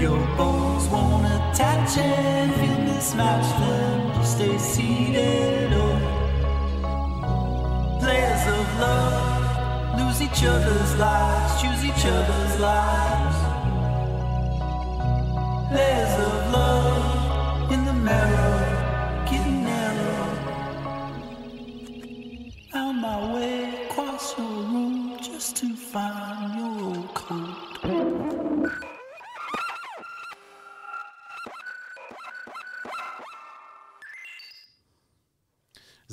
Your bones won't attach if you mismatch them. Just stay seated. Oh. Players of love lose each other's lives, choose each other's lives. Players of love in the marrow, getting narrow. Found my way across your room just to find your old coat.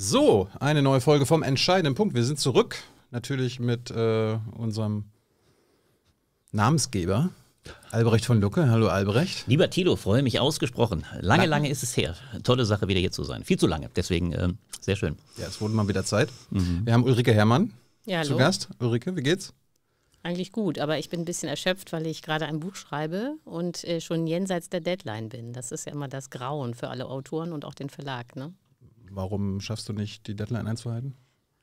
So, eine neue Folge vom entscheidenden Punkt. Wir sind zurück, natürlich mit äh, unserem Namensgeber. Albrecht von Lucke, hallo Albrecht. Lieber Tilo, freue mich ausgesprochen. Lange, lange ist es her. Tolle Sache, wieder hier zu sein. Viel zu lange, deswegen ähm, sehr schön. Ja, es wurde mal wieder Zeit. Mhm. Wir haben Ulrike Herrmann ja, zu Gast. Ulrike, wie geht's? Eigentlich gut, aber ich bin ein bisschen erschöpft, weil ich gerade ein Buch schreibe und äh, schon jenseits der Deadline bin. Das ist ja immer das Grauen für alle Autoren und auch den Verlag. Ne? Warum schaffst du nicht, die Deadline einzuhalten?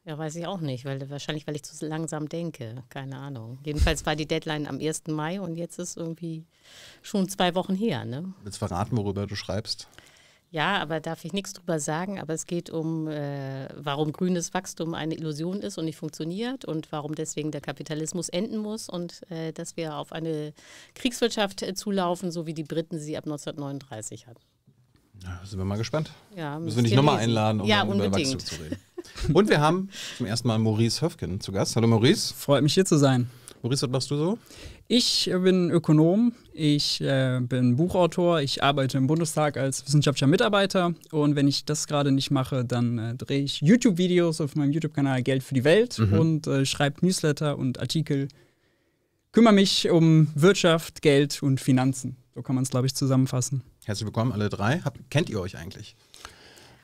Ja, weiß ich auch nicht, weil wahrscheinlich, weil ich zu langsam denke. Keine Ahnung. Jedenfalls war die Deadline am 1. Mai und jetzt ist irgendwie schon zwei Wochen her. Ne? Willst verraten, worüber du schreibst? Ja, aber darf ich nichts drüber sagen. Aber es geht um, äh, warum grünes Wachstum eine Illusion ist und nicht funktioniert und warum deswegen der Kapitalismus enden muss und äh, dass wir auf eine Kriegswirtschaft äh, zulaufen, so wie die Briten sie ab 1939 hatten. Na, sind wir mal gespannt. Ja, müssen wir dich nochmal einladen, um ja, über Wachstum zu reden. Und wir haben zum ersten Mal Maurice Höfken zu Gast. Hallo Maurice. Freut mich hier zu sein. Maurice, was machst du so? Ich bin Ökonom, ich äh, bin Buchautor, ich arbeite im Bundestag als wissenschaftlicher Mitarbeiter und wenn ich das gerade nicht mache, dann äh, drehe ich YouTube-Videos auf meinem YouTube-Kanal Geld für die Welt mhm. und äh, schreibe Newsletter und Artikel. Kümmere mich um Wirtschaft, Geld und Finanzen. So kann man es, glaube ich, zusammenfassen. Herzlich willkommen alle drei. Hab, kennt ihr euch eigentlich?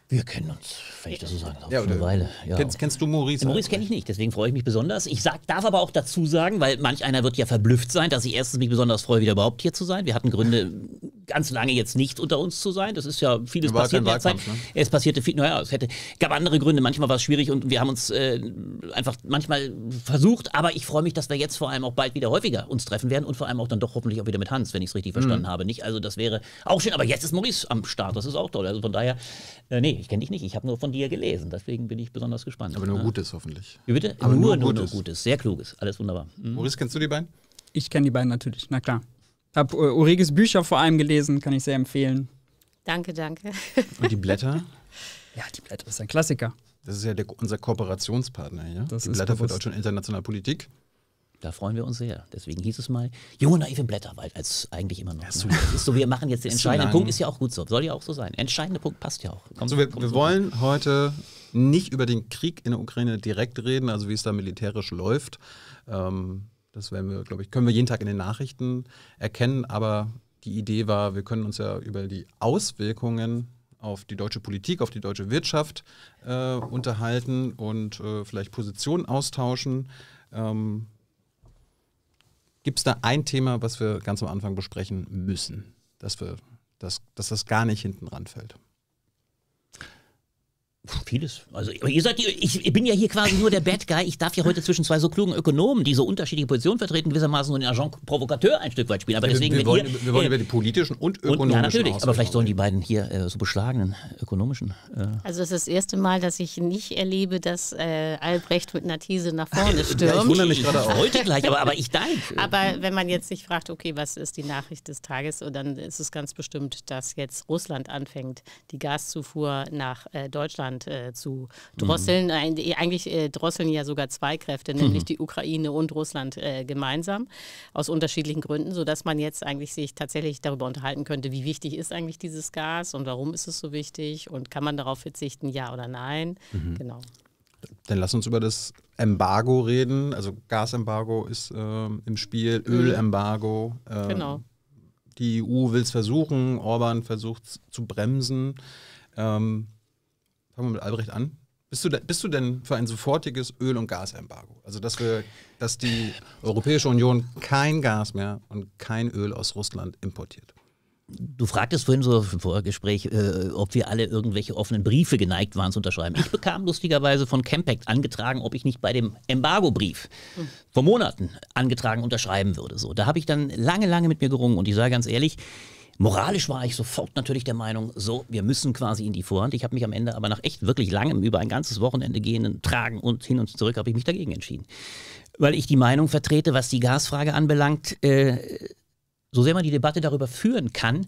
Wir kennen uns, wenn ich das so sagen darf, ja, schon eine Weile. Ja. Kennst, kennst, du Maurice? Den Maurice kenne ich nicht, deswegen freue ich mich besonders. Ich sag, darf aber auch dazu sagen, weil manch einer wird ja verblüfft sein, dass ich erstens mich besonders freue, wieder überhaupt hier zu sein. Wir hatten Gründe, ganz lange jetzt nicht unter uns zu sein. Das ist ja vieles war passiert in der Zeit. Ne? Es passierte viel, naja, es hätte, gab andere Gründe. Manchmal war es schwierig und wir haben uns äh, einfach manchmal versucht. Aber ich freue mich, dass wir jetzt vor allem auch bald wieder häufiger uns treffen werden und vor allem auch dann doch hoffentlich auch wieder mit Hans, wenn ich es richtig mhm. verstanden mhm. habe. Nicht? Also, das wäre auch schön. Aber jetzt ist Maurice am Start. Das ist auch toll. Also von daher, äh, nee, ich kenne dich nicht. Ich habe nur von dir gelesen. Deswegen bin ich besonders gespannt. Aber nur ne? Gutes hoffentlich. Wie bitte? Aber nur, nur, Gutes. nur Gutes. Sehr Kluges. Alles wunderbar. Mhm. Maurice, kennst du die beiden? Ich kenne die beiden natürlich, na klar. Habe äh, Uriges Bücher vor allem gelesen, kann ich sehr empfehlen. Danke, danke. Und die Blätter? ja, die Blätter ist ein Klassiker. Das ist ja der, unser Kooperationspartner hier. Das die Blätter für Deutschland International Politik. Da freuen wir uns sehr. Deswegen hieß es mal Junge Naive Blätterwald, als eigentlich immer noch. Ne? Ja, ist ne? ist so, wir machen jetzt den entscheidenden Punkt, ist ja auch gut so. Soll ja auch so sein. Entscheidender Punkt passt ja auch. Kommt, so, also wir, wir so wollen an. heute nicht über den Krieg in der Ukraine direkt reden, also wie es da militärisch läuft. Ähm, das werden wir, glaube ich, können wir jeden Tag in den Nachrichten erkennen. Aber die Idee war, wir können uns ja über die Auswirkungen auf die deutsche Politik, auf die deutsche Wirtschaft äh, unterhalten und äh, vielleicht Positionen austauschen. Ähm, Gibt es da ein Thema, was wir ganz am Anfang besprechen müssen, dass, wir, dass, dass das gar nicht hinten ranfällt? Vieles. Also ihr seid, ich bin ja hier quasi nur der Bad Guy. Ich darf ja heute zwischen zwei so klugen Ökonomen, die so unterschiedliche Positionen vertreten, gewissermaßen so den Agent Provokateur ein Stück weit spielen. Aber deswegen, wir, wollen, hier, wir wollen über die politischen und ökonomischen. Und, ja, natürlich. aber vielleicht sollen die beiden hier äh, so beschlagenen äh, ökonomischen. Äh also es ist das erste Mal, dass ich nicht erlebe, dass äh, Albrecht mit einer These nach vorne stürmt. Ja, ich wundere mich gerade auch. heute gleich, aber, aber ich danke. Äh. Aber wenn man jetzt sich fragt, okay, was ist die Nachricht des Tages, und dann ist es ganz bestimmt, dass jetzt Russland anfängt, die Gaszufuhr nach Deutschland Russland äh, zu mhm. drosseln. Mhm. Eigentlich äh, drosseln ja sogar zwei Kräfte, nämlich mhm. die Ukraine und Russland äh, gemeinsam aus unterschiedlichen Gründen, sodass man jetzt eigentlich sich tatsächlich darüber unterhalten könnte, wie wichtig ist eigentlich dieses Gas und warum ist es so wichtig und kann man darauf verzichten, ja oder nein. Mhm. Genau. Dann lass uns über das Embargo reden. Also Gasembargo ist ähm, im Spiel, mhm. Ölembargo. Ähm, genau. Die EU will es versuchen, Orban versucht es zu bremsen. Ähm, fangen wir mit Albrecht an. Bist du, bist du denn für ein sofortiges Öl- und Gasembargo? Also, dass, wir, dass die Europäische Union kein Gas mehr und kein Öl aus Russland importiert? Du fragtest vorhin so im Vorgespräch, äh, ob wir alle irgendwelche offenen Briefe geneigt waren zu unterschreiben. Ich bekam lustigerweise von Campact angetragen, ob ich nicht bei dem Embargo-Brief hm. vor Monaten angetragen unterschreiben würde. So, da habe ich dann lange, lange mit mir gerungen und ich sage ganz ehrlich, Moralisch war ich sofort natürlich der Meinung, so, wir müssen quasi in die Vorhand. Ich habe mich am Ende aber nach echt wirklich langem, über ein ganzes Wochenende gehenden Tragen und hin und zurück, habe ich mich dagegen entschieden. Weil ich die Meinung vertrete, was die Gasfrage anbelangt, äh, so sehr man die Debatte darüber führen kann,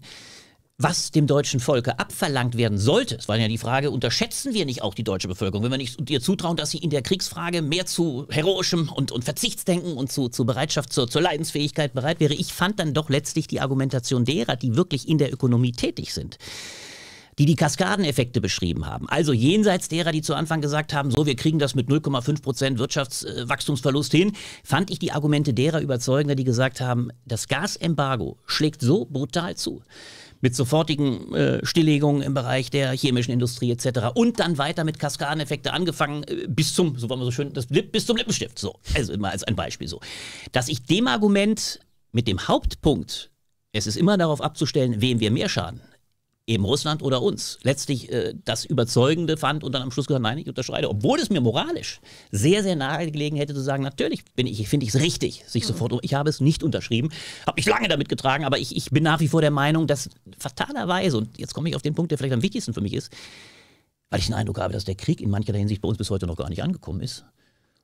was dem deutschen Volke abverlangt werden sollte. Es war ja die Frage, unterschätzen wir nicht auch die deutsche Bevölkerung, wenn wir nicht ihr zutrauen, dass sie in der Kriegsfrage mehr zu heroischem und, und Verzichtsdenken und zu, zu Bereitschaft, zur, zur Leidensfähigkeit bereit wäre. Ich fand dann doch letztlich die Argumentation derer, die wirklich in der Ökonomie tätig sind die die Kaskadeneffekte beschrieben haben. Also jenseits derer, die zu Anfang gesagt haben, so, wir kriegen das mit 0,5 Prozent Wirtschaftswachstumsverlust äh, hin, fand ich die Argumente derer überzeugender, die gesagt haben, das Gasembargo schlägt so brutal zu, mit sofortigen äh, Stilllegungen im Bereich der chemischen Industrie etc. Und dann weiter mit Kaskadeneffekte angefangen äh, bis zum, so wollen wir so schön, das, bis zum Lippenstift. So, also immer als ein Beispiel so. Dass ich dem Argument mit dem Hauptpunkt, es ist immer darauf abzustellen, wem wir mehr schaden, eben Russland oder uns, letztlich äh, das Überzeugende fand und dann am Schluss gesagt, nein, ich unterschreite, obwohl es mir moralisch sehr, sehr nahe gelegen hätte zu sagen, natürlich bin ich, ich es richtig, sich mhm. sofort, ich habe es nicht unterschrieben, habe mich lange damit getragen, aber ich, ich bin nach wie vor der Meinung, dass fatalerweise, und jetzt komme ich auf den Punkt, der vielleicht am wichtigsten für mich ist, weil ich den Eindruck habe, dass der Krieg in mancherlei Hinsicht bei uns bis heute noch gar nicht angekommen ist,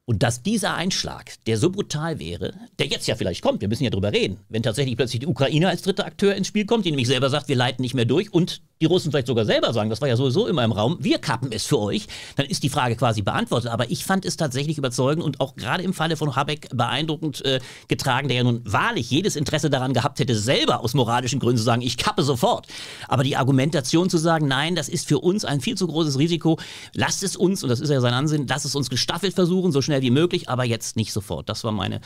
und dass dieser Einschlag, der so brutal wäre, der jetzt ja vielleicht kommt, wir müssen ja drüber reden, wenn tatsächlich plötzlich die Ukraine als dritter Akteur ins Spiel kommt, die nämlich selber sagt, wir leiten nicht mehr durch und die Russen vielleicht sogar selber sagen, das war ja sowieso immer im Raum, wir kappen es für euch, dann ist die Frage quasi beantwortet. Aber ich fand es tatsächlich überzeugend und auch gerade im Falle von Habeck beeindruckend äh, getragen, der ja nun wahrlich jedes Interesse daran gehabt hätte, selber aus moralischen Gründen zu sagen, ich kappe sofort. Aber die Argumentation zu sagen, nein, das ist für uns ein viel zu großes Risiko, lasst es uns, und das ist ja sein Ansinnen, lasst es uns gestaffelt versuchen, so schnell wie möglich, aber jetzt nicht sofort. Das war meine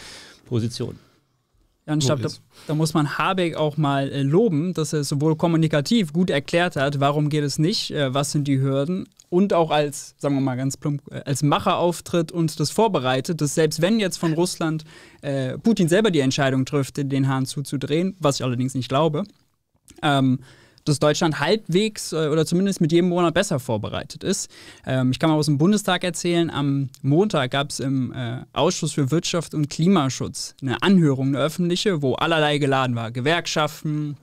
Position. Ja, ich glaube, da, da, muss man Habeck auch mal äh, loben, dass er sowohl kommunikativ gut erklärt hat, warum geht es nicht, äh, was sind die Hürden und auch als, sagen wir mal ganz plump, äh, als Macher auftritt und das vorbereitet, dass selbst wenn jetzt von Russland äh, Putin selber die Entscheidung trifft, den Hahn zuzudrehen, was ich allerdings nicht glaube, ähm, dass Deutschland halbwegs äh, oder zumindest mit jedem Monat besser vorbereitet ist. Ähm, ich kann mal aus dem Bundestag erzählen, am Montag gab es im äh, Ausschuss für Wirtschaft und Klimaschutz eine Anhörung, eine öffentliche, wo allerlei geladen war. Gewerkschaften,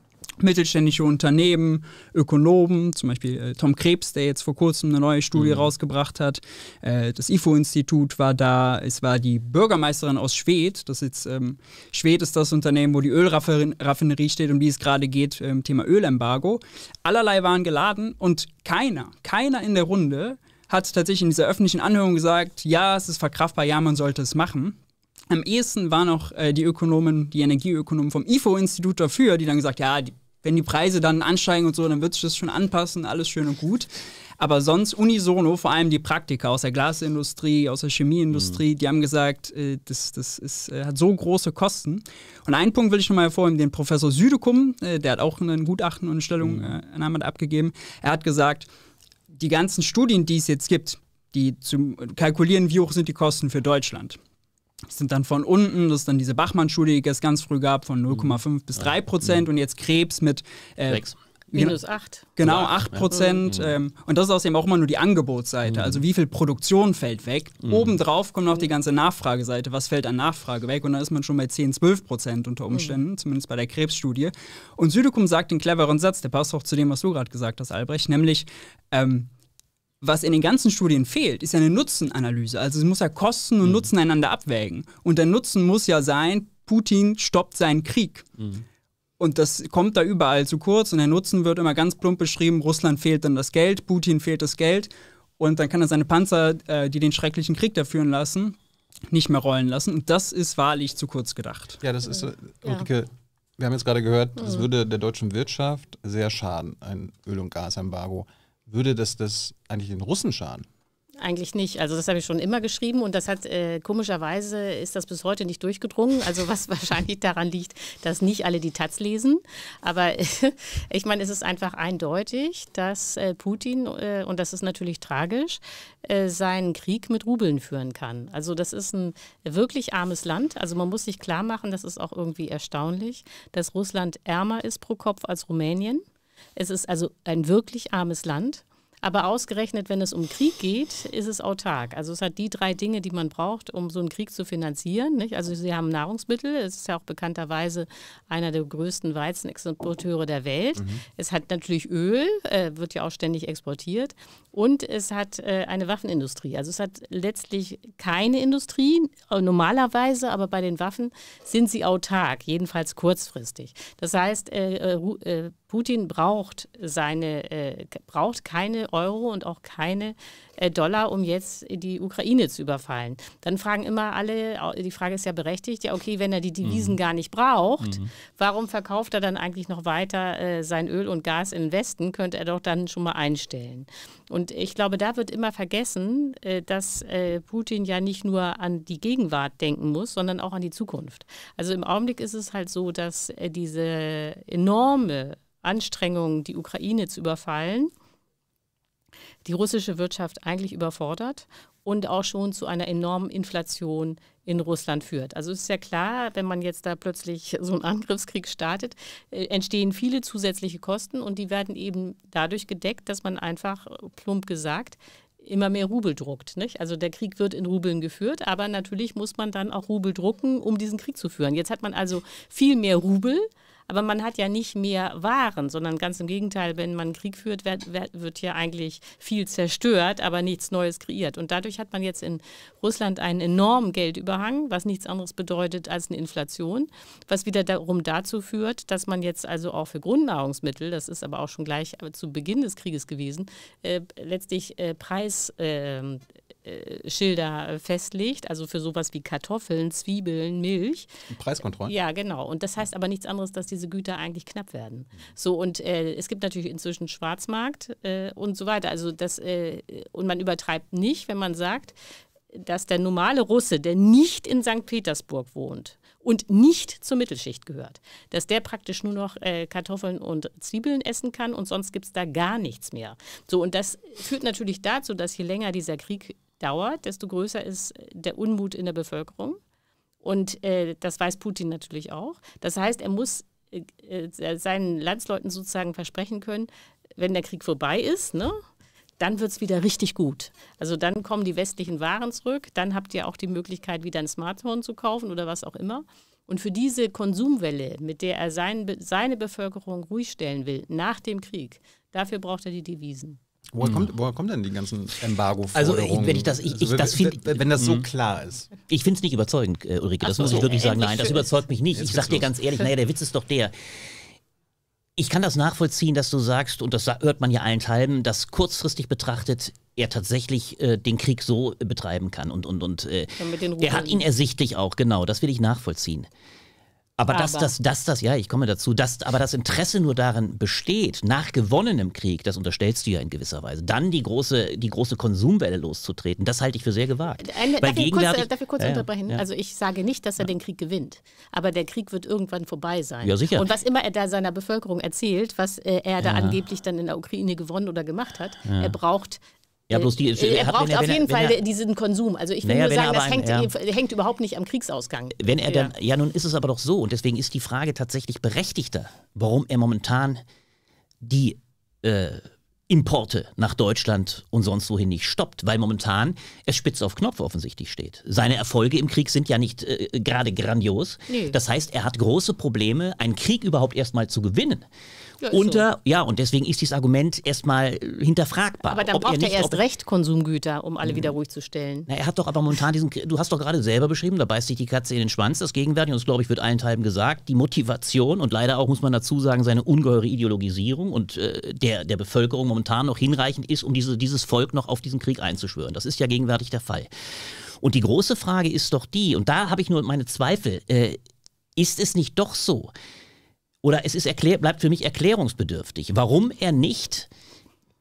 mittelständische Unternehmen, Ökonomen, zum Beispiel äh, Tom Krebs, der jetzt vor kurzem eine neue Studie mhm. rausgebracht hat. Äh, das IFO-Institut war da, es war die Bürgermeisterin aus Schwedt. Das ist, ähm, Schwedt ist das Unternehmen, wo die Ölraffinerie steht, um wie es gerade geht, ähm, Thema Ölembargo. Allerlei waren geladen und keiner, keiner in der Runde hat tatsächlich in dieser öffentlichen Anhörung gesagt, ja, es ist verkraftbar, ja, man sollte es machen. Am ehesten waren auch äh, die Ökonomen, die Energieökonomen vom IFO-Institut dafür, die dann gesagt, ja, die wenn die Preise dann ansteigen und so, dann wird sich das schon anpassen, alles schön und gut. Aber sonst unisono, vor allem die Praktiker aus der Glasindustrie, aus der Chemieindustrie, mhm. die haben gesagt, äh, das, das ist, äh, hat so große Kosten. Und einen Punkt will ich nochmal hervorheben, den Professor Südekum, äh, der hat auch einen Gutachten und eine Stellungnahme mhm. Äh, abgegeben. Er hat gesagt, die ganzen Studien, die es jetzt gibt, die zum, äh, kalkulieren, wie hoch sind die Kosten für Deutschland. Das sind dann von unten, das ist dann diese Bachmann-Schule, die es ganz früh gab, von 0,5 mhm. bis 3 mhm. Prozent und jetzt Krebs mit äh, 6. Genau, Minus 8. Genau, 8 Prozent. Ja. Mhm. Ähm, und das ist außerdem auch immer nur die Angebotsseite. Also mhm. Also wie viel Produktion fällt weg. Mhm. Obendrauf kommt noch die ganze Nachfrageseite. Was fällt an Nachfrage weg? Und da ist man schon bei 10, 12 Prozent unter Umständen, mhm. zumindest bei der Krebsstudie. Und Südekum sagt den cleveren Satz, der passt auch zu dem, was du gerade gesagt hast, Albrecht, nämlich ähm, was in den ganzen Studien fehlt, ist ja eine Nutzenanalyse. Also es muss ja Kosten und mhm. Nutzen einander abwägen. Und der Nutzen muss ja sein, Putin stoppt seinen Krieg. Mhm. Und das kommt da überall zu kurz und der Nutzen wird immer ganz plump beschrieben, Russland fehlt dann das Geld, Putin fehlt das Geld und dann kann er seine Panzer, äh, die den schrecklichen Krieg da führen lassen, nicht mehr rollen lassen. Und das ist wahrlich zu kurz gedacht. Ja, das ist, äh, Ulrike, ja. wir haben jetzt gerade gehört, es mhm. würde der deutschen Wirtschaft sehr schaden, ein Öl- und Gasembargo würde das, das eigentlich den Russen schaden? Eigentlich nicht. Also das habe ich schon immer geschrieben und das hat äh, komischerweise ist das bis heute nicht durchgedrungen. Also was wahrscheinlich daran liegt, dass nicht alle die Taz lesen. Aber äh, ich meine, es ist einfach eindeutig, dass äh, Putin, äh, und das ist natürlich tragisch, äh, seinen Krieg mit Rubeln führen kann. Also das ist ein wirklich armes Land. Also man muss sich klar machen, das ist auch irgendwie erstaunlich, dass Russland ärmer ist pro Kopf als Rumänien. Es ist also ein wirklich armes Land. Aber ausgerechnet, wenn es um Krieg geht, ist es autark. Also es hat die drei Dinge, die man braucht, um so einen Krieg zu finanzieren. Nicht? Also sie haben Nahrungsmittel, es ist ja auch bekannterweise einer der größten Weizenexporteure der Welt. Mhm. Es hat natürlich Öl, äh, wird ja auch ständig exportiert. Und es hat äh, eine Waffenindustrie. Also es hat letztlich keine Industrie äh, normalerweise, aber bei den Waffen sind sie autark, jedenfalls kurzfristig. Das heißt, äh, äh, äh Putin braucht, seine, äh, braucht keine Euro und auch keine äh, Dollar, um jetzt die Ukraine zu überfallen. Dann fragen immer alle, die Frage ist ja berechtigt, ja okay, wenn er die Devisen mhm. gar nicht braucht, mhm. warum verkauft er dann eigentlich noch weiter äh, sein Öl und Gas im Westen? Könnte er doch dann schon mal einstellen. Und ich glaube, da wird immer vergessen, äh, dass äh, Putin ja nicht nur an die Gegenwart denken muss, sondern auch an die Zukunft. Also im Augenblick ist es halt so, dass äh, diese enorme Anstrengung, die Ukraine zu überfallen, die russische Wirtschaft eigentlich überfordert und auch schon zu einer enormen Inflation in Russland führt. Also es ist ja klar, wenn man jetzt da plötzlich so einen Angriffskrieg startet, äh, entstehen viele zusätzliche Kosten und die werden eben dadurch gedeckt, dass man einfach, plump gesagt, immer mehr Rubel druckt. Nicht? Also der Krieg wird in Rubeln geführt, aber natürlich muss man dann auch Rubel drucken, um diesen Krieg zu führen. Jetzt hat man also viel mehr Rubel aber man hat ja nicht mehr Waren, sondern ganz im Gegenteil, wenn man Krieg führt, wird, wird ja eigentlich viel zerstört, aber nichts Neues kreiert. Und dadurch hat man jetzt in Russland einen enormen Geldüberhang, was nichts anderes bedeutet als eine Inflation, was wieder darum dazu führt, dass man jetzt also auch für Grundnahrungsmittel, das ist aber auch schon gleich zu Beginn des Krieges gewesen, äh, letztlich äh, Preis. Äh, äh, Schilder festlegt, also für sowas wie Kartoffeln, Zwiebeln, Milch. Preiskontrollen? Ja, genau. Und das heißt aber nichts anderes, dass diese Güter eigentlich knapp werden. So, und äh, es gibt natürlich inzwischen Schwarzmarkt äh, und so weiter. Also das, äh, und man übertreibt nicht, wenn man sagt, dass der normale Russe, der nicht in St. Petersburg wohnt, und nicht zur Mittelschicht gehört. Dass der praktisch nur noch äh, Kartoffeln und Zwiebeln essen kann und sonst gibt es da gar nichts mehr. So, und das führt natürlich dazu, dass je länger dieser Krieg dauert, desto größer ist äh, der Unmut in der Bevölkerung. Und äh, das weiß Putin natürlich auch. Das heißt, er muss äh, äh seinen Landsleuten sozusagen versprechen können, wenn der Krieg vorbei ist, ne, dann wird es wieder richtig gut. Also dann kommen die westlichen Waren zurück, dann habt ihr auch die Möglichkeit, wieder ein Smartphone zu kaufen oder was auch immer. Und für diese Konsumwelle, mit der er sein, seine Bevölkerung ruhig stellen will, nach dem Krieg, dafür braucht er die Devisen. Woher, mhm. kommt, woher kommt denn die ganzen also, Embargo-Forderungen? Also, wenn ich das, ich, also, ich das find, wenn das so hm. klar ist. Ich finde es nicht überzeugend, äh, Ulrike. Das so, muss ich wirklich sagen. Nein, das überzeugt mich nicht. Jetzt ich sage dir ganz ehrlich, naja, der Witz ist doch der. Ich kann das nachvollziehen, dass du sagst, und das hört man ja allenthalben, dass kurzfristig betrachtet er tatsächlich äh, den Krieg so betreiben kann. Und, und, und äh, ja, er hat ihn ersichtlich auch, genau, das will ich nachvollziehen. Aber, aber dass das, das, ja, ich komme dazu, dass aber das Interesse nur darin besteht, nach gewonnenem Krieg, das unterstellst du ja in gewisser Weise, dann die große, die große Konsumwelle loszutreten, das halte ich für sehr gewagt. Äh, äh, darf, ich kurz, darf ich kurz ja, unterbrechen? Ja. Also ich sage nicht, dass er ja. den Krieg gewinnt, aber der Krieg wird irgendwann vorbei sein. Ja, sicher. Und was immer er da seiner Bevölkerung erzählt, was äh, er da angeblich dann in der Ukraine gewonnen oder gemacht hat, er braucht ja, äh, bloß die, er braucht er, auf jeden er, Fall er, diesen Konsum. Also ich will naja, nur sagen, das hängt, ja. hängt, überhaupt nicht am Kriegsausgang. Wenn er dann, ja, nun ist es aber doch so und deswegen ist die Frage tatsächlich berechtigter, warum er momentan die äh, Importe nach Deutschland und sonst wohin nicht stoppt, weil momentan es spitz auf Knopf offensichtlich steht. Seine Erfolge im Krieg sind ja nicht äh, gerade grandios. Nee. Das heißt, er hat große Probleme, einen Krieg überhaupt erstmal zu gewinnen. Ja, unter, so. ja, und deswegen ist dieses Argument erstmal äh, hinterfragbar. Aber dann braucht er, nicht, er erst recht Konsumgüter, um alle mhm. wieder ruhig zu stellen. Na, er hat doch aber momentan diesen, du hast doch gerade selber beschrieben, da beißt sich die Katze in den Schwanz, das gegenwärtig, und das glaube ich wird allen Teilen gesagt, die Motivation und leider auch, muss man dazu sagen, seine ungeheure Ideologisierung und äh, der, der Bevölkerung momentan noch hinreichend ist, um diese, dieses Volk noch auf diesen Krieg einzuschwören. Das ist ja gegenwärtig der Fall. Und die große Frage ist doch die, und da habe ich nur meine Zweifel, äh, ist es nicht doch so, oder es ist erklär, bleibt für mich erklärungsbedürftig, warum er nicht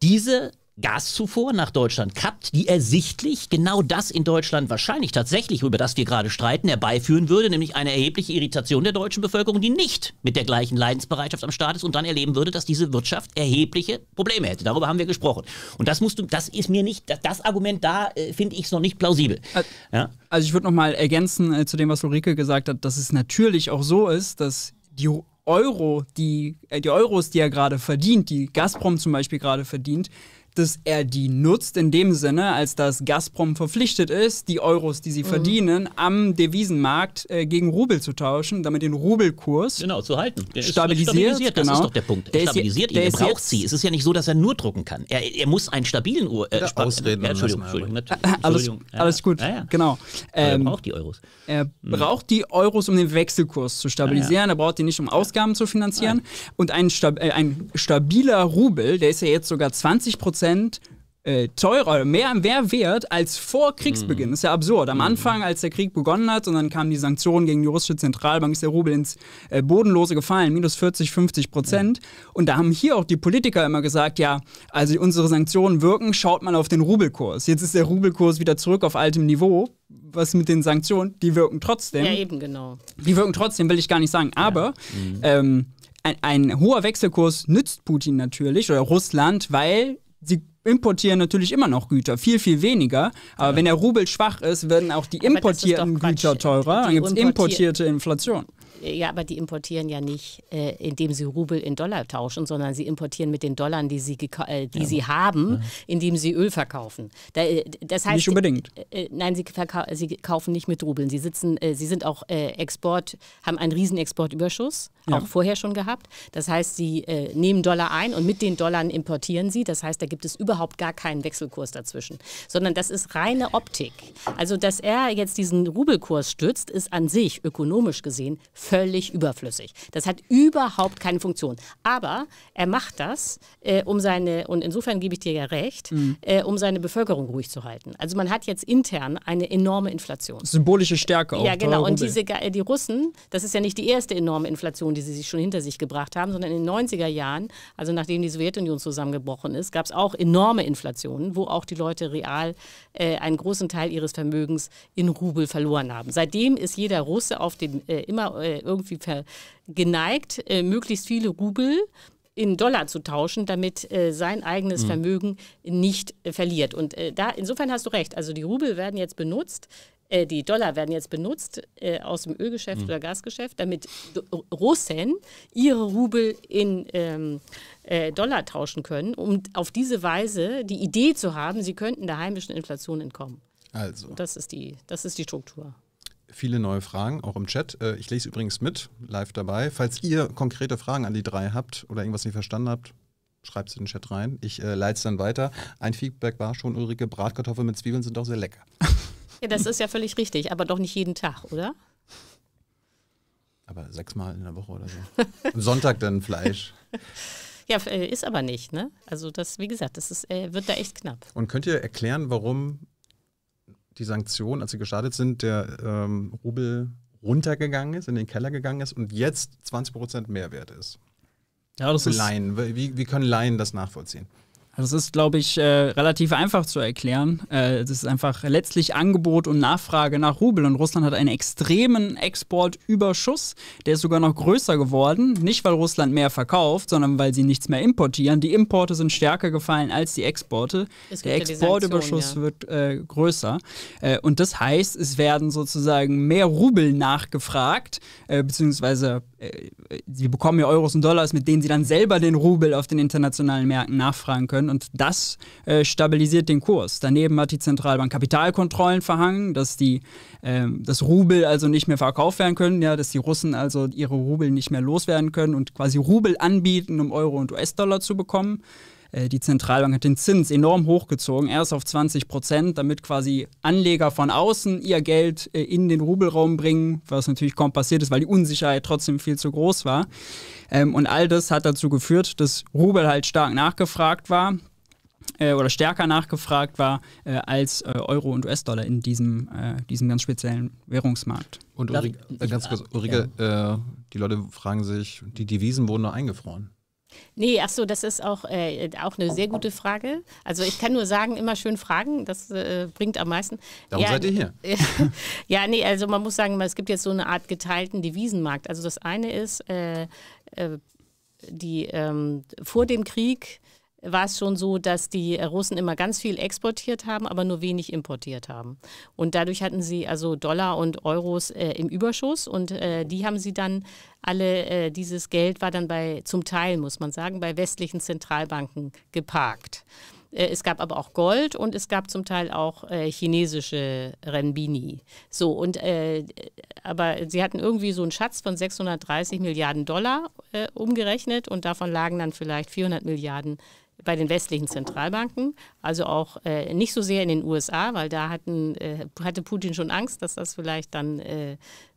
diese Gaszufuhr nach Deutschland kappt, die ersichtlich genau das in Deutschland wahrscheinlich tatsächlich, über das wir gerade streiten, herbeiführen würde, nämlich eine erhebliche Irritation der deutschen Bevölkerung, die nicht mit der gleichen Leidensbereitschaft am Staat ist und dann erleben würde, dass diese Wirtschaft erhebliche Probleme hätte. Darüber haben wir gesprochen. Und das musst du, das ist mir nicht, das Argument da äh, finde ich es noch nicht plausibel. Also, ja? also ich würde nochmal ergänzen äh, zu dem, was Ulrike gesagt hat, dass es natürlich auch so ist, dass die Euro, die, äh, die Euros, die er gerade verdient, die Gazprom zum Beispiel gerade verdient, dass er die nutzt, in dem Sinne, als dass Gazprom verpflichtet ist, die Euros, die sie mhm. verdienen, am Devisenmarkt äh, gegen Rubel zu tauschen, damit den Rubelkurs genau, zu halten. Der stabilisiert, stabilisiert. Das genau. ist doch der Punkt. Der stabilisiert jetzt, ihn, er braucht sie. Es ist ja nicht so, dass er nur drucken kann. Er, er muss einen stabilen Ur äh, Ausreden äh, Entschuldigung, Entschuldigung, Entschuldigung, Entschuldigung. Alles, ja, alles, gut, ja, ja. genau. Ähm, er braucht die Euros. Er hm. braucht die Euros, um den Wechselkurs zu stabilisieren. Er braucht die nicht, um Ausgaben zu finanzieren. Nein. Und ein, äh, ein stabiler Rubel, der ist ja jetzt sogar 20 Prozent Prozent äh, teurer, mehr, mehr wert als vor Kriegsbeginn. Das mhm. ist ja absurd. Am mhm. Anfang, als der Krieg begonnen hat und dann kamen die Sanktionen gegen die russische Zentralbank, ist der Rubel ins äh, Bodenlose gefallen, minus 40, 50 Prozent. Und da haben hier auch die Politiker immer gesagt, ja, also unsere Sanktionen wirken, schaut mal auf den Rubelkurs. Jetzt ist der Rubelkurs wieder zurück auf altem Niveau. Was mit den Sanktionen? Die wirken trotzdem. Ja, eben genau. Die wirken trotzdem, will ich gar nicht sagen. Aber ja. mhm. ähm, ein, ein hoher Wechselkurs nützt Putin natürlich oder Russland, weil sie importieren natürlich immer noch Güter, viel, viel weniger. Aber ja. wenn der Rubel schwach ist, werden auch die importierten Güter teurer. Dann gibt es importierte Inflation. Ja, aber die importieren ja nicht, äh, indem sie Rubel in Dollar tauschen, sondern sie importieren mit den Dollar, die sie, äh, die ja. sie haben, ja. indem sie Öl verkaufen. Da, äh, das heißt, nicht unbedingt. Äh, äh nein, sie, sie, kaufen nicht mit Rubeln. Sie, sitzen, äh, sie sind auch Export, haben einen riesen Exportüberschuss, ja. auch vorher schon gehabt. Das heißt, sie nehmen Dollar ein und mit den Dollar importieren sie. Das heißt, da gibt es überhaupt gar keinen Wechselkurs dazwischen, sondern das ist reine Optik. Also, dass er jetzt diesen Rubelkurs stützt, ist an sich ökonomisch gesehen völlig überflüssig. Das hat überhaupt keine Funktion. Aber er macht das, äh, um seine, und insofern gebe ich dir ja recht, mhm. äh, um seine Bevölkerung ruhig zu halten. Also man hat jetzt intern eine enorme Inflation. Symbolische Stärke auch. Ja, genau. Und diese, die Russen, das ist ja nicht die erste enorme Inflation, die sie sich schon hinter sich gebracht haben, sondern in den 90er Jahren, also nachdem die Sowjetunion zusammengebrochen ist, gab es auch enorme Inflationen, wo auch die Leute real äh, einen großen Teil ihres Vermögens in Rubel verloren haben. Seitdem ist jeder Russe auf dem äh, immer äh, äh, irgendwie geneigt, äh, möglichst viele Rubel in Dollar zu tauschen, damit äh, sein eigenes mhm. Vermögen nicht äh, verliert. Und äh, da insofern hast du recht. Also die Rubel werden jetzt benutzt, äh, die Dollar werden jetzt benutzt aus dem Ölgeschäft mhm. oder Gasgeschäft, damit Russen ihre Rubel in ähm, Dollar tauschen können, um auf diese Weise die Idee zu haben, sie könnten der heimischen Inflation entkommen. Also. das ist die, das ist die Struktur viele neue Fragen, auch im Chat. Äh, ich lese übrigens mit, live dabei. Falls ihr konkrete Fragen an die drei habt oder irgendwas nicht verstanden habt, schreibt es in den Chat rein. Ich äh, leite es dann weiter. Ein Feedback war schon, Ulrike, Bratkartoffeln mit Zwiebeln sind auch sehr lecker. Ja, das ist ja völlig richtig, aber doch nicht jeden Tag, oder? Aber sechsmal in der Woche oder so. Am Sonntag dann Fleisch. Ja, äh, ist aber nicht, ne? Also das, wie gesagt, das ist, äh, wird da echt knapp. Und könnt ihr erklären, warum die Sanktionen, als sie gestartet sind, der ähm, Rubel runtergegangen ist, in den Keller gegangen ist und jetzt 20 Prozent Mehrwert ist. Ja, das ist. Laien. Wie, wie können Laien das nachvollziehen? Das also ist, glaube ich, äh, relativ einfach zu erklären. Äh, ist einfach letztlich Angebot und Nachfrage nach Rubel. Und Russland hat einen extremen Exportüberschuss. Der ist sogar noch größer geworden. Nicht, weil Russland mehr verkauft, sondern weil sie nichts mehr importieren. Die Importe sind stärker gefallen als die Exporte. Der Exportüberschuss ja. wird äh, größer. Äh, und das heißt, es werden sozusagen mehr Rubel nachgefragt, äh, beziehungsweise sie äh, bekommen ja Euros und Dollars, mit denen sie dann selber den Rubel auf den internationalen Märkten nachfragen können. Und das äh, stabilisiert den Kurs. Daneben hat die Zentralbank Kapitalkontrollen verhangen, dass die äh, das Rubel also nicht mehr verkauft werden können, ja, dass die Russen also ihre Rubel nicht mehr loswerden können und quasi Rubel anbieten, um Euro und US-Dollar zu bekommen. Äh, die Zentralbank hat den Zins enorm hochgezogen, erst auf 20 Prozent, damit quasi Anleger von außen ihr Geld äh, in den Rubelraum bringen, was natürlich kaum passiert ist, weil die Unsicherheit trotzdem viel zu groß war. Ähm, und all das hat dazu geführt, dass Rubel halt stark nachgefragt war äh, oder stärker nachgefragt war als Euro und US-Dollar in diesem, diesem ganz speziellen Währungsmarkt. Und Ulrike, ganz kurz, Ulrike, ja. die Leute fragen sich, die Devisen wurden noch eingefroren. Nee, ach so, das ist auch, äh, auch eine sehr gute Frage. Also ich kann nur sagen, immer schön fragen, das äh, bringt am meisten. Warum ja, seid ihr hier. ja, nee, also man muss sagen, es gibt jetzt so eine Art geteilten Devisenmarkt. Also das eine ist, äh, äh, die ähm, vor dem Krieg war es schon so, dass die äh, Russen immer ganz viel exportiert haben, aber nur wenig importiert haben. Und dadurch hatten sie also Dollar und Euros äh, im Überschuss und äh, die haben sie dann alle, äh, dieses Geld war dann bei, zum Teil muss man sagen, bei westlichen Zentralbanken geparkt. Äh, es gab aber auch Gold und es gab zum Teil auch äh, chinesische Renbini. So und äh, aber sie hatten irgendwie so einen Schatz von 630 Milliarden Dollar äh, umgerechnet und davon lagen dann vielleicht 400 Milliarden bei den westlichen Zentralbanken, also auch äh, nicht so sehr in den USA, weil da hatten, äh, hatte Putin schon Angst, dass das vielleicht dann äh,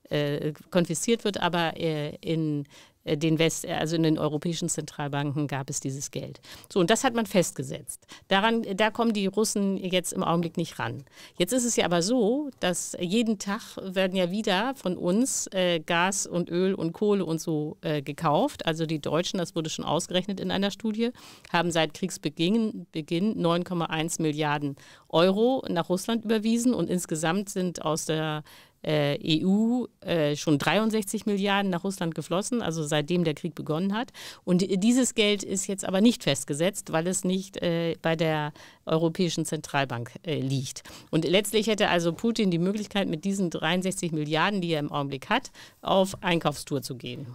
äh konfisziert wird, aber äh, in äh, den West, äh, also in den europäischen Zentralbanken gab es dieses Geld. So, und das hat man festgesetzt. Daran, äh, da kommen die Russen jetzt im Augenblick nicht ran. Jetzt ist es ja aber so, dass jeden Tag werden ja wieder von uns äh, Gas und Öl und Kohle und so äh, gekauft. Also die Deutschen, das wurde schon ausgerechnet in einer Studie, haben seit Kriegsbeginn 9,1 Milliarden Euro nach Russland überwiesen und insgesamt sind aus der äh, EU äh, schon 63 Milliarden nach Russland geflossen, also seitdem der Krieg begonnen hat. Und dieses Geld ist jetzt aber nicht festgesetzt, weil es nicht äh, bei der Europäischen Zentralbank äh, liegt. Und letztlich hätte also Putin die Möglichkeit, mit diesen 63 Milliarden, die er im Augenblick hat, auf Einkaufstour zu gehen.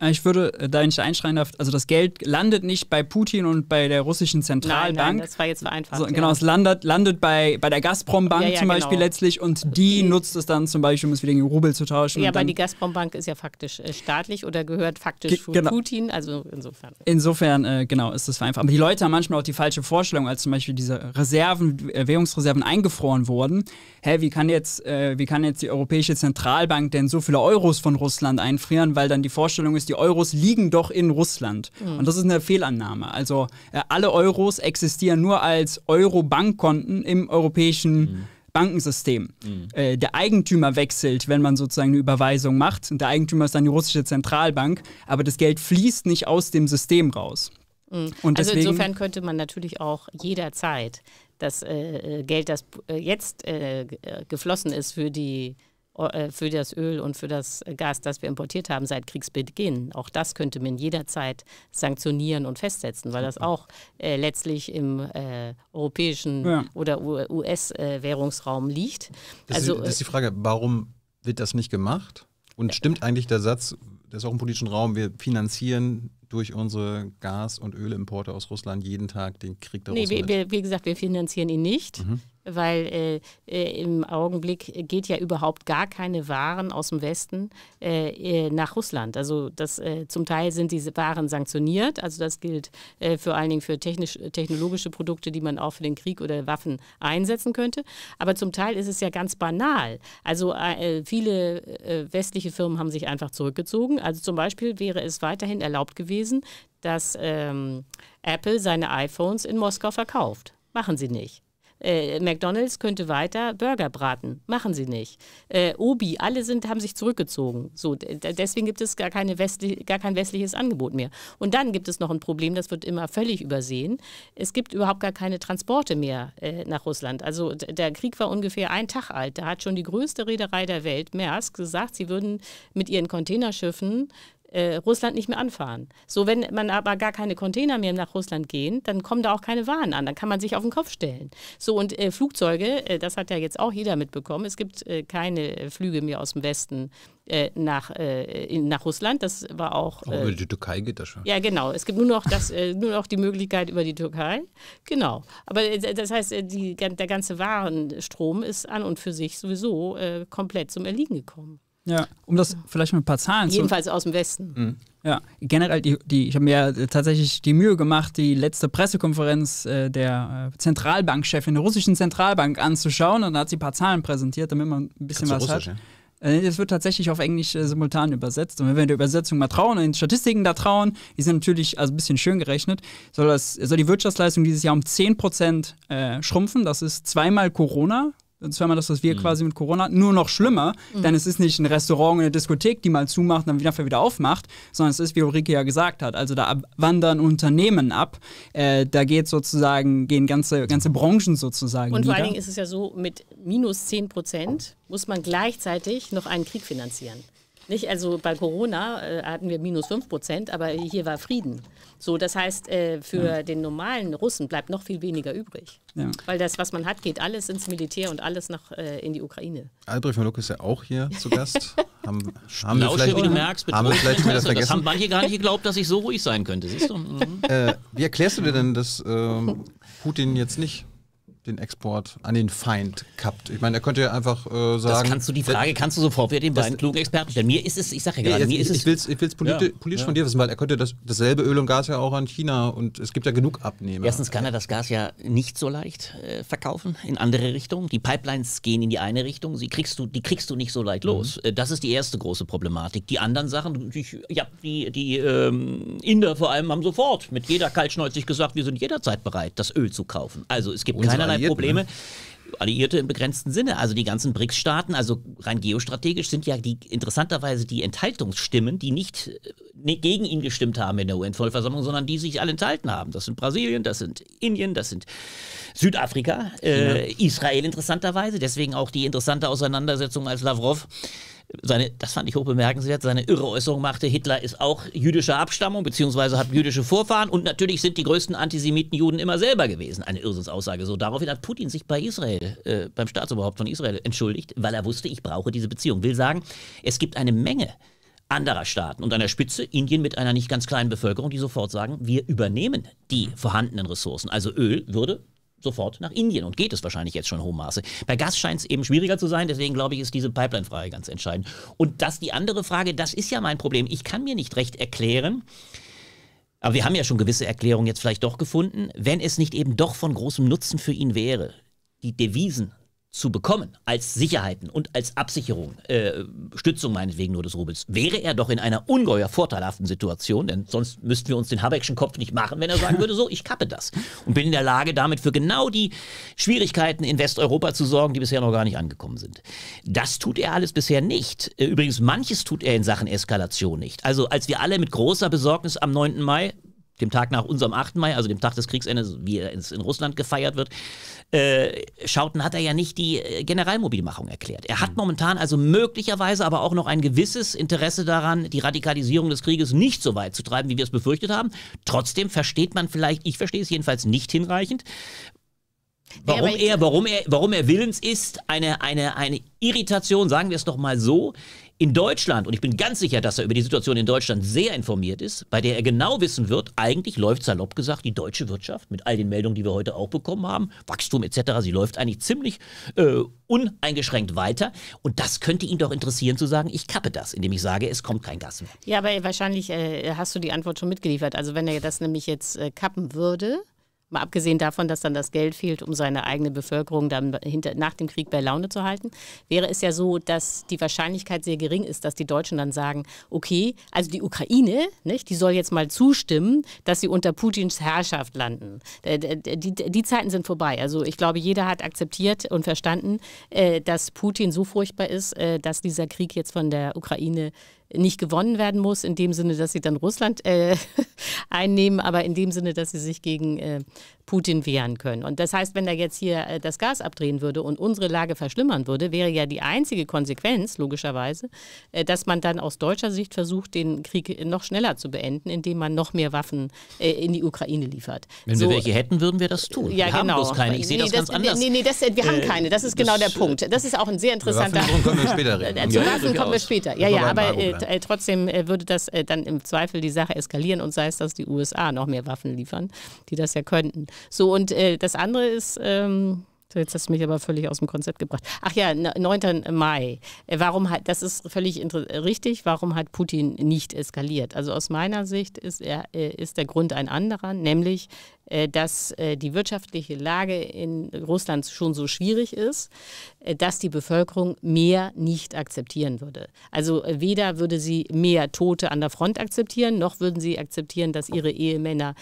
Äh, ich würde äh, da nicht einschreien darf, also das Geld landet nicht bei Putin und bei der russischen Zentralbank. Nein, nein das war jetzt vereinfacht. So, genau, ja. es landet, landet bei, bei der Gazprom-Bank ja, ja, zum genau. Beispiel genau. letztlich und die nutzt es dann zum Beispiel, um es wieder in Rubel zu tauschen. Ja, aber die Gazprom-Bank ist ja faktisch äh, staatlich oder gehört faktisch ge genau. Putin, also insofern. Insofern, äh, genau, ist das vereinfacht. Aber die Leute haben manchmal auch die falsche Vorstellung, als zum Beispiel diese Reserven, äh, Währungsreserven eingefroren wurden. Hä, wie kann, jetzt, wie kann jetzt die Europäische Zentralbank denn so viele Euros von Russland einfrieren, weil dann die Vorstellung ist, die Euros liegen doch in Russland. Mhm. Und das ist eine Fehlannahme. Also äh, alle Euros existieren nur als Euro-Bankkonten im europäischen mhm. Bankensystem. Mhm. Äh, der Eigentümer wechselt, wenn man sozusagen eine Überweisung macht. Und der Eigentümer ist dann die russische Zentralbank, aber das Geld fließt nicht aus dem System raus. Mhm. also insofern könnte man natürlich auch jederzeit das äh, äh Geld, das äh, jetzt äh, äh, geflossen ist für die äh, für das Öl und für das äh, Gas, das wir importiert haben seit Kriegsbeginn. Auch das könnte man jederzeit sanktionieren und festsetzen, weil das auch äh, letztlich im äh, europäischen ja. oder US-Währungsraum äh, liegt. Das, also, ist, das ist die Frage, warum wird das nicht gemacht? Und stimmt eigentlich der Satz, das ist auch im politischen Raum, wir finanzieren durch unsere Gas- und Ölimporte aus Russland jeden Tag den Krieg der nee, Russen? Nee, wie gesagt, wir finanzieren ihn nicht. Mhm weil äh, äh, im Augenblick geht ja überhaupt gar keine Waren aus dem Westen äh, äh, nach Russland. Also das, äh, zum Teil sind diese Waren sanktioniert, also das gilt äh, vor allen Dingen für technisch, technologische Produkte, die man auch für den Krieg oder Waffen einsetzen könnte. Aber zum Teil ist es ja ganz banal. Also viele westliche Firmen haben sich einfach zurückgezogen. Also zum Beispiel wäre es weiterhin erlaubt gewesen, dass ähm, Apple seine iPhones in Moskau verkauft. Machen sie nicht. Äh, McDonald's könnte weiter Burger braten. Machen sie nicht. Äh, Obi, alle sind, haben sich zurückgezogen. So, deswegen gibt es gar, keine westlich, gar kein westliches Angebot mehr. Und dann gibt es noch ein Problem, das wird immer völlig übersehen. Es gibt überhaupt gar keine Transporte mehr äh, nach Russland. Also der Krieg war ungefähr ein Tag alt. Da hat schon die größte Reederei der Welt, Maersk, gesagt, sie würden mit ihren Containerschiffen äh, Russland nicht mehr anfahren. So, wenn man aber gar keine Container mehr nach Russland gehen, dann kommen da auch keine Waren an, dann kann man sich auf den Kopf stellen. So, und äh, Flugzeuge, äh, das hat ja jetzt auch jeder mitbekommen, es gibt äh, keine Flüge mehr aus dem Westen äh, nach, in, nach Russland. Das war auch. Oh, über die Türkei geht das schon. Ja, genau. Es gibt nur noch, das, nur noch die Möglichkeit über die Türkei. Genau. Aber das heißt, die, der ganze Warenstrom ist an und für sich sowieso komplett zum Erliegen gekommen. Ja, um das vielleicht mit ein paar Zahlen Jedenfalls zu aus dem Westen. Mhm. Ja, generell, die, die, ich habe mir ja tatsächlich die Mühe gemacht, die letzte Pressekonferenz äh, der äh, Zentralbankchefin der russischen Zentralbank anzuschauen und da hat sie ein paar Zahlen präsentiert, damit man ein bisschen was Russisch, hat. Ja? Äh, das wird tatsächlich auf Englisch äh, simultan übersetzt. Und wenn wir in der Übersetzung mal trauen und den Statistiken da trauen, die sind natürlich also ein bisschen schön gerechnet, soll, das, soll die Wirtschaftsleistung dieses Jahr um 10% äh, schrumpfen. Das ist zweimal Corona, Sonst hören wir das, was wir mhm. quasi mit Corona hatten, nur noch schlimmer, mhm. denn es ist nicht ein Restaurant oder eine Diskothek, die mal zumacht und dann wieder aufmacht, sondern es ist, wie Ulrike ja gesagt hat, also da wandern Unternehmen ab, äh, da geht sozusagen, gehen ganze, ganze Branchen sozusagen. Und vor allen Dingen ist es ja so, mit minus 10 Prozent muss man gleichzeitig noch einen Krieg finanzieren. Nicht? Also bei Corona äh, hatten wir minus 5 Prozent, aber hier war Frieden. So, das heißt, äh, für ja. den normalen Russen bleibt noch viel weniger übrig. Ja. Weil das, was man hat, geht alles ins Militär und alles nach, äh, in die Ukraine. Albrecht von Luck ist ja auch hier zu Gast. haben, haben, wir vielleicht, wie du merkst, haben wir vielleicht wieder vergessen. Das haben manche gar nicht geglaubt, dass ich so ruhig sein könnte. Siehst du? Mhm. Äh, wie erklärst du dir denn, dass ähm, Putin jetzt nicht den Export an den Feind kappt. Ich meine, er könnte ja einfach äh, sagen. Das kannst du die Frage, kannst du sofort wieder den beiden klugen Experten stellen. Mir ist es, ich sage ja gerade, nee, mir ist es. ich will es politi ja, politisch ja. von dir wissen, weil er könnte das, dasselbe Öl und Gas ja auch an China und es gibt ja genug Abnehmer. Erstens kann er das Gas ja nicht so leicht äh, verkaufen in andere Richtungen. Die Pipelines gehen in die eine Richtung, sie kriegst du, die kriegst du nicht so leicht los. Mhm. Äh, das ist die erste große Problematik. Die anderen Sachen, ich, ja, die, die ähm, Inder vor allem haben sofort mit jeder Kaltschnäuzig gesagt, wir sind jederzeit bereit, das Öl zu kaufen. Also es gibt keinerlei keinerlei Probleme. Ne? Alliierte im begrenzten Sinne. Also die ganzen BRICS-Staaten, also rein geostrategisch, sind ja die interessanterweise die Enthaltungsstimmen, die nicht äh, ne, gegen ihn gestimmt haben in der UN-Vollversammlung, sondern die sich alle enthalten haben. Das sind Brasilien, das sind Indien, das sind Südafrika, äh, Israel interessanterweise. Deswegen auch die interessante Auseinandersetzung als Lavrov seine, das fand ich hoch bemerkenswert, seine irre Äußerung machte, Hitler ist auch jüdischer Abstammung, beziehungsweise hat jüdische Vorfahren und natürlich sind die größten Antisemiten Juden immer selber gewesen. Eine Irrsinnsaussage. So, daraufhin hat Putin sich bei Israel, äh, beim Staatsoberhaupt von Israel entschuldigt, weil er wusste, ich brauche diese Beziehung. Will sagen, es gibt eine Menge anderer Staaten und an der Spitze Indien mit einer nicht ganz kleinen Bevölkerung, die sofort sagen, wir übernehmen die vorhandenen Ressourcen. Also Öl würde sofort nach Indien und geht es wahrscheinlich jetzt schon in hohem Maße. Bei Gas scheint es eben schwieriger zu sein, deswegen glaube ich, ist diese Pipeline-Frage ganz entscheidend. Und das die andere Frage, das ist ja mein Problem. Ich kann mir nicht recht erklären, aber wir haben ja schon gewisse Erklärungen jetzt vielleicht doch gefunden, wenn es nicht eben doch von großem Nutzen für ihn wäre, die Devisen zu bekommen als Sicherheiten und als Absicherung, äh, Stützung meinetwegen nur des Rubels, wäre er doch in einer ungeheuer vorteilhaften Situation, denn sonst müssten wir uns den Habeckschen Kopf nicht machen, wenn er sagen würde, so, ich kappe das und bin in der Lage, damit für genau die Schwierigkeiten in Westeuropa zu sorgen, die bisher noch gar nicht angekommen sind. Das tut er alles bisher nicht. Äh, übrigens, manches tut er in Sachen Eskalation nicht. Also als wir alle mit großer Besorgnis am 9. Mai dem Tag nach unserem 8. Mai, also dem Tag des Kriegsendes, wie er in Russland gefeiert wird, äh, Schauten hat er ja nicht die äh, Generalmobilmachung erklärt. Er hat mhm. momentan also möglicherweise aber auch noch ein gewisses Interesse daran, die Radikalisierung des Krieges nicht so weit zu treiben, wie wir es befürchtet haben. Trotzdem versteht man vielleicht, ich verstehe es jedenfalls nicht hinreichend, Warum, ja, er, warum, er, warum er willens ist, eine, eine, eine Irritation, sagen wir es doch mal so, in Deutschland, und ich bin ganz sicher, dass er über die Situation in Deutschland sehr informiert ist, bei der er genau wissen wird, eigentlich läuft salopp gesagt die deutsche Wirtschaft mit all den Meldungen, die wir heute auch bekommen haben, Wachstum etc., sie läuft eigentlich ziemlich äh, uneingeschränkt weiter. Und das könnte ihn doch interessieren zu sagen, ich kappe das, indem ich sage, es kommt kein Gas mehr. Ja, aber wahrscheinlich äh, hast du die Antwort schon mitgeliefert. Also wenn er das nämlich jetzt äh, kappen würde, Mal abgesehen davon, dass dann das Geld fehlt, um seine eigene Bevölkerung dann hinter, nach dem Krieg bei Laune zu halten, wäre es ja so, dass die Wahrscheinlichkeit sehr gering ist, dass die Deutschen dann sagen, okay, also die Ukraine, nicht, die soll jetzt mal zustimmen, dass sie unter Putins Herrschaft landen. Äh, die, die, die Zeiten sind vorbei. Also ich glaube, jeder hat akzeptiert und verstanden, äh, dass Putin so furchtbar ist, äh, dass dieser Krieg jetzt von der Ukraine nicht gewonnen werden muss, in dem Sinne, dass sie dann Russland äh, einnehmen, aber in dem Sinne, dass sie sich gegen äh, Putin wehren können. Und das heißt, wenn er jetzt hier äh, das Gas abdrehen würde und unsere Lage verschlimmern würde, wäre ja die einzige Konsequenz, logischerweise, äh, dass man dann aus deutscher Sicht versucht, den Krieg äh, noch schneller zu beenden, indem man noch mehr Waffen in die Ukraine liefert. Wenn so, wir welche hätten, würden wir das tun. Ja, wir haben genau. bloß keine. Ich sehe nee, das, das, ganz anders. Nee, nee, das, wir haben keine. Das ist genau das, der Punkt. Das ist auch ein sehr interessanter... Zu Waffen kommen wir später reden. Zu Waffen kommen wir später. Ja, ja, aber äh, trotzdem würde das äh, dann im Zweifel die Sache eskalieren und sei es, dass die USA noch mehr Waffen liefern, die das ja könnten. So, und äh, das andere ist, ähm, so, jetzt hast du mich aber völlig aus dem Konzept gebracht. Ach ja, 9. Ne, Mai. Äh, warum hat, das ist völlig richtig, warum hat Putin nicht eskaliert? Also aus meiner Sicht ist, er, äh, ist der Grund ein anderer, nämlich äh, dass äh, die wirtschaftliche Lage in Russland schon so schwierig ist, äh, dass die Bevölkerung mehr nicht akzeptieren würde. Also weder würde sie mehr Tote an der Front akzeptieren, noch würden sie akzeptieren, dass ihre Ehemänner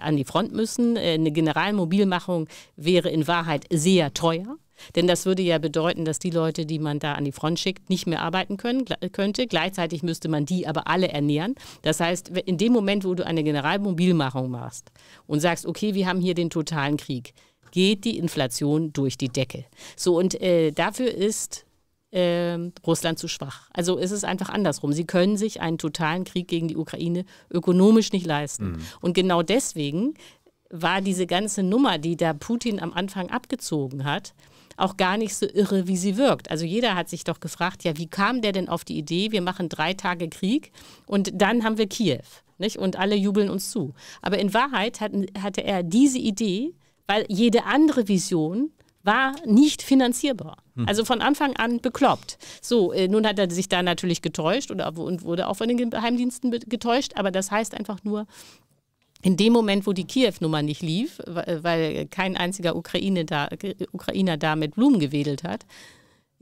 an die Front müssen. Eine Generalmobilmachung wäre in Wahrheit sehr teuer. Denn das würde ja bedeuten, dass die Leute, die man da an die Front schickt, nicht mehr arbeiten können, könnte. Gleichzeitig müsste man die aber alle ernähren. Das heißt, in dem Moment, wo du eine Generalmobilmachung machst und sagst, okay, wir haben hier den totalen Krieg, geht die Inflation durch die Decke. So, und äh, dafür ist äh, Russland zu schwach. Also ist es einfach andersrum. Sie können sich einen totalen Krieg gegen die Ukraine ökonomisch nicht leisten. Mhm. Und genau deswegen war diese ganze Nummer, die da Putin am Anfang abgezogen hat, auch gar nicht so irre, wie sie wirkt. Also jeder hat sich doch gefragt, ja, wie kam der denn auf die Idee, wir machen drei Tage Krieg und dann haben wir Kiew. Nicht? Und alle jubeln uns zu. Aber in Wahrheit hatten, hatte er diese Idee, weil jede andere Vision war nicht finanzierbar. Hm. Also von Anfang an bekloppt. So, äh, nun hat er sich da natürlich getäuscht oder, und wurde auch von den Geheimdiensten getäuscht, aber das heißt einfach nur, in dem Moment, wo die Kiew-Nummer nicht lief, äh, weil kein einziger Ukraine da, Ukrainer da mit Blumen gewedelt hat,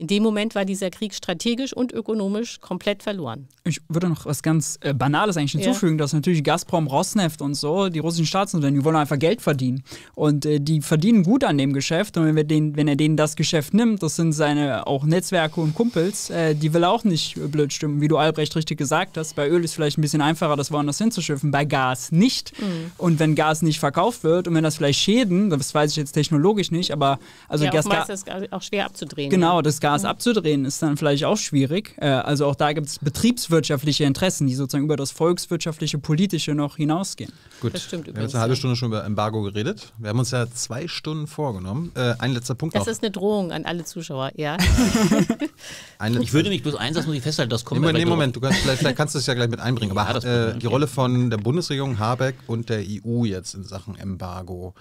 in dem Moment war dieser Krieg strategisch und ökonomisch komplett verloren. Ich würde noch was ganz äh, Banales eigentlich hinzufügen, ja. dass natürlich Gazprom, Rosneft und so, die russischen Staatsunternehmen, die wollen einfach Geld verdienen. Und äh, die verdienen gut an dem Geschäft. Und wenn, wir den, wenn er denen das Geschäft nimmt, das sind seine auch Netzwerke und Kumpels, äh, die will er auch nicht blöd stimmen. Wie du Albrecht richtig gesagt hast, bei Öl ist vielleicht ein bisschen einfacher, das woanders hinzuschiffen, bei Gas nicht. Mhm. Und wenn Gas nicht verkauft wird und wenn das vielleicht Schäden, das weiß ich jetzt technologisch nicht, aber also ja, Gas. Auch ist auch schwer abzudrehen. Genau, das Gas Gas mhm. abzudrehen, ist dann vielleicht auch schwierig. Äh, also auch da gibt es betriebswirtschaftliche Interessen, die sozusagen über das volkswirtschaftliche, politische noch hinausgehen. Gut, das stimmt wir haben jetzt eine halbe Stunde schon über Embargo geredet. Wir haben uns ja zwei Stunden vorgenommen. Äh, ein letzter Punkt das noch. ist eine Drohung an alle Zuschauer, ja. ich würde mich bloß eins, das muss ich festhalten, das kommt nee, nee, Moment, du kannst, vielleicht, vielleicht kannst du es ja gleich mit einbringen. Ja, aber äh, die okay. Rolle von der Bundesregierung, Habeck und der EU jetzt in Sachen Embargo.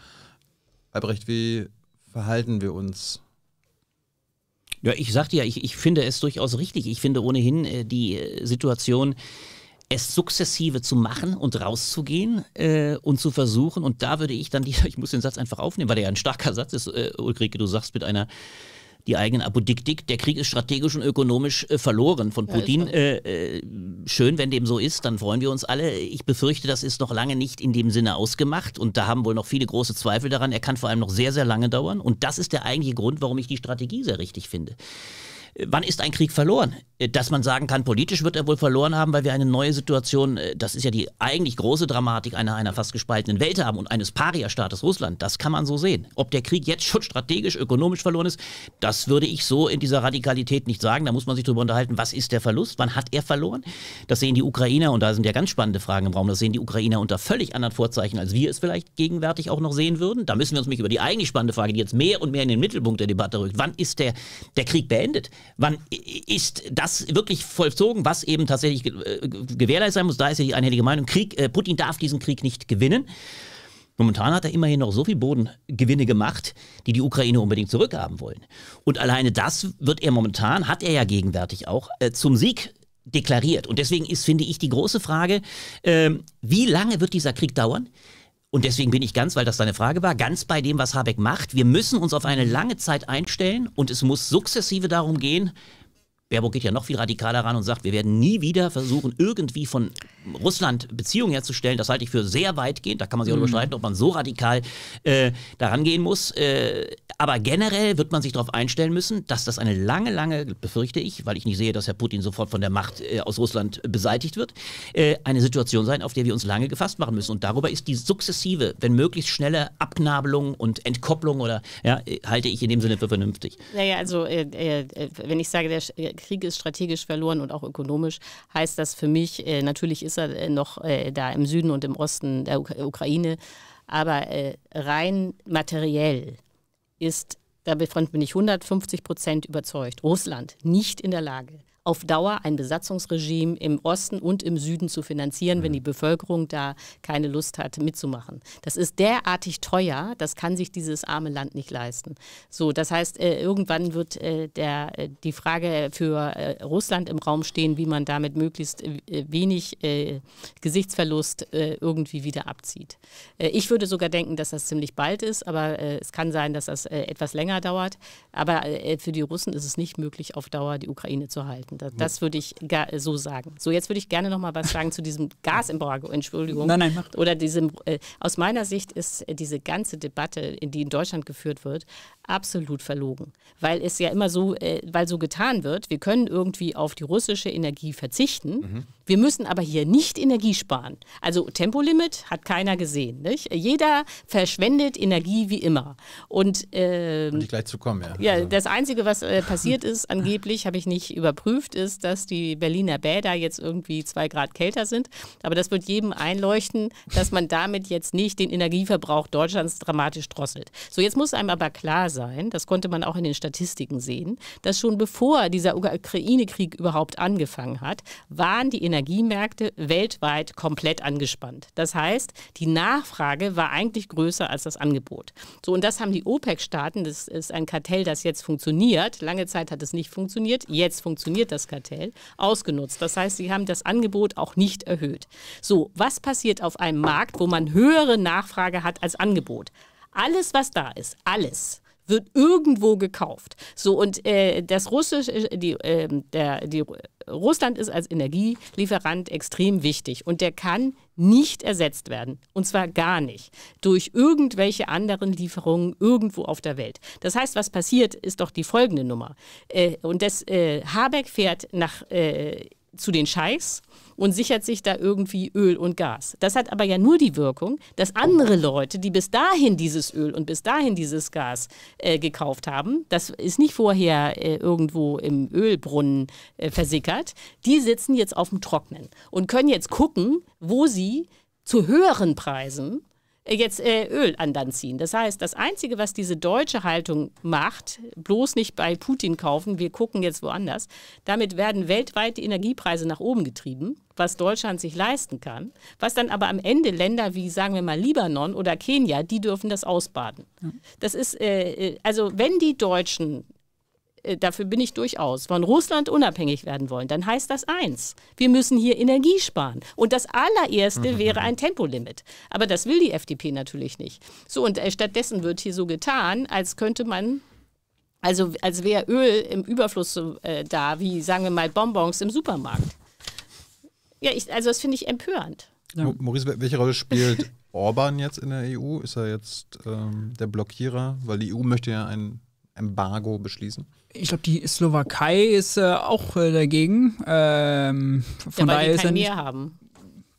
Albrecht, wie verhalten wir uns ja, ich sagte ja, ich, ich finde es durchaus richtig. Ich finde ohnehin äh, die äh, Situation, es sukzessive zu machen und rauszugehen äh, und zu versuchen. Und da würde ich dann, die, ich muss den Satz einfach aufnehmen, weil der ja ein starker Satz ist, äh, Ulrike, du sagst mit einer die eigenen Apodiktik, der Krieg ist strategisch und ökonomisch äh, verloren von Putin. Ja, schön, wenn dem so ist, dann freuen wir uns alle. Ich befürchte, das ist noch lange nicht in dem Sinne ausgemacht und da haben wohl noch viele große Zweifel daran. Er kann vor allem noch sehr, sehr lange dauern und das ist der eigentliche Grund, warum ich die Strategie sehr richtig finde wann ist ein Krieg verloren? Äh, dass man sagen kann, politisch wird er wohl verloren haben, weil wir eine neue Situation, äh, das ist ja die eigentlich große Dramatik einer, einer fast gespaltenen Welt haben und eines Paria-Staates Russland, das kann man so sehen. Ob der Krieg jetzt schon strategisch, ökonomisch verloren ist, das würde ich so in dieser Radikalität nicht sagen. Da muss man sich darüber unterhalten, was ist der Verlust, wann hat er verloren? Das sehen die Ukrainer, und da sind ja ganz spannende Fragen im Raum, das sehen die Ukrainer unter völlig anderen Vorzeichen, als wir es vielleicht gegenwärtig auch noch sehen würden. Da müssen wir uns nämlich über die eigentlich spannende Frage, die jetzt mehr und mehr in den Mittelpunkt der Debatte rückt, wann ist der, der Krieg beendet? wann ist das wirklich vollzogen, was eben tatsächlich äh, gewährleistet sein muss. Da ist ja die einhellige Meinung, Krieg, äh, Putin darf diesen Krieg nicht gewinnen. Momentan hat er immerhin noch so viel Bodengewinne gemacht, die die Ukraine unbedingt zurückhaben wollen. Und alleine das wird er momentan, hat er ja gegenwärtig auch, äh, zum Sieg deklariert. Und deswegen ist, finde ich, die große Frage, äh, wie lange wird dieser Krieg dauern? Und deswegen bin ich ganz, weil das deine Frage war, ganz bei dem, was Habeck macht. Wir müssen uns auf eine lange Zeit einstellen und es muss sukzessive darum gehen, Baerbock geht ja noch viel radikaler ran und sagt, wir werden nie wieder versuchen, irgendwie von Russland Beziehungen herzustellen. Das halte ich für sehr weitgehend. Da kann man sich auch mhm. überschreiten, ob man so radikal äh, daran gehen muss. Äh, aber generell wird man sich darauf einstellen müssen, dass das eine lange, lange, befürchte ich, weil ich nicht sehe, dass Herr Putin sofort von der Macht äh, aus Russland beseitigt wird, äh, eine Situation sein, auf der wir uns lange gefasst machen müssen. Und darüber ist die sukzessive, wenn möglichst schnelle Abnabelung und Entkopplung oder ja, äh, halte ich in dem Sinne für vernünftig. Naja, also äh, wenn ich sage, der Krieg ist strategisch verloren und auch ökonomisch, heißt das für mich, äh, natürlich ist er äh, noch äh, da im Süden und im Osten der Ukra Ukraine, aber äh, rein materiell ist, davon bin ich 150 Prozent überzeugt, Russland nicht in der Lage, auf Dauer ein Besatzungsregime im Osten und im Süden zu finanzieren, wenn mhm. die Bevölkerung da keine Lust hat, mitzumachen. Das ist derartig teuer, das kann sich dieses arme Land nicht leisten. So, das heißt, äh, irgendwann wird äh, der, äh, die Frage für äh, Russland im Raum stehen, wie man damit möglichst äh, wenig äh, Gesichtsverlust irgendwie wieder abzieht. ich würde sogar denken, dass das ziemlich bald ist, aber es kann sein, dass das etwas länger dauert. Aber für die Russen ist es nicht möglich, auf Dauer die Ukraine zu halten beobachten. Das, das würde ich so sagen. So, jetzt würde ich gerne noch mal was sagen zu diesem Gasembargo. Entschuldigung. Nein, nein, mach. Oder diesem. Äh, aus meiner Sicht ist diese ganze Debatte, in die in Deutschland geführt wird, absolut verlogen, weil es ja immer so, äh, weil so getan wird, wir können irgendwie auf die russische Energie verzichten, mhm. wir müssen aber hier nicht Energie sparen. Also Tempolimit hat keiner gesehen. Nicht? Jeder verschwendet Energie wie immer. Und, äh, Und gleich zu kommen, ja. Ja, also. das Einzige, was äh, passiert ist, angeblich, habe ich nicht überprüft, ist, dass die Berliner Bäder jetzt irgendwie zwei Grad kälter sind. Aber das wird jedem einleuchten, dass man damit jetzt nicht den Energieverbrauch Deutschlands dramatisch drosselt. So, jetzt muss einem aber klar sein, sein, das konnte man auch in den Statistiken sehen, dass schon bevor dieser Ukraine-Krieg überhaupt angefangen hat, waren die Energiemärkte weltweit komplett angespannt. Das heißt, die Nachfrage war eigentlich größer als das Angebot. So, und das haben die OPEC-Staaten, das ist ein Kartell, das jetzt funktioniert, lange Zeit hat es nicht funktioniert, jetzt funktioniert das Kartell, ausgenutzt. Das heißt, sie haben das Angebot auch nicht erhöht. So, was passiert auf einem Markt, wo man höhere Nachfrage hat als Angebot? Alles, was da ist, alles wird irgendwo gekauft. So und äh, das russische, äh, die, äh, der, die, Russland ist als Energielieferant extrem wichtig und der kann nicht ersetzt werden. Und zwar gar nicht. Durch irgendwelche anderen Lieferungen irgendwo auf der Welt. Das heißt, was passiert, ist doch die folgende Nummer. Äh, und das äh, Habeck fährt nach, äh, zu den Scheichs und sichert sich da irgendwie Öl und Gas. Das hat aber ja nur die Wirkung, dass andere Leute, die bis dahin dieses Öl und bis dahin dieses Gas äh, gekauft haben, das ist nicht vorher äh, irgendwo im Ölbrunnen äh, versickert, die sitzen jetzt auf dem Trocknen und können jetzt gucken, wo sie zu höheren Preisen äh, jetzt äh, Öl an Land ziehen. Das heißt, das Einzige, was diese deutsche Haltung macht, bloß nicht bei Putin kaufen, wir gucken jetzt woanders, damit werden weltweit die Energiepreise nach oben getrieben, was Deutschland sich leisten kann, was dann aber am Ende Länder wie, sagen wir mal, Libanon oder Kenia, die dürfen das ausbaden. Das ist, äh, äh, also wenn die Deutschen äh, dafür bin ich durchaus, von Russland unabhängig werden wollen, dann heißt das eins, wir müssen hier Energie sparen. Und das allererste mhm. wäre mhm. ein Tempolimit. Aber das will die FDP natürlich nicht. So, und äh, stattdessen wird hier so getan, als könnte man also als wäre Öl im Überfluss äh, da, wie sagen wir mal Bonbons im Supermarkt. Ja, ich, also das finde ich empörend. Ja. Maurice, welche Rolle spielt Orban jetzt in der EU? Ist er jetzt ähm, der Blockierer? Weil die EU möchte ja ein Embargo beschließen? Ich glaube, die Slowakei ist äh, auch äh, dagegen. Ähm, von ja, weil daher die kein Meer haben.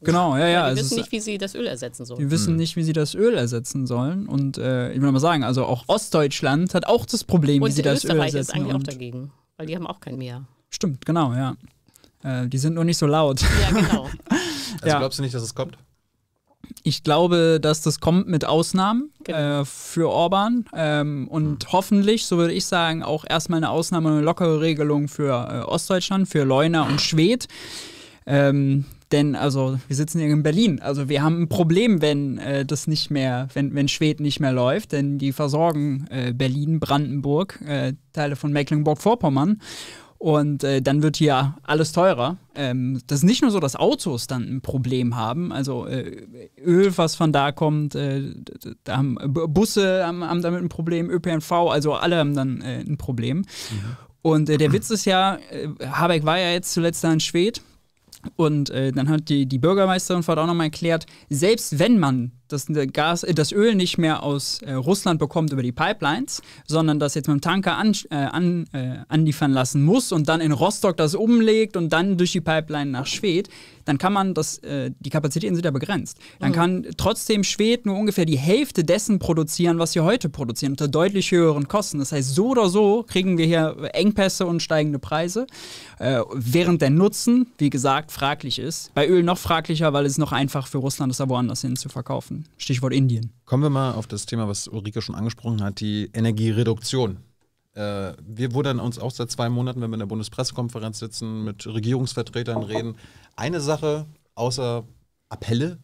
Genau, ja, ja. Die also wissen nicht, wie sie das Öl ersetzen sollen. Die wissen hm. nicht, wie sie das Öl ersetzen sollen. Und äh, ich will mal sagen, also auch Ostdeutschland hat auch das Problem, und wie sie das Österreich Öl ersetzen. sollen. Österreich ist eigentlich auch dagegen, weil die haben auch kein Meer. Stimmt, genau, ja. Äh, die sind nur nicht so laut. Ja, genau. also ja. glaubst du nicht, dass es kommt? Ich glaube, dass das kommt mit Ausnahmen genau. äh, für Orban ähm, und mhm. hoffentlich, so würde ich sagen, auch erstmal eine Ausnahme, eine lockere Regelung für äh, Ostdeutschland, für Leuna und Schwedt. Ähm, denn also wir sitzen hier in Berlin. Also wir haben ein Problem, wenn äh, das nicht mehr, wenn, wenn Schweden nicht mehr läuft, denn die versorgen äh, Berlin, Brandenburg, äh, Teile von Mecklenburg-Vorpommern. Und äh, dann wird hier alles teurer. Ähm, das ist nicht nur so, dass Autos dann ein Problem haben. Also äh, Öl, was von da kommt, äh, da haben äh, Busse haben, haben, damit ein Problem, ÖPNV, also alle haben dann äh, ein Problem. Mhm. Und äh, der Witz ist ja, Habeck war ja jetzt zuletzt da in Schwed. Und dann hat die, die Bürgermeisterin vorher auch nochmal erklärt, selbst wenn man dass Gas, äh, das Öl nicht mehr aus äh, Russland bekommt über die Pipelines, sondern das jetzt mit dem Tanker an, äh, an, äh, anliefern lassen muss und dann in Rostock das umlegt und dann durch die Pipeline nach Schwed, dann kann man das, äh, die Kapazitäten sind ja begrenzt. Dann mhm. kann trotzdem Schwed nur ungefähr die Hälfte dessen produzieren, was sie heute produzieren, unter deutlich höheren Kosten. Das heißt, so oder so kriegen wir hier Engpässe und steigende Preise, äh, während der Nutzen, wie gesagt, fraglich ist. Bei Öl noch fraglicher, weil es noch einfach für Russland ist, da woanders hin zu verkaufen. Stichwort Indien. Kommen wir mal auf das Thema, was Ulrike schon angesprochen hat, die Energiereduktion. Äh, wir wundern uns auch seit zwei Monaten, wenn wir in der Bundespressekonferenz sitzen, mit Regierungsvertretern reden. Eine Sache außer Appelle,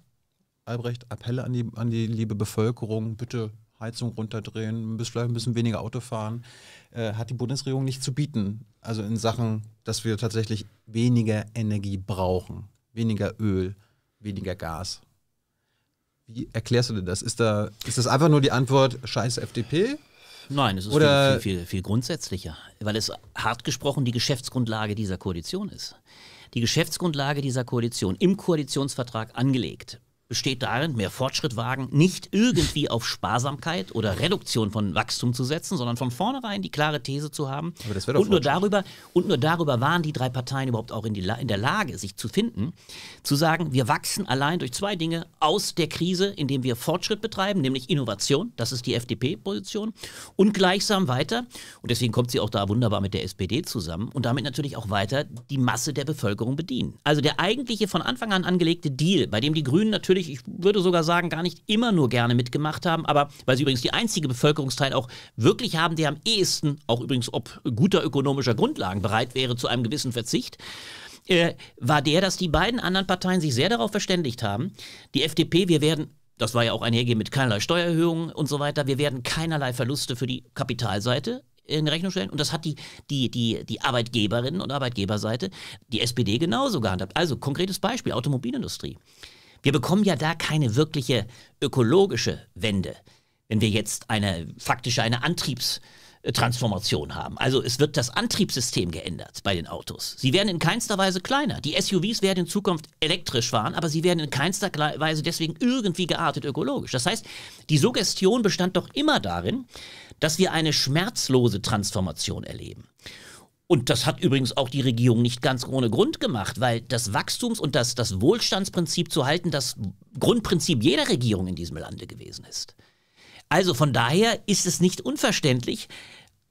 Albrecht, Appelle an die, an die liebe Bevölkerung, bitte Heizung runterdrehen, bis vielleicht ein bisschen weniger Auto fahren, äh, hat die Bundesregierung nicht zu bieten. Also in Sachen, dass wir tatsächlich weniger Energie brauchen, weniger Öl, weniger Gas. Wie erklärst du dir das? Ist, da, ist das einfach nur die Antwort Scheiß FDP? Nein, es ist viel, viel, viel, viel grundsätzlicher, weil es hart gesprochen die Geschäftsgrundlage dieser Koalition ist. Die Geschäftsgrundlage dieser Koalition im Koalitionsvertrag angelegt besteht darin, mehr Fortschritt wagen, nicht irgendwie auf Sparsamkeit oder Reduktion von Wachstum zu setzen, sondern von vornherein die klare These zu haben. und, nur darüber, und nur darüber waren die drei Parteien überhaupt auch in, die, in der Lage, sich zu finden, zu sagen, wir wachsen allein durch zwei Dinge aus der Krise, indem wir Fortschritt betreiben, nämlich Innovation, das ist die FDP-Position, und gleichsam weiter, und deswegen kommt sie auch da wunderbar mit der SPD zusammen, und damit natürlich auch weiter die Masse der Bevölkerung bedienen. Also der eigentliche von Anfang an angelegte Deal, bei dem die Grünen natürlich würde ich, würde sogar sagen, gar nicht immer nur gerne mitgemacht haben, aber weil sie übrigens die einzige Bevölkerungsteil auch wirklich haben, der am ehesten, auch übrigens ob guter ökonomischer Grundlagen, bereit wäre zu einem gewissen Verzicht äh, war der, dass die beiden anderen Parteien sich sehr darauf verständigt haben, die FDP, wir werden, das war ja auch einhergehend mit keinerlei Steuererhöhungen und so weiter, wir werden keinerlei Verluste für die Kapitalseite in Rechnung stellen. Und das hat die, die, die, die Arbeitgeberinnen und Arbeitgeberseite, die SPD genauso gehandhabt. Also konkretes Beispiel, Automobilindustrie. Wir bekommen ja da keine wirkliche ökologische Wende, wenn wir jetzt eine faktisch eine Antriebstransformation haben. Also es wird das Antriebssystem geändert bei den Autos. Sie werden in keinster Weise kleiner. Die SUVs werden in Zukunft elektrisch fahren, aber sie werden in keinster Weise deswegen irgendwie geartet ökologisch. Das heißt, die Suggestion bestand doch immer darin, dass wir eine schmerzlose Transformation erleben. Und das hat übrigens auch die Regierung nicht ganz ohne Grund gemacht, weil das Wachstums- und das, das Wohlstandsprinzip zu halten, das Grundprinzip jeder Regierung in diesem Lande gewesen ist. Also von daher ist es nicht unverständlich,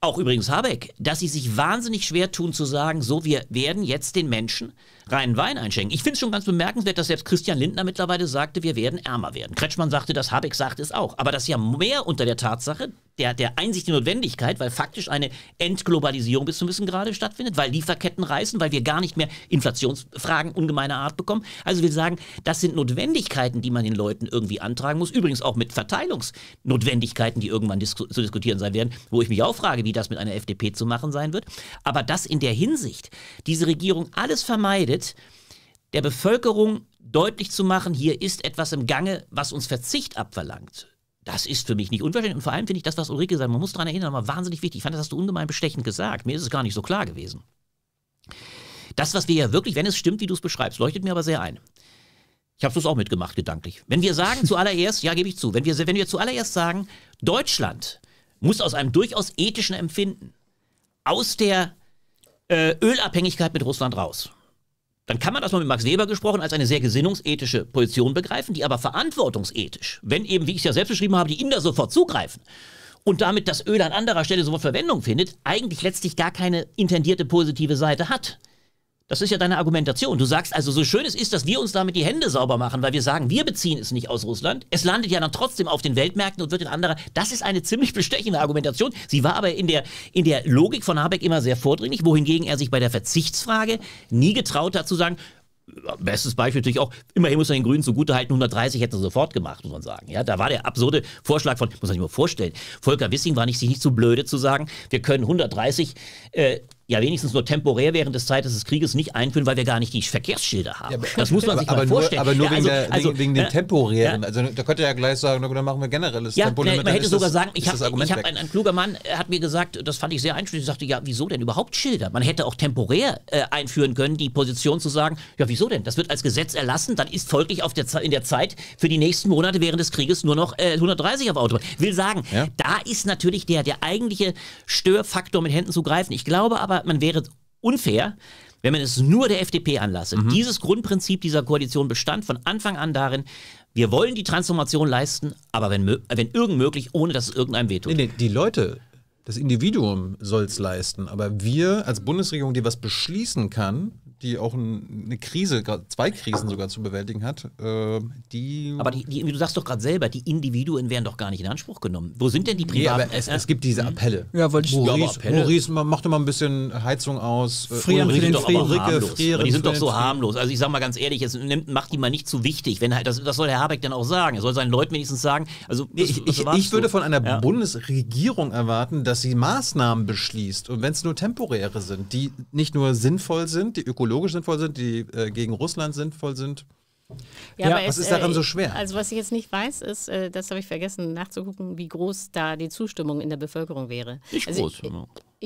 auch übrigens Habeck, dass sie sich wahnsinnig schwer tun zu sagen, so wir werden jetzt den Menschen reinen Wein einschenken. Ich finde es schon ganz bemerkenswert, dass selbst Christian Lindner mittlerweile sagte, wir werden ärmer werden. Kretschmann sagte das, Habeck sagte es auch. Aber das ist ja mehr unter der Tatsache, der, der Einsicht in Notwendigkeit, weil faktisch eine Entglobalisierung bis zum Wissen gerade stattfindet, weil Lieferketten reißen, weil wir gar nicht mehr Inflationsfragen ungemeiner Art bekommen. Also wir sagen, das sind Notwendigkeiten, die man den Leuten irgendwie antragen muss. Übrigens auch mit Verteilungsnotwendigkeiten, die irgendwann disku zu diskutieren sein werden, wo ich mich auch frage, wie das mit einer FDP zu machen sein wird. Aber dass in der Hinsicht diese Regierung alles vermeidet, der Bevölkerung deutlich zu machen, hier ist etwas im Gange, was uns Verzicht abverlangt das ist für mich nicht unverständlich. Und vor allem finde ich das, was Ulrike sagt, man muss daran erinnern, war wahnsinnig wichtig. Ich fand, das hast du ungemein bestechend gesagt. Mir ist es gar nicht so klar gewesen. Das, was wir ja wirklich, wenn es stimmt, wie du es beschreibst, leuchtet mir aber sehr ein. Ich habe es auch mitgemacht, gedanklich. Wenn wir sagen zuallererst, ja, gebe ich zu, wenn wir, wenn wir zuallererst sagen, Deutschland muss aus einem durchaus ethischen Empfinden aus der äh, Ölabhängigkeit mit Russland raus dann kann man das mal mit Max Weber gesprochen als eine sehr gesinnungsethische Position begreifen, die aber verantwortungsethisch, wenn eben, wie ich es ja selbst beschrieben habe, die Inder sofort zugreifen und damit das Öl an anderer Stelle sofort Verwendung findet, eigentlich letztlich gar keine intendierte positive Seite hat. Das ist ja deine Argumentation. Du sagst also, so schön es ist, dass wir uns damit die Hände sauber machen, weil wir sagen, wir beziehen es nicht aus Russland. Es landet ja dann trotzdem auf den Weltmärkten und wird in anderer. Das ist eine ziemlich bestechende Argumentation. Sie war aber in der, in der Logik von Habeck immer sehr vordringlich, wohingegen er sich bei der Verzichtsfrage nie getraut hat zu sagen, Bestes Beispiel natürlich auch, immerhin muss man den Grünen zugutehalten, 130 hätten sie sofort gemacht, muss man sagen. Ja, da war der absurde Vorschlag von, muss man sich mal vorstellen, Volker Wissing war nicht, sich nicht zu so blöde zu sagen, wir können 130 äh, ja wenigstens nur temporär während des Zeit des Krieges nicht einführen, weil wir gar nicht die Verkehrsschilder haben. Ja, aber, das muss man sich aber, mal aber vorstellen. Nur, aber nur ja, also, wegen, der, also, wegen, wegen äh, dem temporären. also da könnte ja gleich sagen, na, dann machen wir generelles ja, Tempo. Na, man hätte sogar das, sagen, ich habe hab ein, ein, kluger Mann äh, hat mir gesagt, das fand ich sehr einschließend, sagte, ja, wieso denn überhaupt Schilder? Man hätte auch temporär äh, einführen können, die Position zu sagen, ja, wieso denn? Das wird als Gesetz erlassen, dann ist folglich auf der, in der Zeit für die nächsten Monate während des Krieges nur noch äh, 130 auf Autobahn. Will sagen, ja? da ist natürlich der, der eigentliche Störfaktor mit Händen zu greifen. Ich glaube aber, aber man wäre unfair, wenn man es nur der FDP anlasse. Mhm. Dieses Grundprinzip dieser Koalition bestand von Anfang an darin, wir wollen die Transformation leisten, aber wenn, wenn irgend möglich, ohne dass es irgendeinem wehtut. Nee, nee, die Leute, das Individuum soll es leisten, aber wir als Bundesregierung, die was beschließen kann, die auch eine Krise, zwei Krisen sogar zu bewältigen hat, äh, die. Aber die, die, du sagst doch gerade selber, die Individuen werden doch gar nicht in Anspruch genommen. Wo sind denn die privaten? Nee, aber es, es gibt diese hm? Appelle. Ja, wollte ich Maurice, Maurice macht doch mal ein bisschen Heizung aus. Äh, Frieren für den doch Frieren. Aber harmlos. Frieren die sind doch so harmlos. Also ich sag mal ganz ehrlich, es macht die mal nicht zu wichtig. Wenn halt, das, das soll Herr Habeck dann auch sagen. Er soll seinen Leuten wenigstens sagen. Also was, ich, was ich, ich, würde von einer ja. Bundesregierung erwarten, dass sie Maßnahmen beschließt und wenn es nur temporäre sind, die nicht nur sinnvoll sind, die ökologisch ökologisch sinnvoll sind, die äh, gegen Russland sinnvoll sind. Ja, ja, aber was es, ist daran äh, so schwer? Also was ich jetzt nicht weiß, ist, äh, das habe ich vergessen nachzugucken, wie groß da die Zustimmung in der Bevölkerung wäre. Nicht also groß. Ich,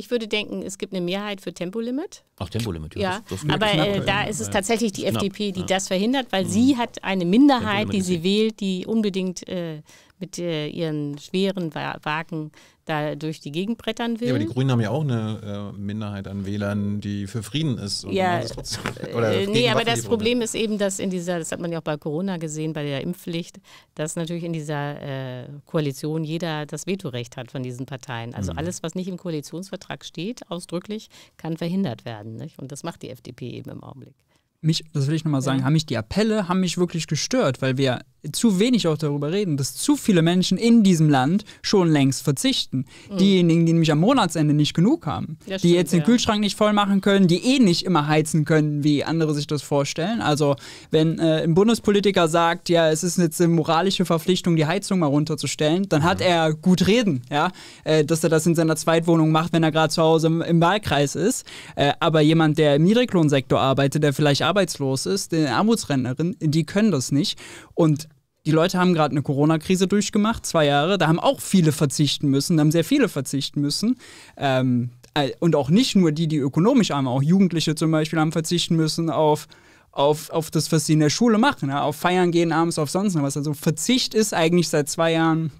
ich, würde denken, es gibt eine Mehrheit für Tempolimit. Auch Tempolimit, ja. ja. Das, das aber äh, knapp, äh, da ist es tatsächlich die knapp, FDP, die ja. das verhindert, weil mhm. sie hat eine Minderheit, die sie wählt, die unbedingt äh, mit äh, ihren schweren Wagen da durch die Gegend brettern will. Ja, aber die Grünen haben ja auch eine äh, Minderheit an Wählern, die für Frieden ist. ja, trotzdem, äh, nee, aber das ne? Problem ist eben, dass in dieser, das hat man ja auch bei Corona gesehen, bei der Impfpflicht, dass natürlich in dieser äh, Koalition jeder das Vetorecht hat von diesen Parteien. Also mhm. alles, was nicht im Koalitionsvertrag steht, ausdrücklich, kann verhindert werden. Nicht? Und das macht die FDP eben im Augenblick mich, das will ich nochmal sagen, ja. haben mich die Appelle, haben mich wirklich gestört, weil wir zu wenig auch darüber reden, dass zu viele Menschen in diesem Land schon längst verzichten. Mhm. Diejenigen, die nämlich am Monatsende nicht genug haben, ja, die stimmt, jetzt den ja. Kühlschrank nicht voll machen können, die eh nicht immer heizen können, wie andere sich das vorstellen. Also wenn äh, ein Bundespolitiker sagt, ja, es ist jetzt eine moralische Verpflichtung, die Heizung mal runterzustellen, dann hat mhm. er gut reden, ja, äh, dass er das in seiner Zweitwohnung macht, wenn er gerade zu Hause im, im Wahlkreis ist. Äh, aber jemand, der im Niedriglohnsektor arbeitet, der vielleicht arbeitslos ist, eine Armutsrentnerin, die können das nicht. Und die Leute haben gerade eine Corona-Krise durchgemacht, zwei Jahre. Da haben auch viele verzichten müssen, da haben sehr viele verzichten müssen. Ähm, äh, und auch nicht nur die, die ökonomisch arm, auch Jugendliche zum Beispiel haben verzichten müssen auf, auf, auf das, was sie in der Schule machen, ja? auf Feiern gehen abends, auf sonst noch was. Also Verzicht ist eigentlich seit zwei Jahren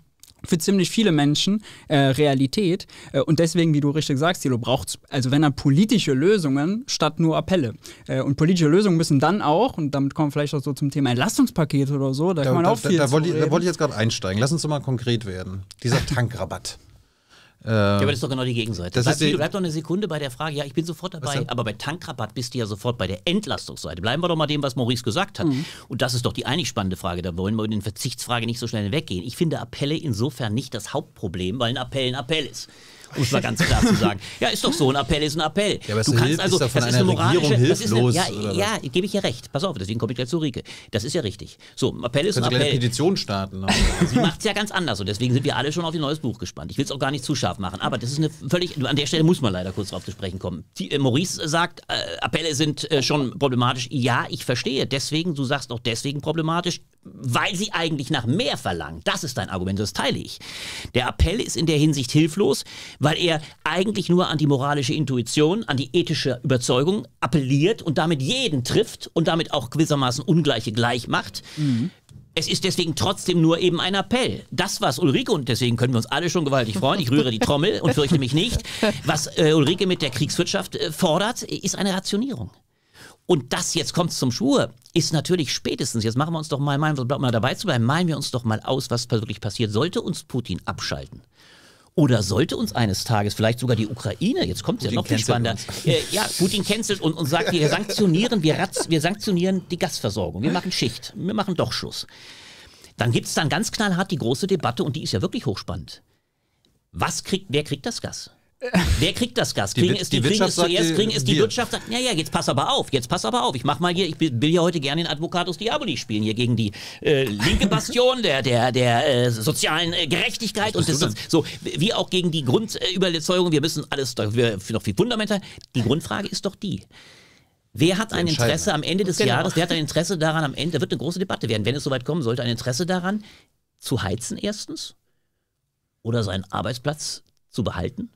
für ziemlich viele Menschen äh, Realität. Äh, und deswegen, wie du richtig sagst, Thilo, braucht also wenn dann politische Lösungen statt nur Appelle. Äh, und politische Lösungen müssen dann auch, und damit kommen wir vielleicht auch so zum Thema Entlastungspaket oder so, da, da kann man da, auch viel da, da, wollte ich, da ich jetzt gerade einsteigen. Lass uns doch mal konkret werden. Dieser Tankrabatt. Ähm, ja, aber das ist doch genau die Gegenseite. Das bleib, die, bleib doch eine Sekunde bei der Frage, ja, ich bin sofort dabei, aber bei Tankrabatt bist du ja sofort bei der Entlastungsseite. Bleiben wir doch mal dem, was Maurice gesagt hat. Mhm. Und das ist doch die eigentlich spannende Frage. Da wollen wir in den Verzichtsfrage nicht so schnell hinweggehen. Ich finde Appelle insofern nicht das Hauptproblem, weil ein Appell ein Appell ist um es mal ganz klar zu sagen. Ja, ist doch so, ein Appell ist ein Appell. Ja, aber du kannst also, ist das ist eine moralische, das ist eine, ja, ja, gebe ich ja recht. Pass auf, deswegen komme ich gleich zu Rike. Das ist ja richtig. So, ein Appell ist ein Appell. Eine Petition starten. Sie macht es ja ganz anders und deswegen sind wir alle schon auf ihr neues Buch gespannt. Ich will es auch gar nicht zu scharf machen, aber das ist eine völlig, an der Stelle muss man leider kurz darauf zu sprechen kommen. Die, äh, Maurice sagt, äh, Appelle sind äh, schon problematisch. Ja, ich verstehe. Deswegen, du sagst auch deswegen problematisch weil sie eigentlich nach mehr verlangen. Das ist dein Argument, das teile ich. Der Appell ist in der Hinsicht hilflos, weil er eigentlich nur an die moralische Intuition, an die ethische Überzeugung appelliert und damit jeden trifft und damit auch gewissermaßen Ungleiche gleich macht. Mhm. Es ist deswegen trotzdem nur eben ein Appell. Das, was Ulrike, und deswegen können wir uns alle schon gewaltig freuen, ich rühre die Trommel und fürchte mich nicht, was äh, Ulrike mit der Kriegswirtschaft äh, fordert, ist eine Rationierung. Und das, jetzt kommt zum Schwur, ist natürlich spätestens, jetzt machen wir uns doch mal, malen, mal dabei zu bleiben, malen wir uns doch mal aus, was wirklich passiert. Sollte uns Putin abschalten? Oder sollte uns eines Tages vielleicht sogar die Ukraine, jetzt kommt ja noch viel spannender, äh, ja, Putin cancelt und, und sagt, wir sanktionieren, wir, wir sanktionieren die Gasversorgung, wir machen Schicht, wir machen doch Schluss. Dann gibt es dann ganz knallhart die große Debatte und die ist ja wirklich hochspannend. Was kriegt, wer kriegt das Gas? Wer kriegt das Gas? Kriegen die, es die, die kriegen es zuerst, kriegen es die wir. Wirtschaft sagt, ja, jetzt pass aber auf, jetzt pass aber auf. Ich mach mal hier, ich will ja heute gerne den Advocatus Diaboli spielen, hier gegen die äh, linke Bastion der, der, der äh, sozialen äh, Gerechtigkeit und das, so, wie auch gegen die Grundüberzeugung, wir müssen alles wir, noch viel fundamental. Die Grundfrage ist doch die. Wer hat ein Interesse am Ende des genau. Jahres, wer hat ein Interesse daran am Ende, da wird eine große Debatte werden, wenn es soweit kommen sollte, ein Interesse daran, zu heizen erstens oder seinen Arbeitsplatz zu behalten?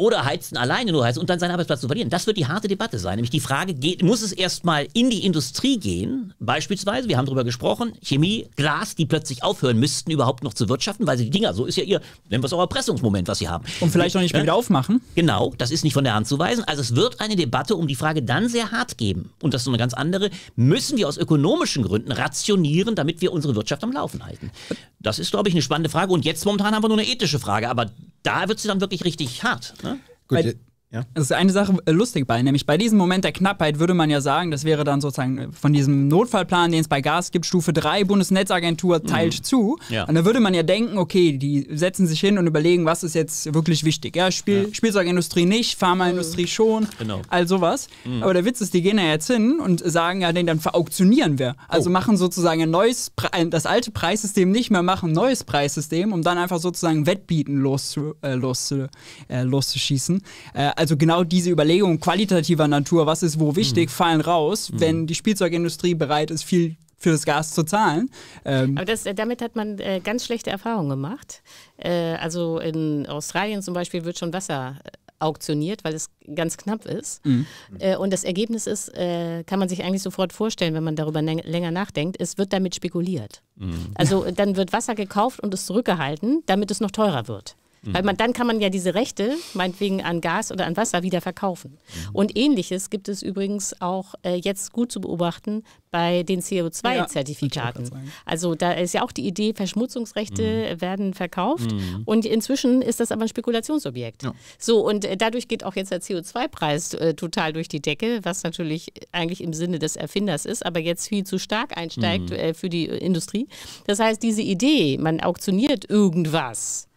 oder Heizen alleine nur heizen und dann seinen Arbeitsplatz zu verlieren. Das wird die harte Debatte sein. Nämlich die Frage, geht, muss es erstmal in die Industrie gehen? Beispielsweise, wir haben darüber gesprochen, Chemie, Glas, die plötzlich aufhören müssten, überhaupt noch zu wirtschaften, weil sie die Dinger, so ist ja ihr, nennen wir es auch Erpressungsmoment, was sie haben. Und vielleicht noch nicht mehr wieder aufmachen. Genau, das ist nicht von der Hand zu weisen. Also es wird eine Debatte um die Frage dann sehr hart geben. Und das ist so eine ganz andere. Müssen wir aus ökonomischen Gründen rationieren, damit wir unsere Wirtschaft am Laufen halten? Das ist, glaube ich, eine spannende Frage. Und jetzt momentan haben wir nur eine ethische Frage. Aber da wird sie dann wirklich richtig hart. Ne? Ne? Gut, Weil, Ja. Das ist eine Sache äh, lustig bei, nämlich bei diesem Moment der Knappheit würde man ja sagen, das wäre dann sozusagen äh, von diesem Notfallplan, den es bei Gas gibt, Stufe 3, Bundesnetzagentur mhm. teilt mhm. zu. Ja. Und da würde man ja denken, okay, die setzen sich hin und überlegen, was ist jetzt wirklich wichtig. Ja, Spiel, ja. Spielzeugindustrie nicht, Pharmaindustrie mhm. schon, genau. all sowas. Mhm. Aber der Witz ist, die gehen ja jetzt hin und sagen, ja, den dann verauktionieren wir. Also oh. machen sozusagen ein neues, das alte Preissystem nicht mehr, machen ein neues Preissystem, um dann einfach sozusagen Wettbieten loszu, äh, loszu, äh, loszuschießen äh, also genau diese Überlegungen qualitativer Natur, was ist wo wichtig, mhm. fallen raus, mhm. wenn die Spielzeugindustrie bereit ist, viel für das Gas zu zahlen. Ähm Aber das, damit hat man äh, ganz schlechte Erfahrungen gemacht. Äh, also in Australien zum Beispiel wird schon Wasser äh, auktioniert, weil es ganz knapp ist. Mhm. Äh, und das Ergebnis ist, äh, kann man sich eigentlich sofort vorstellen, wenn man darüber länger nachdenkt, es wird damit spekuliert. Mhm. Also äh, dann wird Wasser gekauft und es zurückgehalten, damit es noch teurer wird. Mhm. Weil man, dann kann man ja diese Rechte, meinetwegen an Gas oder an Wasser, wieder verkaufen. Mhm. Und ähnliches gibt es übrigens auch äh, jetzt gut zu beobachten bei den CO2-Zertifikaten. Ja, also da ist ja auch die Idee, Verschmutzungsrechte mhm. werden verkauft mhm. und inzwischen ist das aber ein Spekulationsobjekt. Ja. So, und äh, dadurch geht auch jetzt der CO2-Preis äh, total durch die Decke, was natürlich eigentlich im Sinne des Erfinders ist, aber jetzt viel zu stark einsteigt mhm. äh, für die äh, Industrie. Das heißt, diese Idee, man auktioniert irgendwas,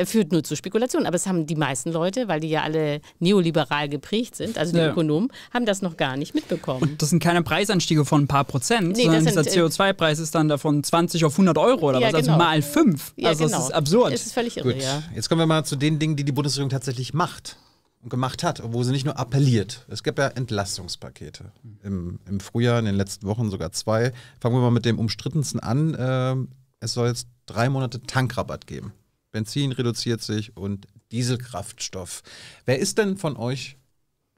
äh, führt nur zu Spekulationen. Aber es haben die meisten Leute, weil die ja alle neoliberal geprägt sind, also die ja. Ökonomen, haben das noch gar nicht mitbekommen. Und das sind keine Preisanstiege von ein paar Prozent, nee, sondern dieser äh, CO2-Preis ist dann davon 20 auf 100 Euro oder ja, was, also genau. mal 5. Ja, also genau. das ist absurd. Das ist völlig irre, Gut. Ja. Jetzt kommen wir mal zu den Dingen, die die Bundesregierung tatsächlich macht und gemacht hat, wo sie nicht nur appelliert. Es gibt ja Entlastungspakete hm. im, im Frühjahr, in den letzten Wochen sogar zwei. Fangen wir mal mit dem umstrittensten an. Ähm, es soll jetzt drei Monate Tankrabatt geben. Benzin reduziert sich und Dieselkraftstoff. Wer ist denn von euch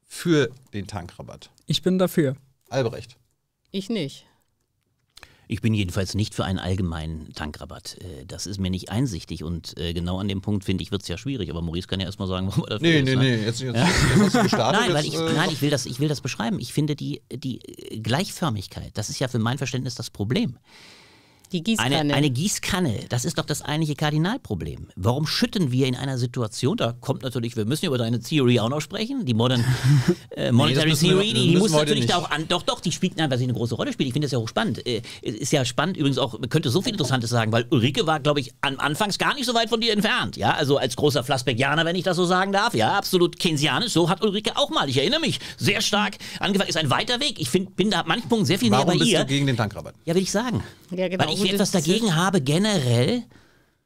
für den Tankrabatt? Ich bin dafür. Albrecht. Ich nicht. Ich bin jedenfalls nicht für einen allgemeinen Tankrabatt. Äh, das ist mir nicht einsichtig und äh, genau an dem Punkt finde ich, wird es ja schwierig. Aber Maurice kann ja erstmal sagen, warum er dafür nee, ist. Nee, nee, nee, jetzt, jetzt, ja? jetzt nein, weil ich, äh. nein ich, will das, ich will das beschreiben. Ich finde die, die Gleichförmigkeit, das ist ja für mein Verständnis das Problem. Die Gießkanne. Eine, eine, Gießkanne, das ist doch das eigentliche Kardinalproblem. Warum schütten wir in einer Situation, da kommt natürlich, wir müssen über deine Theorie auch noch sprechen, die Modern äh, Monetary nee, Theory, wir, die muss natürlich da auch an, doch, doch, die spielt, nein, eine große Rolle spielt. Ich finde das ja hochspannend. Äh, ist ja spannend, übrigens auch, man könnte so viel Interessantes sagen, weil Ulrike war, glaube ich, an, anfangs gar nicht so weit von dir entfernt. Ja, also als großer Flassbeckianer, wenn ich das so sagen darf, ja, absolut keynesianisch, so hat Ulrike auch mal, ich erinnere mich, sehr stark angefangen. Ist ein weiter Weg. Ich find, bin da an manchen Punkten sehr viel Warum näher bei ihr. Warum bist du gegen den Tankrabatt? Ja, will ich sagen. Ja, genau. Weil ich ich etwas dagegen habe, generell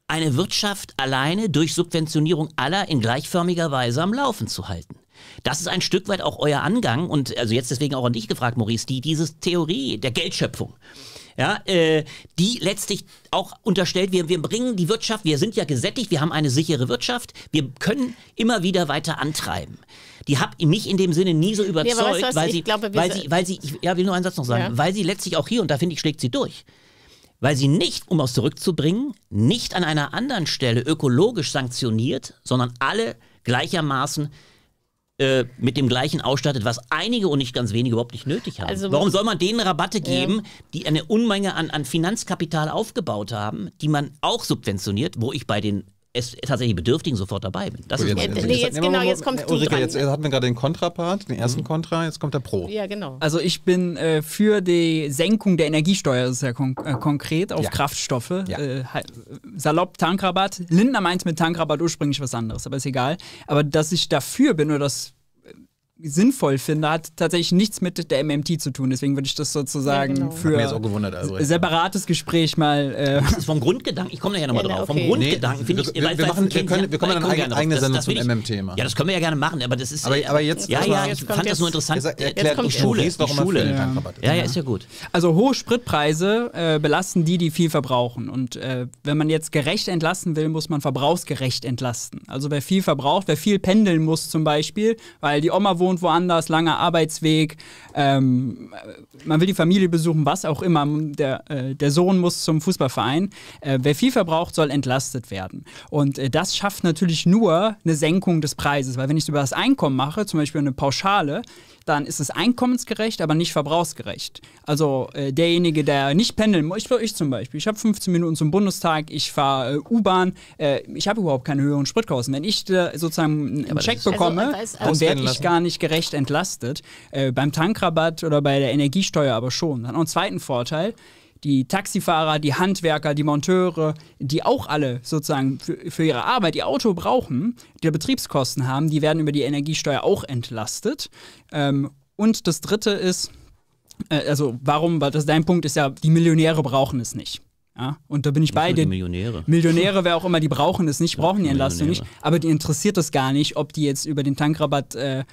eine Wirtschaft alleine durch Subventionierung aller in gleichförmiger Weise am Laufen zu halten. Das ist ein Stück weit auch euer Angang und also jetzt deswegen auch an dich gefragt, Maurice, die diese Theorie der Geldschöpfung. Ja, äh, die letztlich auch unterstellt, wir, wir bringen die Wirtschaft, wir sind ja gesättigt, wir haben eine sichere Wirtschaft, wir können immer wieder weiter antreiben. Die hat mich in dem Sinne nie so überzeugt, nee, weißt du, weil, sie, glaube, weil, sie, weil sie, ja, will nur einen Satz noch sagen, ja. weil sie letztlich auch hier, und da finde ich, schlägt sie durch, weil sie nicht, um aus zurückzubringen, nicht an einer anderen Stelle ökologisch sanktioniert, sondern alle gleichermaßen äh, mit dem gleichen ausstattet, was einige und nicht ganz wenige überhaupt nicht nötig haben. Also, Warum soll man denen Rabatte geben, ja. die eine Unmenge an, an Finanzkapital aufgebaut haben, die man auch subventioniert, wo ich bei den es tatsächlich Bedürftigen sofort dabei bin. Das ist jetzt, nee, jetzt, jetzt genau, jetzt kommt Ulrike, dran. jetzt hatten wir gerade den Kontrapart, den ersten mhm. Kontra, jetzt kommt der Pro. Ja, genau. Also ich bin äh, für die Senkung der Energiesteuer, das ist ja kon äh, konkret, auf ja. Kraftstoffe. Ja. Äh, salopp Tankrabatt. Lindner meint mit Tankrabatt ursprünglich was anderes, aber ist egal. Aber dass ich dafür bin oder das sinnvoll finde, hat tatsächlich nichts mit der MMT zu tun. Deswegen würde ich das sozusagen ja, genau. für also, separates Gespräch mal. Äh das ist vom Grundgedanken, ich komme da ja nochmal drauf. Okay. Vom Grundgedanken finde ich. Wir, wir, machen, wir, können, wir kommen dann eine eigene Sendung zum MMT machen. Ja, das können wir ja gerne machen, aber das ist. Aber, aber jetzt. Ja, ja, ich fand das nur interessant. Jetzt, erklärt, äh, kommt Schule. Schule. Schule. Ja. ja. ja, ist ja gut. Also hohe Spritpreise äh, belasten die, die viel verbrauchen. Und äh, wenn man jetzt gerecht entlasten will, muss man verbrauchsgerecht entlasten. Also wer viel verbraucht, wer viel pendeln muss zum Beispiel, weil die Oma wohnt wohnt woanders, langer Arbeitsweg, ähm, man will die Familie besuchen, was auch immer, der, äh, der Sohn muss zum Fußballverein. Äh, wer viel verbraucht, soll entlastet werden. Und äh, das schafft natürlich nur eine Senkung des Preises, weil wenn ich es über das Einkommen mache, zum Beispiel eine Pauschale, dann ist es einkommensgerecht, aber nicht verbrauchsgerecht. Also äh, derjenige, der nicht pendeln muss, ich, ich, zum Beispiel, ich habe 15 Minuten zum Bundestag, ich fahre äh, U-Bahn, äh, ich habe überhaupt keine höheren Spritkosten. Wenn ich äh, sozusagen einen Check bekomme, also, dann werde ich gar nicht gerecht entlastet. Äh, beim Tankrabatt oder bei der Energiesteuer aber schon. Dann auch einen zweiten Vorteil, die Taxifahrer, die Handwerker, die Monteure, die auch alle sozusagen für, für ihre Arbeit ihr Auto brauchen, die Betriebskosten haben, die werden über die Energiesteuer auch entlastet. Ähm, und das Dritte ist, äh, also warum, weil das dein Punkt ist ja, die Millionäre brauchen es nicht. Ja, und da bin ich bei den Millionäre. Millionäre, wer auch immer, die brauchen es nicht, brauchen die Entlastung nicht. Aber die interessiert es gar nicht, ob die jetzt über den Tankrabatt äh,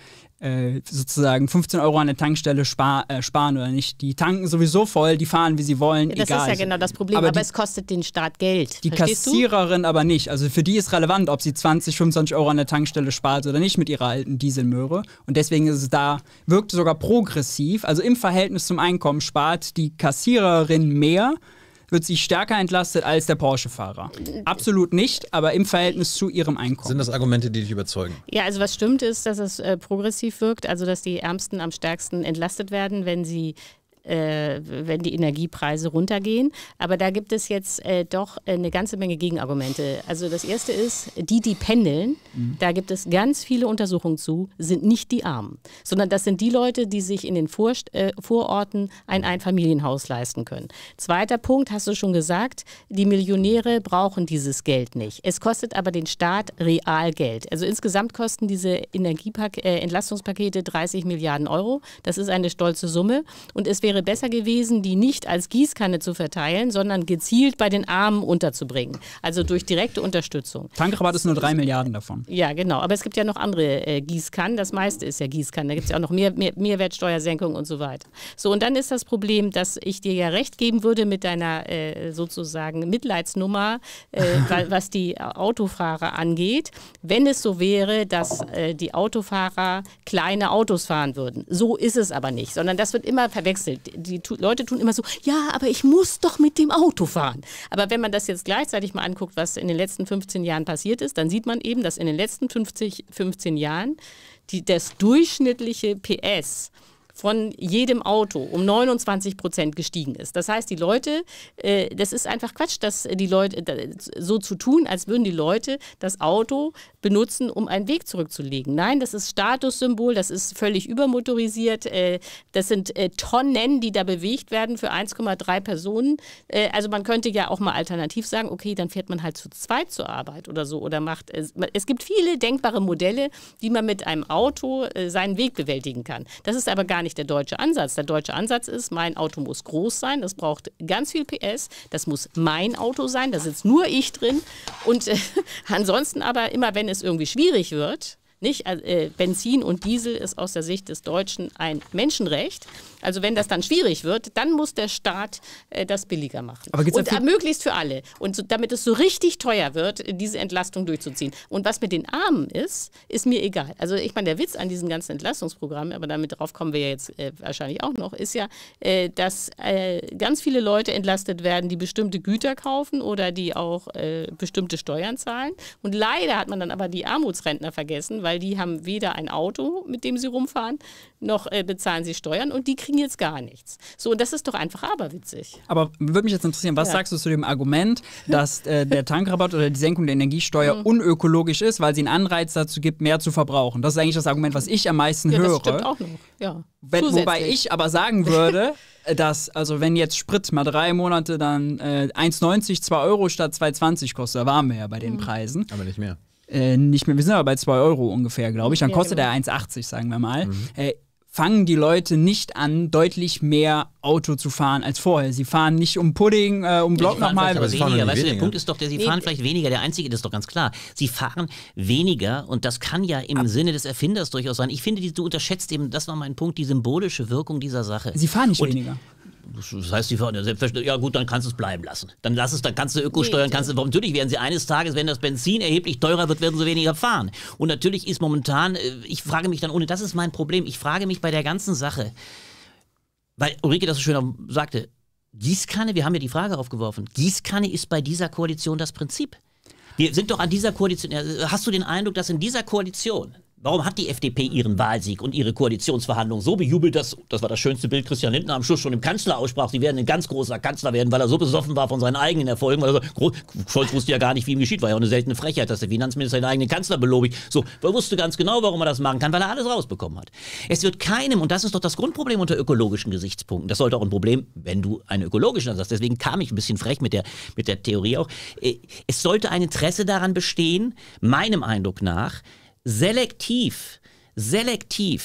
äh, sozusagen 15 Euro an der Tankstelle spar, äh, sparen oder nicht. Die tanken sowieso voll, die fahren, wie sie wollen. das egal. ist ja genau das Problem, aber, aber die, es kostet den Staat Geld. Die Verstehst Kassiererin du? aber nicht. Also für die ist relevant, ob sie 20, 25 Euro an der Tankstelle spart oder nicht mit ihrer alten Dieselmöhre. Und deswegen ist es da, wirkt sogar progressiv. Also im Verhältnis zum Einkommen spart die Kassiererin mehr wird sie stärker entlastet als der Porsche-Fahrer. Absolut nicht, aber im Verhältnis zu ihrem Einkommen. Sind das Argumente, die dich überzeugen? Ja, also was stimmt ist, dass es äh, progressiv wirkt, also dass die Ärmsten am stärksten entlastet werden, wenn sie äh, wenn die Energiepreise runtergehen. Aber da gibt es jetzt äh, doch äh, eine ganze Menge Gegenargumente. Also das erste ist, die, die pendeln, mhm. da gibt es ganz viele Untersuchungen zu, sind nicht die Armen, sondern das sind die Leute, die sich in den Vor äh, Vororten ein Einfamilienhaus leisten können. Zweiter Punkt, hast du schon gesagt, die Millionäre brauchen dieses Geld nicht. Es kostet aber den Staat real Geld. Also insgesamt kosten diese Energiepak äh, Entlastungspakete 30 Milliarden Euro. Das ist eine stolze Summe und es wäre wäre besser gewesen, die nicht als Gießkanne zu verteilen, sondern gezielt bei den Armen unterzubringen. Also durch direkte Unterstützung. Tankrabatt ist nur drei Milliarden davon. Ja, genau. Aber es gibt ja noch andere äh, Gießkannen. Das meiste ist ja Gießkanne. Da gibt es ja auch noch mehr, mehr, Mehrwertsteuersenkung und so weiter. So, und dann ist das Problem, dass ich dir ja recht geben würde mit deiner äh, sozusagen Mitleidsnummer, äh, was die Autofahrer angeht, wenn es so wäre, dass äh, die Autofahrer kleine Autos fahren würden. So ist es aber nicht, sondern das wird immer verwechselt die Leute tun immer so, ja, aber ich muss doch mit dem Auto fahren. Aber wenn man das jetzt gleichzeitig mal anguckt, was in den letzten 15 Jahren passiert ist, dann sieht man eben, dass in den letzten 50, 15 Jahren die, das durchschnittliche PS von jedem Auto um 29 Prozent gestiegen ist. Das heißt, die Leute, äh, das ist einfach Quatsch, dass die Leute so zu tun, als würden die Leute das Auto benutzen, um einen Weg zurückzulegen. Nein, das ist Statussymbol, das ist völlig übermotorisiert, äh, das sind äh, Tonnen, die da bewegt werden für 1,3 Personen. also man könnte ja auch mal alternativ sagen, okay, dann fährt man halt zu zweit zur Arbeit oder so oder macht es. Es gibt viele denkbare Modelle, wie man mit einem Auto seinen Weg bewältigen kann. Das ist aber gar nicht nicht der deutsche Ansatz. Der deutsche Ansatz ist, mein Auto muss groß sein, das braucht ganz viel PS, das muss mein Auto sein, da sitzt nur ich drin. Und äh, ansonsten aber immer, wenn es irgendwie schwierig wird, nicht, äh, äh, Benzin und Diesel ist aus der Sicht des Deutschen ein Menschenrecht. Also wenn das dann schwierig wird, dann muss der Staat äh, das billiger machen. Aber und viel... Äh, möglichst für alle. Und so, damit es so richtig teuer wird, äh, diese Entlastung durchzuziehen. Und was mit den Armen ist, ist mir egal. Also ich meine, der Witz an diesen ganzen Entlastungsprogrammen, aber damit drauf kommen wir ja jetzt äh, wahrscheinlich auch noch, ist ja, äh, dass äh, ganz viele Leute entlastet werden, die bestimmte Güter kaufen oder die auch bestimmte Steuern zahlen. Und leider hat man dann aber die Armutsrentner vergessen, weil die haben weder ein Auto, mit dem sie rumfahren, noch äh, bezahlen sie Steuern und die kriegen jetzt gar nichts. So, und das ist doch einfach aberwitzig. Aber würde mich jetzt interessieren, was ja. sagst du zu dem Argument, dass äh, der Tankrabatt oder die Senkung der Energiesteuer mhm. unökologisch ist, weil sie einen Anreiz dazu gibt, mehr zu verbrauchen? Das ist eigentlich das Argument, was ich am meisten ja, höre. Das stimmt auch noch. Ja. Wenn, wobei ich aber sagen würde, äh, dass, also wenn jetzt Sprit mal drei Monate dann äh, 1,90, 2 Euro statt 2,20 kostet, da waren wir ja bei den mhm. Preisen. Aber nicht mehr. Äh, nicht mehr, wir sind aber bei 2 Euro ungefähr, glaube ich. Dann kostet ja, genau. er 1,80, sagen wir mal. Mhm. Äh, fangen die Leute nicht an, deutlich mehr Auto zu fahren als vorher. Sie fahren nicht um Pudding, äh, um Block ja, nochmal. Aber weniger. Weniger. Weißt du, der Punkt ist doch, der, sie nee. fahren vielleicht weniger. Der einzige, das ist doch ganz klar. Sie fahren weniger und das kann ja im Ab Sinne des Erfinders durchaus sein. Ich finde, du unterschätzt eben, das war mein Punkt, die symbolische Wirkung dieser Sache. Sie fahren nicht und weniger. Das heißt, die fahren ja selbstverständlich. Ja, gut, dann kannst du es bleiben lassen. Dann lass es, dann kannst du Ökosteuern, kannst du. Natürlich werden sie eines Tages, wenn das Benzin erheblich teurer wird, werden sie weniger fahren. Und natürlich ist momentan, äh, ich frage mich dann ohne, das ist mein Problem, ich frage mich bei der ganzen Sache, weil Ulrike das so schön sagte, Gießkanne, wir haben ja die Frage aufgeworfen, Gießkanne ist bei dieser Koalition das Prinzip. Wir sind doch an dieser Koalition. Hast du den Eindruck, dass in dieser Koalition Warum hat die FDP ihren Wahlsieg und ihre Koalitionsverhandlungen so bejubelt, dass, das war das schönste Bild, Christian Lindner am Schluss schon im Kanzler aussprach, sie werden ein ganz großer Kanzler werden, weil er so besoffen war von seinen eigenen Erfolgen, weil er so, Scholz wusste ja gar nicht, wie ihm geschieht, war ja auch eine seltene Frechheit, dass der Finanzminister den eigenen Kanzler belobigt. So, er wusste ganz genau, warum er das machen kann, weil er alles rausbekommen hat. Es wird keinem, und das ist doch das Grundproblem unter ökologischen Gesichtspunkten, das sollte auch ein Problem, wenn du einen ökologischen Ansatz, deswegen kam ich ein bisschen frech mit der, mit der Theorie auch, äh, es sollte ein Interesse daran bestehen, meinem Eindruck nach, selektiv, selektiv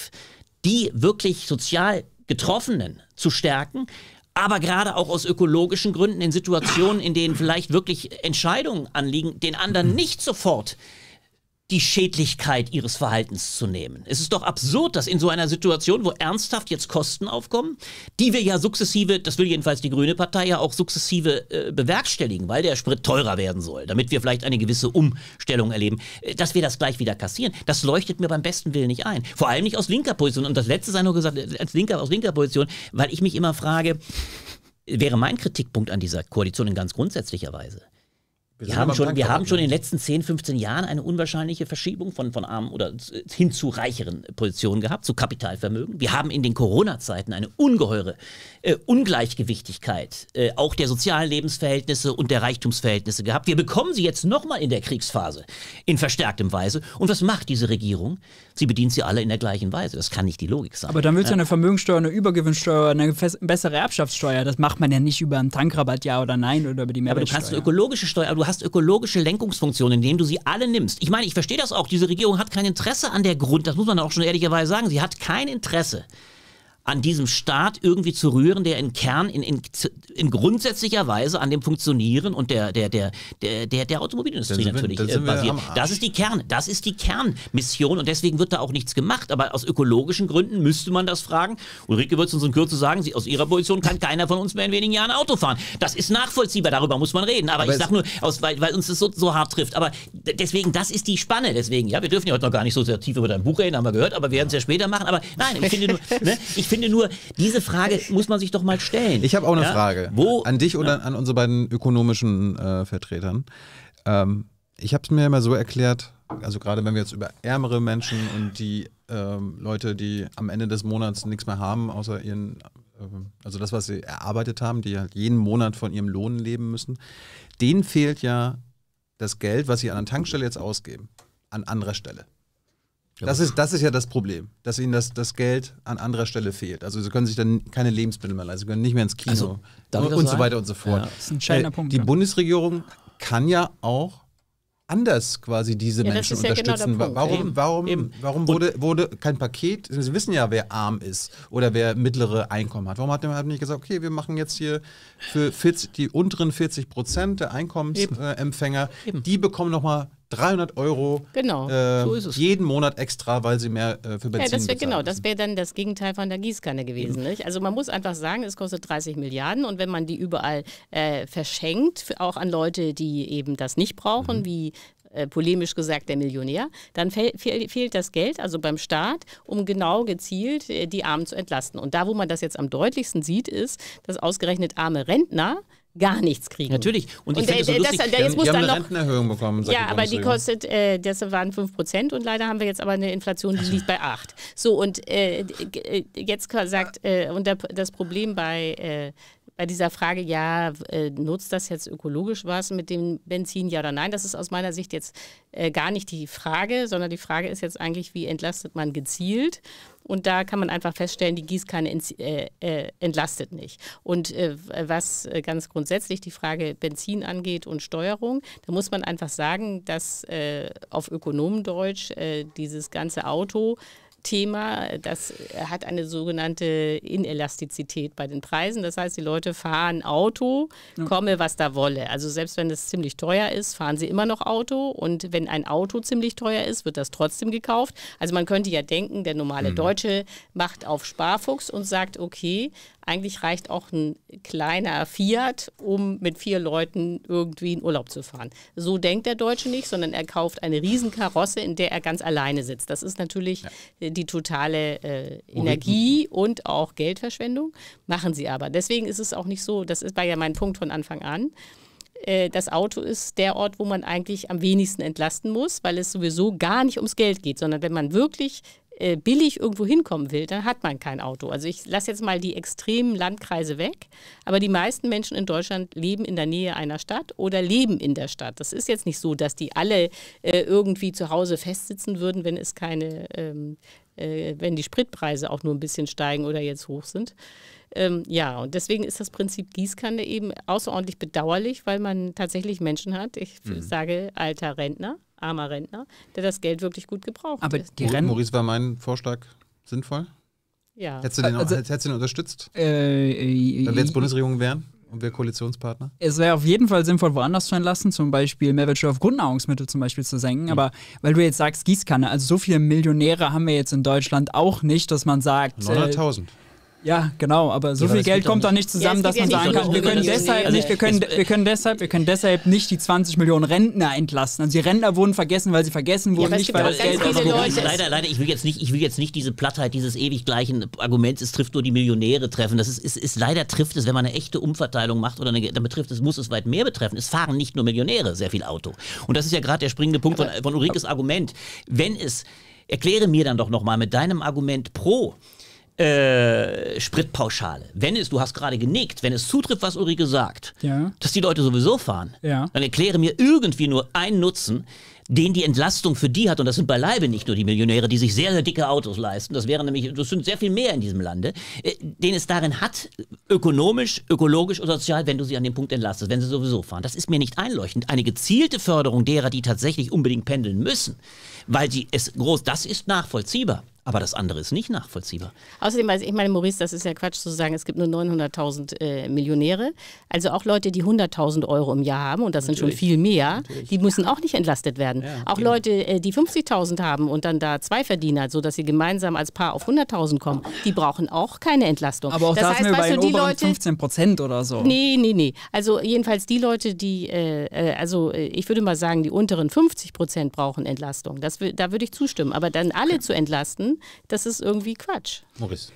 die wirklich sozial Getroffenen zu stärken, aber gerade auch aus ökologischen Gründen in Situationen, in denen vielleicht wirklich Entscheidungen anliegen, den anderen nicht sofort äh, die Schädlichkeit ihres Verhaltens zu nehmen. Es ist doch absurd, dass in so einer Situation, wo ernsthaft jetzt Kosten aufkommen, die wir ja sukzessive, das will jedenfalls die Grüne Partei ja auch sukzessive äh, bewerkstelligen, weil der Sprit teurer werden soll, damit wir vielleicht eine gewisse Umstellung erleben, äh, dass wir das gleich wieder kassieren, das leuchtet mir beim besten Willen nicht ein. Vor allem nicht aus linker Position. Und das letzte sei nur gesagt, äh, als linker, aus linker Position, weil ich mich immer frage, wäre mein Kritikpunkt an dieser Koalition in ganz grundsätzlicher Weise wir, wir haben, schon, wir haben schon in den letzten 10, 15 Jahren eine unwahrscheinliche Verschiebung von, von armen oder hin zu reicheren Positionen gehabt, zu Kapitalvermögen. Wir haben in den Corona-Zeiten eine ungeheure äh, Ungleichgewichtigkeit äh, auch der sozialen Lebensverhältnisse und der Reichtumsverhältnisse gehabt. Wir bekommen sie jetzt nochmal in der Kriegsphase in verstärktem Weise. Und was macht diese Regierung? Sie bedient sie alle in der gleichen Weise. Das kann nicht die Logik sein. Aber dann willst du ja. eine Vermögenssteuer, eine Übergewinnsteuer, eine bessere Erbschaftssteuer. Das macht man ja nicht über einen Tankrabatt, ja oder nein, oder über die Mehrwertsteuer. Aber du kannst eine ökologische Steuer, hast ökologische Lenkungsfunktionen, indem du sie alle nimmst. Ich meine, ich verstehe das auch. Diese Regierung hat kein Interesse an der Grund, das muss man auch schon ehrlicherweise sagen. Sie hat kein Interesse an diesem Staat irgendwie zu rühren, der in Kern, in, in, in grundsätzlicher Weise an dem Funktionieren und der, der, der, der, der, Automobilindustrie wir, natürlich äh, basiert. Das ist die Kern, das ist die Kernmission und deswegen wird da auch nichts gemacht. Aber aus ökologischen Gründen müsste man das fragen. Ulrike wird uns in Kürze sagen, sie, aus ihrer Position kann keiner von uns mehr in wenigen Jahren Auto fahren. Das ist nachvollziehbar, darüber muss man reden. Aber, aber ich sage nur, aus, weil, weil uns das so, so hart trifft. Aber deswegen, das ist die Spanne. Deswegen, ja, wir dürfen ja heute noch gar nicht so sehr tief über dein Buch reden, haben wir gehört, aber wir werden es ja später machen. Aber nein, ich finde nur, ne, ich finde finde nur, diese Frage muss man sich doch mal stellen. Ich habe auch eine ja? Frage. Wo? An dich oder ja. an unsere beiden ökonomischen äh, Vertretern. Ähm, ich habe es mir immer so erklärt, also gerade wenn wir jetzt über ärmere Menschen und die ähm, Leute, die am Ende des Monats nichts mehr haben, außer ihren, äh, also das, was sie erarbeitet haben, die halt jeden Monat von ihrem Lohn leben müssen, denen fehlt ja das Geld, was sie an der Tankstelle jetzt ausgeben, an anderer Stelle. Das ist, das ist ja das Problem, dass ihnen das, das Geld an anderer Stelle fehlt. Also sie können sich dann keine Lebensmittel mehr leisten, sie können nicht mehr ins Kino also, und, und so weiter und so fort. Ja. Das ist ein entscheidender äh, Punkt. Die Bundesregierung kann ja auch anders quasi diese ja, Menschen ja genau unterstützen. Genau warum Eben. warum, Eben. warum wurde, wurde kein Paket? Sie wissen ja, wer arm ist oder wer mittlere Einkommen hat. Warum hat man nicht gesagt, okay, wir machen jetzt hier für 40, die unteren 40 Prozent der Einkommensempfänger, äh, die bekommen nochmal 300 Euro genau, äh, so jeden Monat extra, weil sie mehr äh, für Benzin ja, das wär, Genau, müssen. das wäre dann das Gegenteil von der Gießkanne gewesen. Mhm. Also man muss einfach sagen, es kostet 30 Milliarden und wenn man die überall äh, verschenkt, auch an Leute, die eben das nicht brauchen, mhm. wie äh, polemisch gesagt der Millionär, dann fe fe fehlt das Geld, also beim Staat, um genau gezielt äh, die Armen zu entlasten. Und da, wo man das jetzt am deutlichsten sieht, ist, dass ausgerechnet arme Rentner gar nichts kriegen. Natürlich. Und, ich und äh, so lustig, das, der, jetzt muss dann noch, Rentenerhöhung bekommen. ja, aber die kostet, äh, das waren 5 Prozent und leider haben wir jetzt aber eine Inflation, die liegt bei 8. So, und äh, äh jetzt sagt, äh, und das Problem bei äh, bei dieser Frage, ja, äh, nutzt das jetzt ökologisch was mit dem Benzin, ja oder nein, das ist aus meiner Sicht jetzt äh, gar nicht die Frage, sondern die Frage ist jetzt eigentlich, wie entlastet man gezielt? Und da kann man einfach feststellen, die Gießkanne ent, äh, äh, entlastet nicht. Und äh, was äh, ganz grundsätzlich die Frage Benzin angeht und Steuerung, da muss man einfach sagen, dass auf Ökonomendeutsch dieses ganze Auto Thema. Das äh, hat eine sogenannte Inelastizität bei den Preisen. Das heißt, die Leute fahren Auto, komme was da wolle. Also selbst wenn es ziemlich teuer ist, fahren sie immer noch Auto. Und wenn ein Auto ziemlich teuer ist, wird das trotzdem gekauft. Also man könnte ja denken, der normale mhm. Deutsche macht auf Sparfuchs und sagt, okay, eigentlich reicht auch ein kleiner Fiat, um mit vier Leuten irgendwie in Urlaub zu fahren. So denkt der Deutsche nicht, sondern er kauft eine Riesenkarosse, in der er ganz alleine sitzt. Das ist natürlich ja. Äh, die totale äh, Energie und auch Geldverschwendung. Machen sie aber. Deswegen ist es auch nicht so, das war ja mein Punkt von Anfang an äh, das Auto ist der Ort, wo man eigentlich am wenigsten entlasten muss, weil es sowieso gar nicht ums Geld geht, sondern wenn man wirklich äh, billig irgendwo hinkommen will, dann hat man kein Auto. Also ich lasse jetzt mal die extremen Landkreise weg, aber die meisten Menschen in Deutschland leben in der Nähe einer Stadt oder leben in der Stadt. Das ist jetzt nicht so, dass die alle äh, irgendwie zu Hause festsitzen würden, wenn es keine, ähm, äh, wenn die Spritpreise auch nur ein bisschen steigen oder jetzt hoch sind. Ähm, ja, und deswegen ist das Prinzip Gießkanne eben außerordentlich bedauerlich, weil man tatsächlich Menschen hat, ich mhm. sage alter Rentner, armer Rentner, der das Geld wirklich gut gebraucht hat. Aber Die Renten Maurice, war mein Vorschlag sinnvoll? Ja. Hättest du den, also, hättest du den unterstützt? Äh, äh Wenn wir jetzt Bundesregierung wären? Und wir Koalitionspartner? Es wäre auf jeden Fall sinnvoll, woanders zu entlassen, zum Beispiel Mehrwertsteuer auf Grundnahrungsmittel zum Beispiel zu senken. Mhm. Aber weil du jetzt sagst, Gießkanne, also so viele Millionäre haben wir jetzt in Deutschland auch nicht, dass man sagt. 900.000. Äh, ja, genau, aber so ja, viel Geld kommt doch nicht zusammen, ja, dass man sagen kann, wir können deshalb nicht, wir können, wir können deshalb, wir können deshalb nicht die 20 Millionen Rentner entlasten. Also die Rentner wurden vergessen, weil sie vergessen wurden, ja, nicht weil das Geld Leider, leider, ich will jetzt nicht, ich will jetzt nicht diese Plattheit dieses ewig gleichen Arguments, es trifft nur die Millionäre treffen. Das ist, ist, ist leider trifft es, wenn man eine echte Umverteilung macht oder eine, dann betrifft es, muss es weit mehr betreffen. Es fahren nicht nur Millionäre sehr viel Auto. Und das ist ja gerade der springende Punkt von, von Ulrikes Argument. Wenn es, erkläre mir dann doch nochmal mit deinem Argument pro äh, Spritpauschale. Wenn es, du hast gerade genickt, wenn es zutrifft, was Ulrike sagt, ja. dass die Leute sowieso fahren, ja. dann erkläre mir irgendwie nur einen Nutzen, den die Entlastung für die hat, und das sind beileibe nicht nur die Millionäre, die sich sehr, sehr dicke Autos leisten, das wären nämlich, das sind sehr viel mehr in diesem Lande, äh, den es darin hat, ökonomisch, ökologisch und sozial, wenn du sie an dem Punkt entlastest, wenn sie sowieso fahren. Das ist mir nicht einleuchtend. Eine gezielte Förderung derer, die tatsächlich unbedingt pendeln müssen, weil sie es groß, das ist nachvollziehbar. Aber das andere ist nicht nachvollziehbar. Außerdem, also ich meine, Maurice, das ist ja Quatsch zu sagen, es gibt nur 900.000 äh, Millionäre. Also auch Leute, die 100.000 Euro im Jahr haben, und das Natürlich. sind schon viel mehr, Natürlich. die müssen auch nicht entlastet werden. Ja, auch genau. Leute, äh, die 50.000 haben und dann da zwei Verdiener, sodass sie gemeinsam als Paar auf 100.000 kommen, die brauchen auch keine Entlastung. Aber auch das da heißt, sind wir bei den die Leute, 15 Prozent oder so. Nee, nee, nee. Also jedenfalls die Leute, die, äh, äh also äh, ich würde mal sagen, die unteren 50 Prozent brauchen Entlastung. Das, da würde ich zustimmen. Aber dann alle okay. zu entlasten, das ist irgendwie Quatsch. Maurice.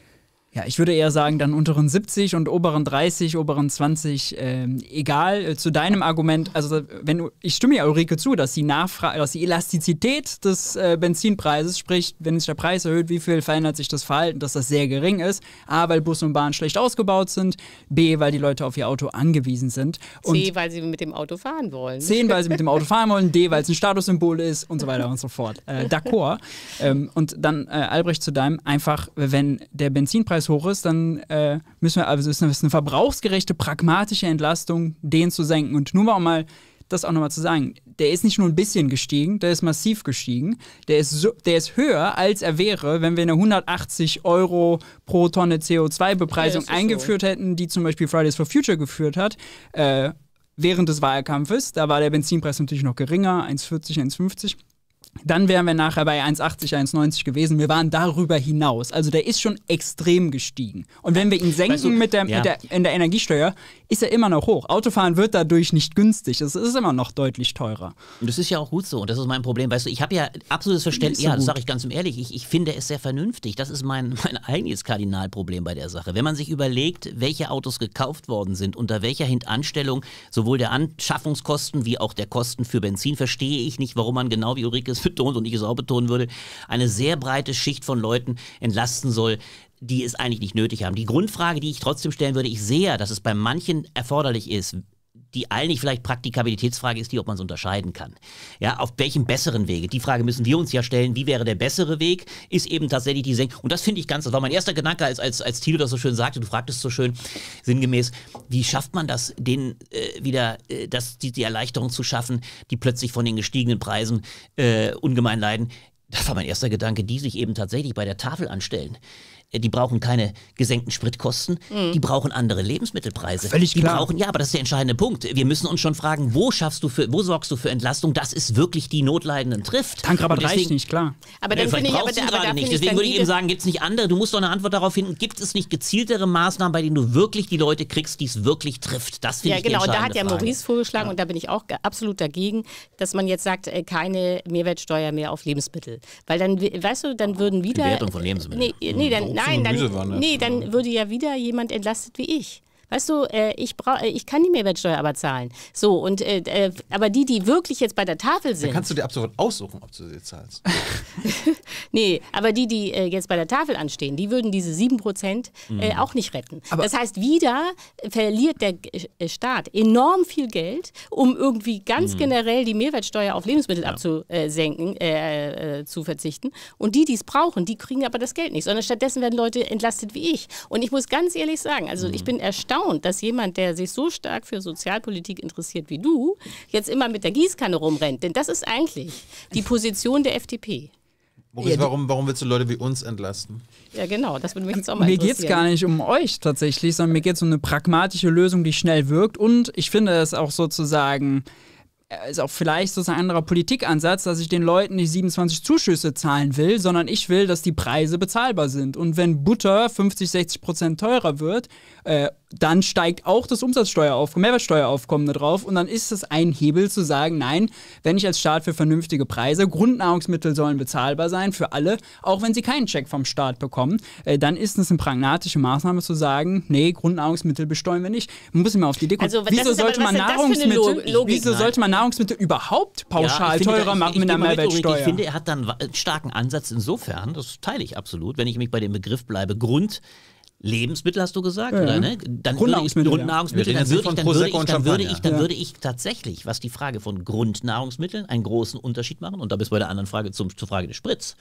Ja, ich würde eher sagen, dann unteren 70 und oberen 30, oberen 20, ähm, egal. Äh, zu deinem Argument, also wenn ich stimme ja Ulrike zu, dass die Nachfrage, dass die Elastizität des äh, Benzinpreises, sprich, wenn sich der Preis erhöht, wie viel verändert sich das Verhalten, dass das sehr gering ist. A, weil Bus und Bahn schlecht ausgebaut sind, B, weil die Leute auf ihr Auto angewiesen sind. Und C, weil sie mit dem Auto fahren wollen. C, weil sie mit dem Auto fahren wollen, D, weil es ein Statussymbol ist und so weiter und so fort. Äh, D'accord. Ähm, und dann, äh, Albrecht, zu deinem, einfach, wenn der Benzinpreis Preis hoch ist, dann äh, müssen wir, also es ist, ist eine verbrauchsgerechte, pragmatische Entlastung, den zu senken. Und nur mal, um mal das auch nochmal zu sagen, der ist nicht nur ein bisschen gestiegen, der ist massiv gestiegen. Der ist, so, der ist höher, als er wäre, wenn wir eine 180 Euro pro Tonne CO2-Bepreisung ja, eingeführt so. hätten, die zum Beispiel Fridays for Future geführt hat. Äh, während des Wahlkampfes, da war der Benzinpreis natürlich noch geringer, 1,40, 1,50. Dann wären wir nachher bei 1,80, 1,90 gewesen. Wir waren darüber hinaus. Also der ist schon extrem gestiegen. Und wenn wir ihn senken weißt du, mit, der, ja. mit der, in der Energiesteuer, ist er immer noch hoch. Autofahren wird dadurch nicht günstig. Es ist immer noch deutlich teurer. Und das ist ja auch gut so. Und das ist mein Problem. Weißt du, ich habe ja absolutes Verständnis. So ja, das sage ich ganz ehrlich. Ich, ich finde es sehr vernünftig. Das ist mein, mein eigentliches Kardinalproblem bei der Sache. Wenn man sich überlegt, welche Autos gekauft worden sind, unter welcher Hintanstellung sowohl der Anschaffungskosten wie auch der Kosten für Benzin, verstehe ich nicht, warum man genau wie Ulrike es betont und ich es auch betonen würde, eine sehr breite Schicht von Leuten entlasten soll, die es eigentlich nicht nötig haben. Die Grundfrage, die ich trotzdem stellen würde, ich sehe ja, dass es bei manchen erforderlich ist, die eigentlich vielleicht Praktikabilitätsfrage ist, die, ob man es unterscheiden kann. Ja, auf welchem besseren Wege? Die Frage müssen wir uns ja stellen, wie wäre der bessere Weg, ist eben tatsächlich die Senkung. Und das finde ich ganz, das war mein erster Gedanke, als, als, als Thilo das so schön sagte, du fragtest so schön sinngemäß, wie schafft man das, denen äh, wieder äh, das, die, die Erleichterung zu schaffen, die plötzlich von den gestiegenen Preisen äh, ungemein leiden. Das war mein erster Gedanke, die sich eben tatsächlich bei der Tafel anstellen. Äh, die brauchen keine gesenkten Spritkosten, mhm. die brauchen andere Lebensmittelpreise. Völlig die klar. brauchen, ja, aber das ist der entscheidende Punkt. Wir müssen uns schon fragen, wo schaffst du für, wo sorgst du für Entlastung, dass es wirklich die Notleidenden trifft. Tankrabatt deswegen, reicht nicht, klar. Aber dann finde ich aber, aber, aber nicht. Deswegen ich würde ich eben sagen, gibt es nicht andere, du musst doch eine Antwort darauf finden, gibt es nicht gezieltere Maßnahmen, bei denen du wirklich die Leute kriegst, die es wirklich trifft. Das finde ja, ich genau. die entscheidende genau, da hat ja Maurice vorgeschlagen, ja. und da bin ich auch absolut dagegen, dass man jetzt sagt, äh, keine Mehrwertsteuer mehr auf Lebensmittel. Weil dann, weißt du, dann würden wieder... Bewertung von Lebensmitteln. Nee, nee dann, Nein, dann, ne? nee, dann würde ja wieder jemand entlastet wie ich weißt du, äh, ich, brauch, äh, ich kann die Mehrwertsteuer aber zahlen. So, und äh, äh aber die, die wirklich jetzt bei der Tafel sind. Da kannst du dir absolut aussuchen, ob du sie zahlst. nee, aber die, die äh, jetzt bei der Tafel anstehen, die würden diese 7% mhm. auch nicht retten. Aber das heißt, wieder verliert der Staat enorm viel Geld, um irgendwie ganz mhm. generell die Mehrwertsteuer auf Lebensmittel ja. abzusenken, zu verzichten. Und die, die es brauchen, die kriegen aber das Geld nicht, sondern stattdessen werden Leute entlastet wie ich. Und ich muss ganz ehrlich sagen, also mhm. ich bin erstaunt, erstaunt, dass jemand, der sich so stark für Sozialpolitik interessiert wie du, jetzt immer mit der Gießkanne rumrennt. Denn das ist eigentlich die Position der FDP. Boris, warum, warum willst du Leute wie uns entlasten? Ja, genau, das würde mich jetzt auch mal Mir geht es gar nicht um euch tatsächlich, sondern mir geht es um eine pragmatische Lösung, die schnell wirkt. Und ich finde es auch sozusagen äh, ist auch vielleicht so ein anderer Politikansatz, dass ich den Leuten nicht 27 Zuschüsse zahlen will, sondern ich will, dass die Preise bezahlbar sind. Und wenn Butter 50, 60 Prozent teurer wird, äh, dann steigt auch das Umsatzsteueraufkommen, Mehrwertsteueraufkommen da drauf und dann ist es ein Hebel zu sagen, nein, wenn ich als Staat für vernünftige Preise, Grundnahrungsmittel sollen bezahlbar sein für alle, auch wenn sie keinen Check vom Staat bekommen, äh, dann ist es eine pragmatische Maßnahme zu sagen, nee, Grundnahrungsmittel besteuern wir nicht. Man muss immer auf die Idee kommen, also, wieso, sollte, man Nahrungsmittel, Logik, wieso sollte man Nahrungsmittel überhaupt pauschal ja, teurer da, ich, machen ich, ich mit einer Mehrwertsteuer? Ich finde, er hat dann einen starken Ansatz insofern, das teile ich absolut, wenn ich mich bei dem Begriff bleibe, Grund Lebensmittel hast du gesagt, ja, oder? Ne? Dann Grundnahrungsmittel. Grundnahrungsmittel, dann, würde ich, würde ich, tatsächlich, was die Frage von Grundnahrungsmitteln, einen großen Unterschied machen. Und da bist du bei der anderen Frage zum, zur Frage des Spritz.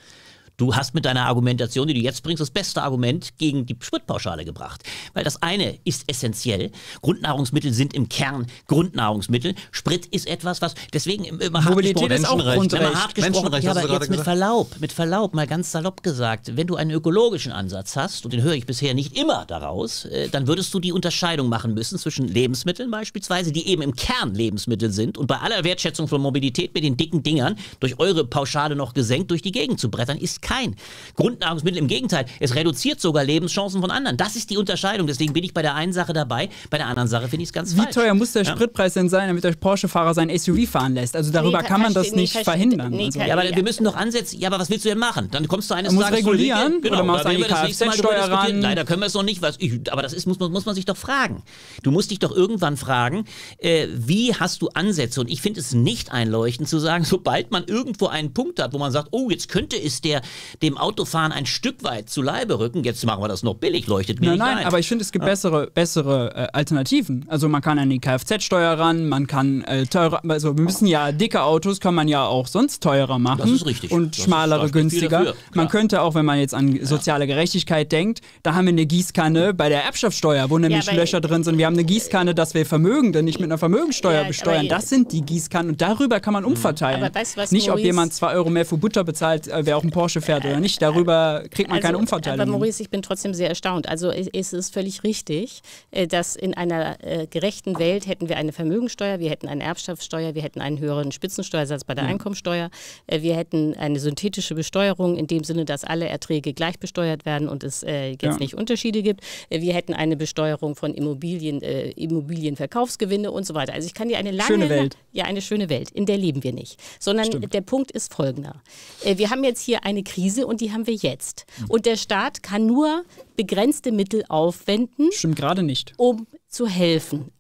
Du hast mit deiner Argumentation, die du jetzt bringst, das beste Argument gegen die Spritpauschale gebracht. Weil das eine ist essentiell. Grundnahrungsmittel sind im Kern Grundnahrungsmittel. Sprit ist etwas, was deswegen immer hart Mobilität gesprochen, ist auch Grundrecht. Immer hart gesprochen, ja, aber jetzt mit Verlaub, mit Verlaub, mal ganz salopp gesagt, wenn du einen ökologischen Ansatz hast, und den höre ich bisher nicht immer daraus, äh, dann würdest du die Unterscheidung machen müssen zwischen Lebensmitteln beispielsweise, die eben im Kern Lebensmittel sind und bei aller Wertschätzung von Mobilität mit den dicken Dingern durch eure Pauschale noch gesenkt durch die Gegend zu brettern, ist kein Grundnahrungsmittel. Im Gegenteil, es reduziert sogar Lebenschancen von anderen. Das ist die Unterscheidung. Deswegen bin ich bei der einen Sache dabei, bei der anderen Sache finde ich es ganz Wie falsch. Wie teuer muss der ja. Spritpreis denn sein, damit der Porsche-Fahrer sein SUV fahren lässt? Also darüber nee, kann, man das nicht verhindern. Nee, also. Ja, aber wir müssen doch ansetzen. Ja, aber was willst du denn machen? Dann kommst du eines man Du musst regulieren genau, oder machst eine Kfz-Steuer ran? Nein, können wir es noch nicht. Was ich, aber das ist, muss, man, muss man sich doch fragen. Du musst dich doch irgendwann fragen, äh, wie hast du Ansätze? Und ich finde es nicht einleuchtend zu sagen, sobald man irgendwo einen Punkt hat, wo man sagt, oh, jetzt könnte es der dem Autofahren ein Stück weit zu Leibe rücken. Jetzt machen wir das noch billig, leuchtet mir nein, nicht Nein, nein, aber ich finde, es gibt ja. bessere, bessere äh, Alternativen. Also man kann an die Kfz-Steuer ran, man kann äh, teurer, also wir müssen ja dicke Autos kann man ja auch sonst teurer machen. Das ist richtig. Und das schmalere, günstiger. Dafür, man könnte auch, wenn man jetzt an soziale Gerechtigkeit denkt, da haben wir eine Gießkanne bei der Erbschaftssteuer, wo nämlich ja, Löcher drin sind. Wir haben eine Gießkanne, dass wir Vermögende nicht mit einer Vermögensteuer ja, besteuern. Das sind die Gießkannen und darüber kann man mhm. umverteilen. Aber weißt, was, nicht, ob jemand 2 Euro mehr für Butter bezahlt, äh, wer auch einen Porsche fährt oder nicht. Darüber kriegt man also, keine Umverteilung. Aber Maurice, ich bin trotzdem sehr erstaunt. Also es ist völlig richtig, äh, dass in einer äh, gerechten Welt hätten wir eine Vermögensteuer, wir hätten eine Erbschaftssteuer, wir hätten einen höheren Spitzensteuersatz bei der hm. Einkommensteuer, äh, wir hätten eine synthetische Besteuerung in dem Sinne, dass alle Erträge gleich besteuert werden und es jetzt ja. nicht Unterschiede gibt. Wir hätten eine Besteuerung von Immobilien, Immobilienverkaufsgewinne und so weiter. Also ich kann dir eine lange schöne Welt. ja eine schöne Welt, in der leben wir nicht, sondern Stimmt. der Punkt ist folgender: Wir haben jetzt hier eine Krise und die haben wir jetzt. Und der Staat kann nur begrenzte Mittel aufwenden. Stimmt gerade nicht. Um zu helfen.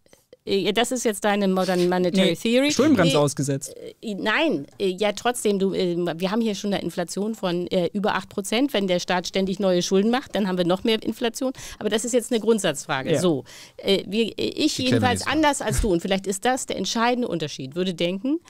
Äh, das ist jetzt deine Modern Monetary nee, Theory. Schuldenbremse äh, ausgesetzt. Äh, äh, nein, ja trotzdem, du, wir haben hier schon eine Inflation von äh, über 8 Prozent. Wenn der Staat ständig neue Schulden macht, dann haben wir noch mehr Inflation. Aber das ist jetzt eine Grundsatzfrage. Ja. So, äh, wir, ich Die jedenfalls anders als du, und vielleicht ist das der entscheidende Unterschied, würde denken,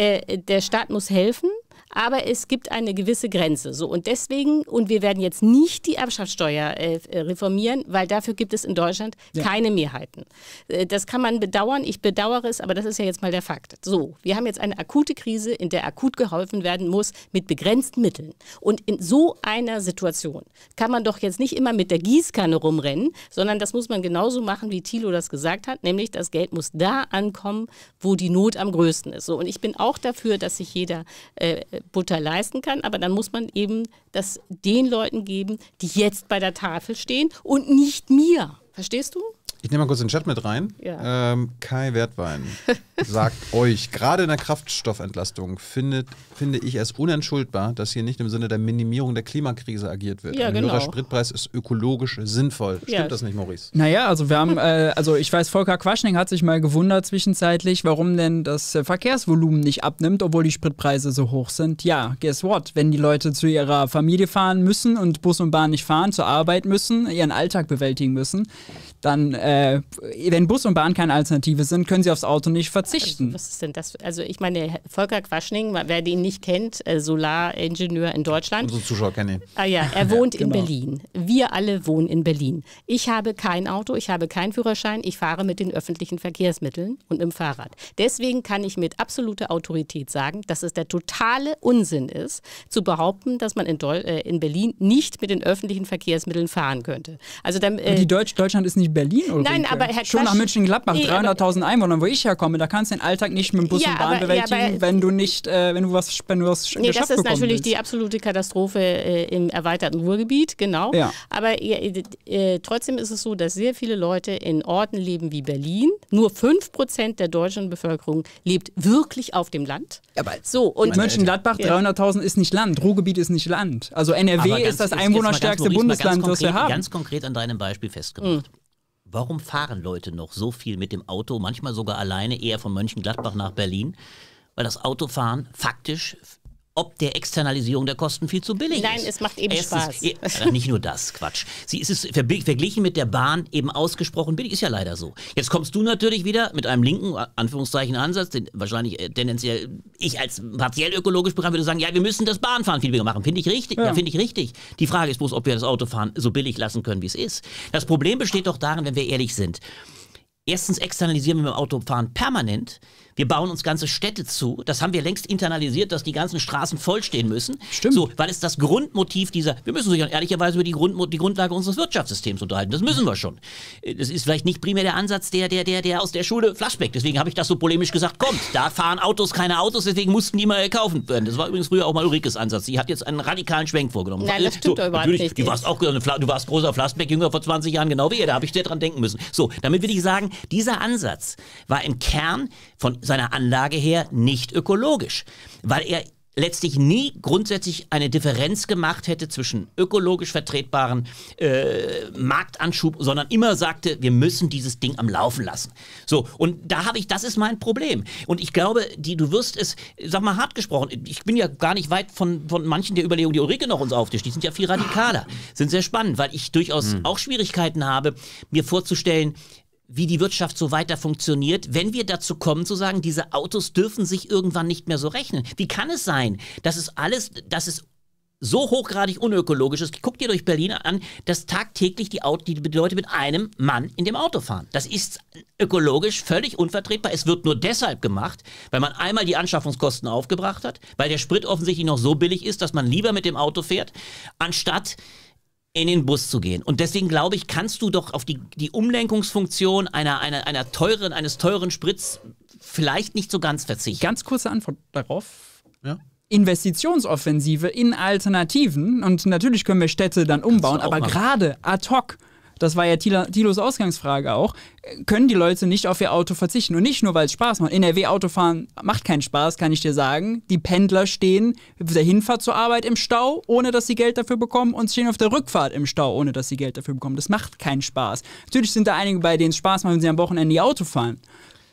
der Staat muss helfen aber es gibt eine gewisse Grenze. So und deswegen und wir werden jetzt nicht die Erbschaftssteuer äh, äh reformieren, weil dafür gibt es in Deutschland ja. keine Mehrheiten. Äh, das kann man bedauern. Ich bedauere es, aber das ist ja jetzt mal der Fakt. So, wir haben jetzt eine akute Krise, in der akut geholfen werden muss mit begrenzten Mitteln. Und in so einer Situation kann man doch jetzt nicht immer mit der Gießkanne rumrennen, sondern das muss man genauso machen, wie Thilo das gesagt hat, nämlich das Geld muss da ankommen, wo die Not am größten ist. So und ich bin auch dafür, dass sich jeder äh, Butter leisten kann. Aber dann muss man eben das den Leuten geben, die jetzt bei der Tafel stehen und nicht mir. Verstehst du? Ich nehme mal kurz den Chat mit rein. Ja. Ähm, Kai Wertwein. sagt euch, gerade in der Kraftstoffentlastung findet, finde ich es unentschuldbar, dass hier nicht im Sinne der Minimierung der Klimakrise agiert wird. Ja, Ein genau. höherer Spritpreis ist ökologisch sinnvoll. Stimmt yes. das nicht, Maurice? Naja, also wir haben, äh, also ich weiß, Volker Quaschning hat sich mal gewundert zwischenzeitlich, warum denn das äh, Verkehrsvolumen nicht abnimmt, obwohl die Spritpreise so hoch sind. Ja, guess what? Wenn die Leute zu ihrer Familie fahren müssen und Bus und Bahn nicht fahren, zur Arbeit müssen, ihren Alltag bewältigen müssen, dann, äh, wenn Bus und Bahn keine Alternative sind, können sie aufs Auto nicht verzichten verzichten. Also, was ist denn das? Also ich meine, Volker Quaschning, wer den nicht kennt, äh, Solaringenieur in Deutschland. Unsere Zuschauer kennen ihn. Ah ja, er wohnt ja, genau. in Berlin. Wir alle wohnen in Berlin. Ich habe kein Auto, ich habe keinen Führerschein, ich fahre mit den öffentlichen Verkehrsmitteln und im Fahrrad. Deswegen kann ich mit absoluter Autorität sagen, dass es der totale Unsinn ist, zu behaupten, dass man in, Deu äh, in Berlin nicht mit den öffentlichen Verkehrsmitteln fahren könnte. Also dann, äh, die Deutsch Deutschland ist nicht Berlin, oder? Nein, aber Herr Schon nach München-Gladbach, 300.000 Einwohner, wo ich herkomme, da kann kannst den Alltag nicht mit dem Bus ja, und Bahn aber, bewältigen, ja, wenn du nicht, äh, wenn du was, wenn du was nee, geschafft Das ist natürlich bist. die absolute Katastrophe äh, im erweiterten Ruhrgebiet, genau. Ja. Aber äh, äh, trotzdem ist es so, dass sehr viele Leute in Orten leben wie Berlin. Nur 5% der deutschen Bevölkerung lebt wirklich auf dem Land. Aber so, und Mönchengladbach, 300.000 ist nicht Land, Ruhrgebiet ist nicht Land. Also NRW ist das einwohnungsstärkste Bundesland, konkret, das wir haben. Ganz konkret an deinem Beispiel festgemacht. Mhm. Warum fahren Leute noch so viel mit dem Auto, manchmal sogar alleine, eher von Mönchengladbach nach Berlin? Weil das Autofahren faktisch ob der Externalisierung der Kosten viel zu billig Nein, ist. Nein, es macht eben Erstens, Spaß. Äh, nicht nur das, Quatsch. Sie ist es verglichen mit der Bahn eben ausgesprochen billig, ist ja leider so. Jetzt kommst du natürlich wieder mit einem linken, Anführungszeichen, Ansatz, den wahrscheinlich äh, tendenziell ich als partiell ökologisch bekannt würde sagen, ja, wir müssen das Bahnfahren viel billiger machen. Finde ich richtig. Ja, ja finde ich richtig. Die Frage ist bloß, ob wir das Autofahren so billig lassen können, wie es ist. Das Problem besteht doch darin, wenn wir ehrlich sind. Erstens externalisieren wir beim Autofahren permanent. Wir bauen uns ganze Städte zu. Das haben wir längst internalisiert, dass die ganzen Straßen vollstehen müssen. Stimmt. So, weil es das Grundmotiv dieser, wir müssen sich ehrlicherweise über die, Grund, die Grundlage unseres Wirtschaftssystems unterhalten. Das müssen wir schon. Äh, das ist vielleicht nicht primär der Ansatz, der, der, der, der aus der Schule Flashback. Deswegen habe ich das so polemisch gesagt, kommt, da fahren Autos keine Autos, deswegen mussten die mal gekauft werden. Das war übrigens früher auch mal Ulrikes Ansatz. Sie hat jetzt einen radikalen Schwenk vorgenommen. Nein, das stimmt so, überhaupt nicht. Du warst auch du warst großer Flashback-Jünger vor 20 Jahren, genau wie ihr, da habe ich sehr dran denken müssen. So, damit würde ich sagen, dieser Ansatz war im Kern von seiner Anlage her nicht ökologisch, weil er letztlich nie grundsätzlich eine Differenz gemacht hätte zwischen ökologisch vertretbaren äh, Marktanschub, sondern immer sagte, wir müssen dieses Ding am Laufen lassen. So, und da habe ich, das ist mein Problem. Und ich glaube, die, du wirst es, sag mal hart gesprochen, ich bin ja gar nicht weit von, von manchen der Überlegungen, die Ulrike noch uns auftischt, die sind ja viel radikaler, sind sehr spannend, weil ich durchaus mhm. auch Schwierigkeiten habe, mir vorzustellen, wie die Wirtschaft so weiter funktioniert, wenn wir dazu kommen zu sagen, diese Autos dürfen sich irgendwann nicht mehr so rechnen. Wie kann es sein, dass es alles, dass es so hochgradig unökologisch ist, guck dir durch Berlin an, dass tagtäglich die, Auto, die Leute mit einem Mann in dem Auto fahren. Das ist ökologisch völlig unvertretbar. Es wird nur deshalb gemacht, weil man einmal die Anschaffungskosten aufgebracht hat, weil der Sprit offensichtlich noch so billig ist, dass man lieber mit dem Auto fährt, anstatt in den Bus zu gehen. Und deswegen glaube ich, kannst du doch auf die, die Umlenkungsfunktion einer, einer, einer teuren, eines teuren Spritz vielleicht nicht so ganz verzichten. Ganz kurze Antwort darauf. Ja. Investitionsoffensive in Alternativen und natürlich können wir Städte dann umbauen, aber gerade ad hoc das war ja Tilos Ausgangsfrage auch, können die Leute nicht auf ihr Auto verzichten. Und nicht nur, weil es Spaß macht. NRW-Autofahren macht keinen Spaß, kann ich dir sagen. Die Pendler stehen auf der Hinfahrt zur Arbeit im Stau, ohne dass sie Geld dafür bekommen, und stehen auf der Rückfahrt im Stau, ohne dass sie Geld dafür bekommen. Das macht keinen Spaß. Natürlich sind da einige bei, denen es Spaß macht, wenn sie am Wochenende ihr Auto fahren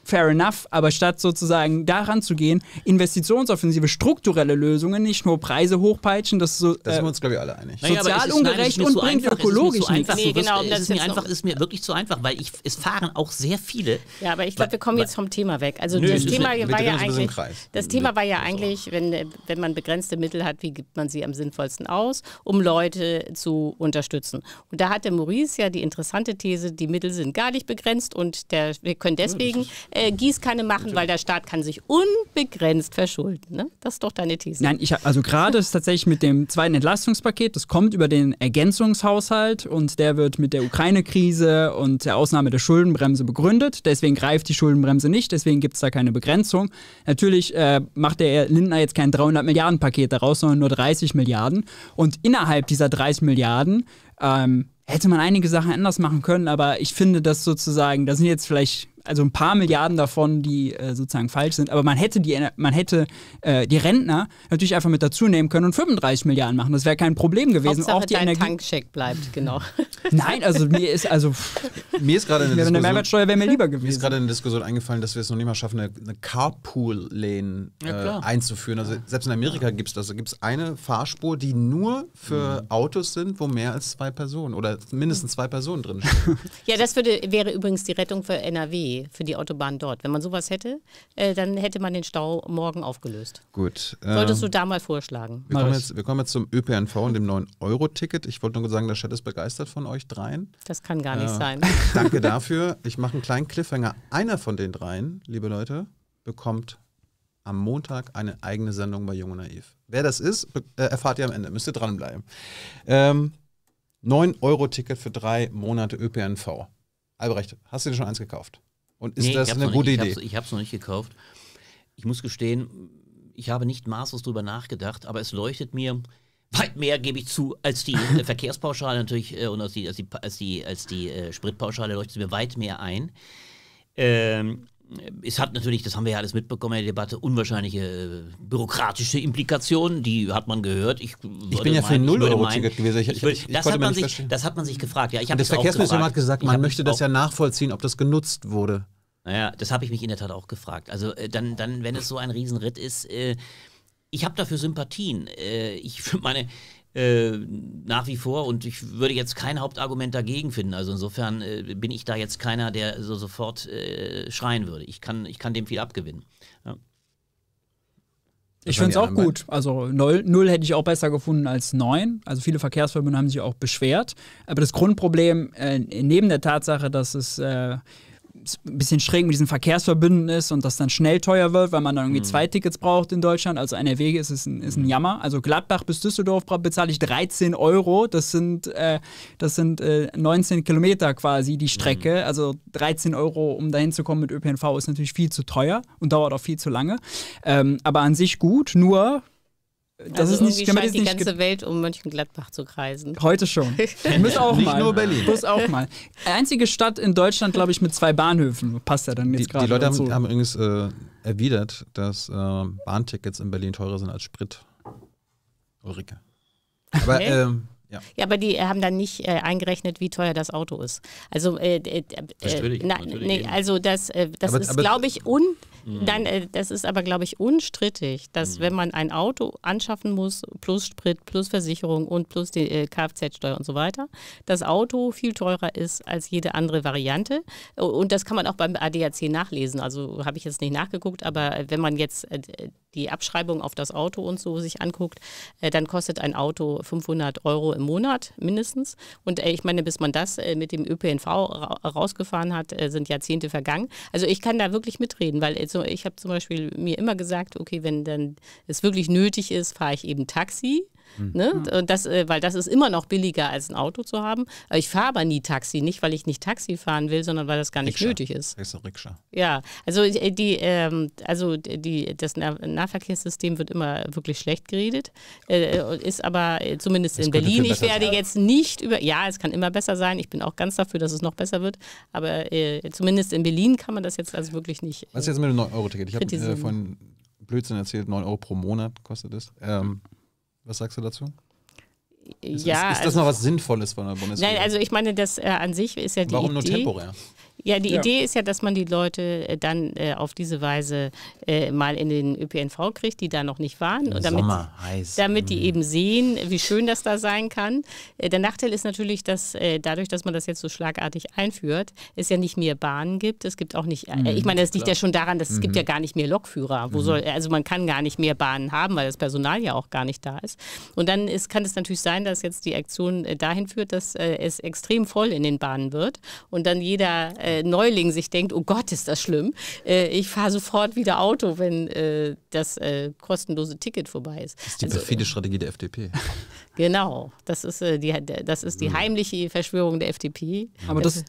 fair enough, aber statt sozusagen daran zu gehen, investitionsoffensive, strukturelle Lösungen, nicht nur Preise hochpeitschen, das ist so. das äh, sind wir uns, glaube ich, alle einig. Naja, sozial ungerecht und so bringt einfach, ökologisch ist nichts. Nee, genau, das ist mir einfach, ist mir wirklich zu einfach, weil ich, es fahren auch sehr viele. Ja, aber ich glaube, wir kommen jetzt vom Thema weg. Also Nö, das, Thema war, ja eigentlich, das Thema war ja eigentlich, wenn, wenn man begrenzte Mittel hat, wie gibt man sie am sinnvollsten aus, um Leute zu unterstützen. Und da hatte Maurice ja die interessante These, die Mittel sind gar nicht begrenzt und der, wir können hm, deswegen äh, Gießkanne machen, weil der Staat kann sich unbegrenzt verschulden. Ne? Das ist doch deine These. Nein, ich, also gerade ist tatsächlich mit dem zweiten Entlastungspaket, das kommt über den Ergänzungshaushalt und der wird mit der Ukraine-Krise und der Ausnahme der Schuldenbremse begründet. Deswegen greift die Schuldenbremse nicht, deswegen gibt es da keine Begrenzung. Natürlich äh, macht der Lindner jetzt kein 300 Milliarden Paket daraus, sondern nur 30 Milliarden. Und innerhalb dieser 30 Milliarden ähm, hätte man einige Sachen anders machen können, aber ich finde, das sozusagen, da sind jetzt vielleicht also ein paar Milliarden davon, die äh, sozusagen falsch sind. Aber man hätte die, man hätte äh, die Rentner natürlich einfach mit dazu nehmen können und 35 Milliarden machen. Das wäre kein Problem gewesen. auch die dein Energie Tankcheck bleibt, genau. Nein, also mir ist also mir ist gerade eine, eine Mehrwertsteuer wäre mir lieber gewesen. Mir ist gerade eine Diskussion eingefallen, dass wir es noch nicht mal schaffen, eine, eine Carpool-Lane äh, ja, einzuführen. Also selbst in Amerika gibt es das. Da gibt es eine Fahrspur, die nur für mhm. Autos sind, wo mehr als zwei Personen oder mindestens zwei Personen drin stehen. Ja, das würde, wäre übrigens die Rettung für NRW Budget für die Autobahn dort. Wenn man sowas hätte, äh, dann hätte man den Stau morgen aufgelöst. Gut. Solltest ähm, du da mal vorschlagen. Wir kommen, jetzt, wir kommen jetzt zum ÖPNV und dem 9-Euro-Ticket. Ich wollte nur sagen, der Chat ist begeistert von euch dreien. Das kann gar nicht äh, sein. Danke dafür. Ich mache einen kleinen Cliffhanger. Einer von den dreien, liebe Leute, bekommt am Montag eine eigene Sendung bei Jung und Naiv. Wer das ist, äh, erfahrt ihr am Ende. Müsst ihr dranbleiben. Ähm, 9-Euro-Ticket für drei Monate ÖPNV. Albrecht, hast du dir schon eins gekauft? Und ist nee, das eine gute nicht, Idee? Ich habe es noch nicht gekauft. Ich muss gestehen, ich habe nicht maßlos darüber nachgedacht, aber es leuchtet mir weit mehr, gebe ich zu, als die äh, Verkehrspauschale natürlich äh, und als die, als die, als die, als die äh, Spritpauschale leuchtet mir weit mehr ein. Ähm, es hat natürlich, das haben wir ja alles mitbekommen in der Debatte, unwahrscheinliche äh, bürokratische Implikationen, die hat man gehört. Ich, ich bin ja für null euro ticket gewesen. Ich, ich, ich, das, hat man sich, das hat man sich gefragt. Ja, ich das Verkehrsministerium hat gesagt, man möchte das ja nachvollziehen, ob das genutzt wurde. Naja, das habe ich mich in der Tat auch gefragt. Also äh, dann, dann, wenn es so ein Riesenritt ist, äh, ich habe dafür Sympathien. Äh, ich meine, äh, nach wie vor und ich würde jetzt kein Hauptargument dagegen finden. Also insofern äh, bin ich da jetzt keiner, der so sofort äh, schreien würde. Ich kann, ich kann dem viel abgewinnen. Ja. Ich finde es auch gut. Also 0, 0 hätte ich auch besser gefunden als 9. Also viele Verkehrsverbünde haben sich auch beschwert. Aber das Grundproblem äh, neben der Tatsache, dass es äh, ein bisschen schräg mit diesen Verkehrsverbünden ist und das dann schnell teuer wird, weil man dann irgendwie mhm. zwei Tickets braucht in Deutschland. Also NRW ist, ist, ein, ist ein mhm. Jammer. Also Gladbach bis Düsseldorf bezahle ich 13 Euro. Das sind, äh, das sind äh, 19 Kilometer quasi die Strecke. Mhm. Also 13 Euro, um dahin zu kommen mit ÖPNV, ist natürlich viel zu teuer und dauert auch viel zu lange. Ähm, aber an sich gut, nur das also ist nicht, scheint die nicht ganze Welt um Mönchengladbach zu kreisen. Heute schon. Muss auch nicht nur Berlin. Muss auch mal. Einzige Stadt in Deutschland, glaube ich, mit zwei Bahnhöfen. Passt ja dann jetzt gerade. Die Leute haben, haben übrigens äh, erwidert, dass äh, Bahntickets in Berlin teurer sind als Sprit. Ulrike. Aber okay. ähm, ja. ja. aber die äh, haben dann nicht äh, eingerechnet, wie teuer das Auto ist. Also, äh, äh, na, nee, also das, äh, das aber, ist, glaube ich, un Mhm. Dann, äh, das ist aber, glaube ich, unstrittig, dass mhm. wenn man ein Auto anschaffen muss, plus Sprit, plus Versicherung und plus die äh, Kfz-Steuer und so weiter, das Auto viel teurer ist als jede andere Variante. Und das kann man auch beim ADAC nachlesen. Also habe ich jetzt nicht nachgeguckt, aber wenn man jetzt äh, die Abschreibung auf das Auto und so sich anguckt, dann kostet ein Auto 500 Euro im Monat mindestens. Und ich meine, bis man das mit dem ÖPNV rausgefahren hat, sind Jahrzehnte vergangen. Also ich kann da wirklich mitreden, weil es so, ich habe zum Beispiel mir immer gesagt, okay, wenn dann es wirklich nötig ist, fahre ich eben Taxi Mhm. Ne? das, äh, weil das ist immer noch billiger als ein Auto zu haben. Äh, ich fahre aber nie Taxi, nicht weil ich nicht Taxi fahren will, sondern weil das gar nicht Rikscha. nötig ist. Das ist Rikscha. Ja, also äh, die, ähm, also die, das Nahverkehrssystem wird immer wirklich schlecht geredet, ist aber zumindest das in Berlin. Ich werde sein. jetzt nicht über, ja, es kann immer besser sein. Ich bin auch ganz dafür, dass es noch besser wird, aber zumindest in Berlin kann man das jetzt also wirklich nicht. Was ist jetzt mit dem 9-Euro-Ticket? Ich habe äh, von Blödsinn erzählt, 9 Euro pro Monat kostet es. Ähm, mhm. Was sagst du dazu? Ist, ja, ist, ist das also, noch was Sinnvolles von der Bundesregierung? Nein, also ich meine, das äh, an sich ist ja die Warum Idee. Warum nur temporär? Ja, die ja. Idee ist ja, dass man die Leute äh, dann äh, auf diese Weise äh, mal in den ÖPNV kriegt, die da noch nicht waren. Im damit, Sommer heiß. Damit die mhm. eben sehen, wie schön das da sein kann. Äh, der Nachteil ist natürlich, dass äh, dadurch, dass man das jetzt so schlagartig einführt, es ja nicht mehr Bahnen gibt. Es gibt auch nicht, äh, mhm, ich meine, das liegt ja schon daran, dass mhm. es gibt ja mhm. gar nicht mehr Lokführer. Wo mhm. soll, also man kann gar nicht mehr Bahnen haben, weil das Personal ja auch gar nicht da ist. Und dann ist, kann es natürlich sein, dass jetzt die Aktion dahin führt, dass es extrem voll in den Bahnen wird und dann jeder äh, Neuling sich denkt, oh Gott, ist das schlimm. Äh, ich fahre sofort wieder Auto, wenn äh, das äh, kostenlose Ticket vorbei ist. Das ist die also, perfide Strategie der FDP. Genau, das ist, äh, die, das ist die hm. heimliche Verschwörung der FDP. Aber das,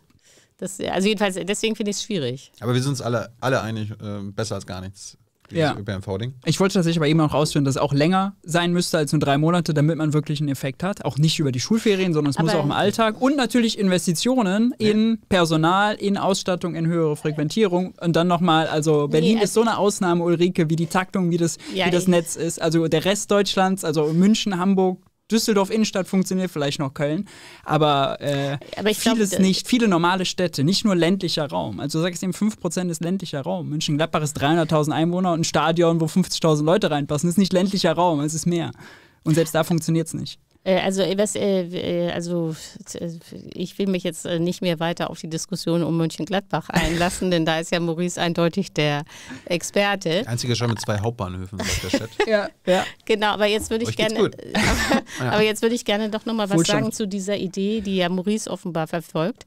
das also jedenfalls, deswegen finde ich es schwierig. Aber wir sind uns alle, alle einig, äh, besser als gar nichts ja. ÖPNV-Ding. Ich wollte tatsächlich aber eben auch rausführen, dass es auch länger sein müsste als nur drei Monate, damit man wirklich einen Effekt hat. Auch nicht über die Schulferien, sondern es aber muss auch im Alltag. Und natürlich Investitionen ja. in Personal, in Ausstattung, in höhere Frequentierung. Und dann nochmal, also Berlin nee, also ist so eine Ausnahme, Ulrike, wie die Taktung, wie das, ja, wie das Netz ist. Also der Rest Deutschlands, also München, Hamburg, Düsseldorf Innenstadt funktioniert, vielleicht noch Köln, aber, äh, aber vieles glaub, nicht, viele normale Städte, nicht nur ländlicher Raum. Also sag ich eben, 5% ist ländlicher Raum. München-Gladbach ist 300.000 Einwohner und ein Stadion, wo 50.000 Leute reinpassen, ist nicht ländlicher Raum, es ist mehr. Und selbst da funktioniert es nicht. Äh, also, äh, was, äh, also ich will mich jetzt nicht mehr weiter auf die Diskussion um München-Gladbach einlassen, denn da ist ja Maurice eindeutig der Experte. Der einzige schon mit zwei Hauptbahnhöfen sagt der Stadt. ja. ja, genau. Aber jetzt würde ich gerne, aber, aber, jetzt würde ich gerne doch noch mal was sagen zu dieser Idee, die ja Maurice offenbar verfolgt,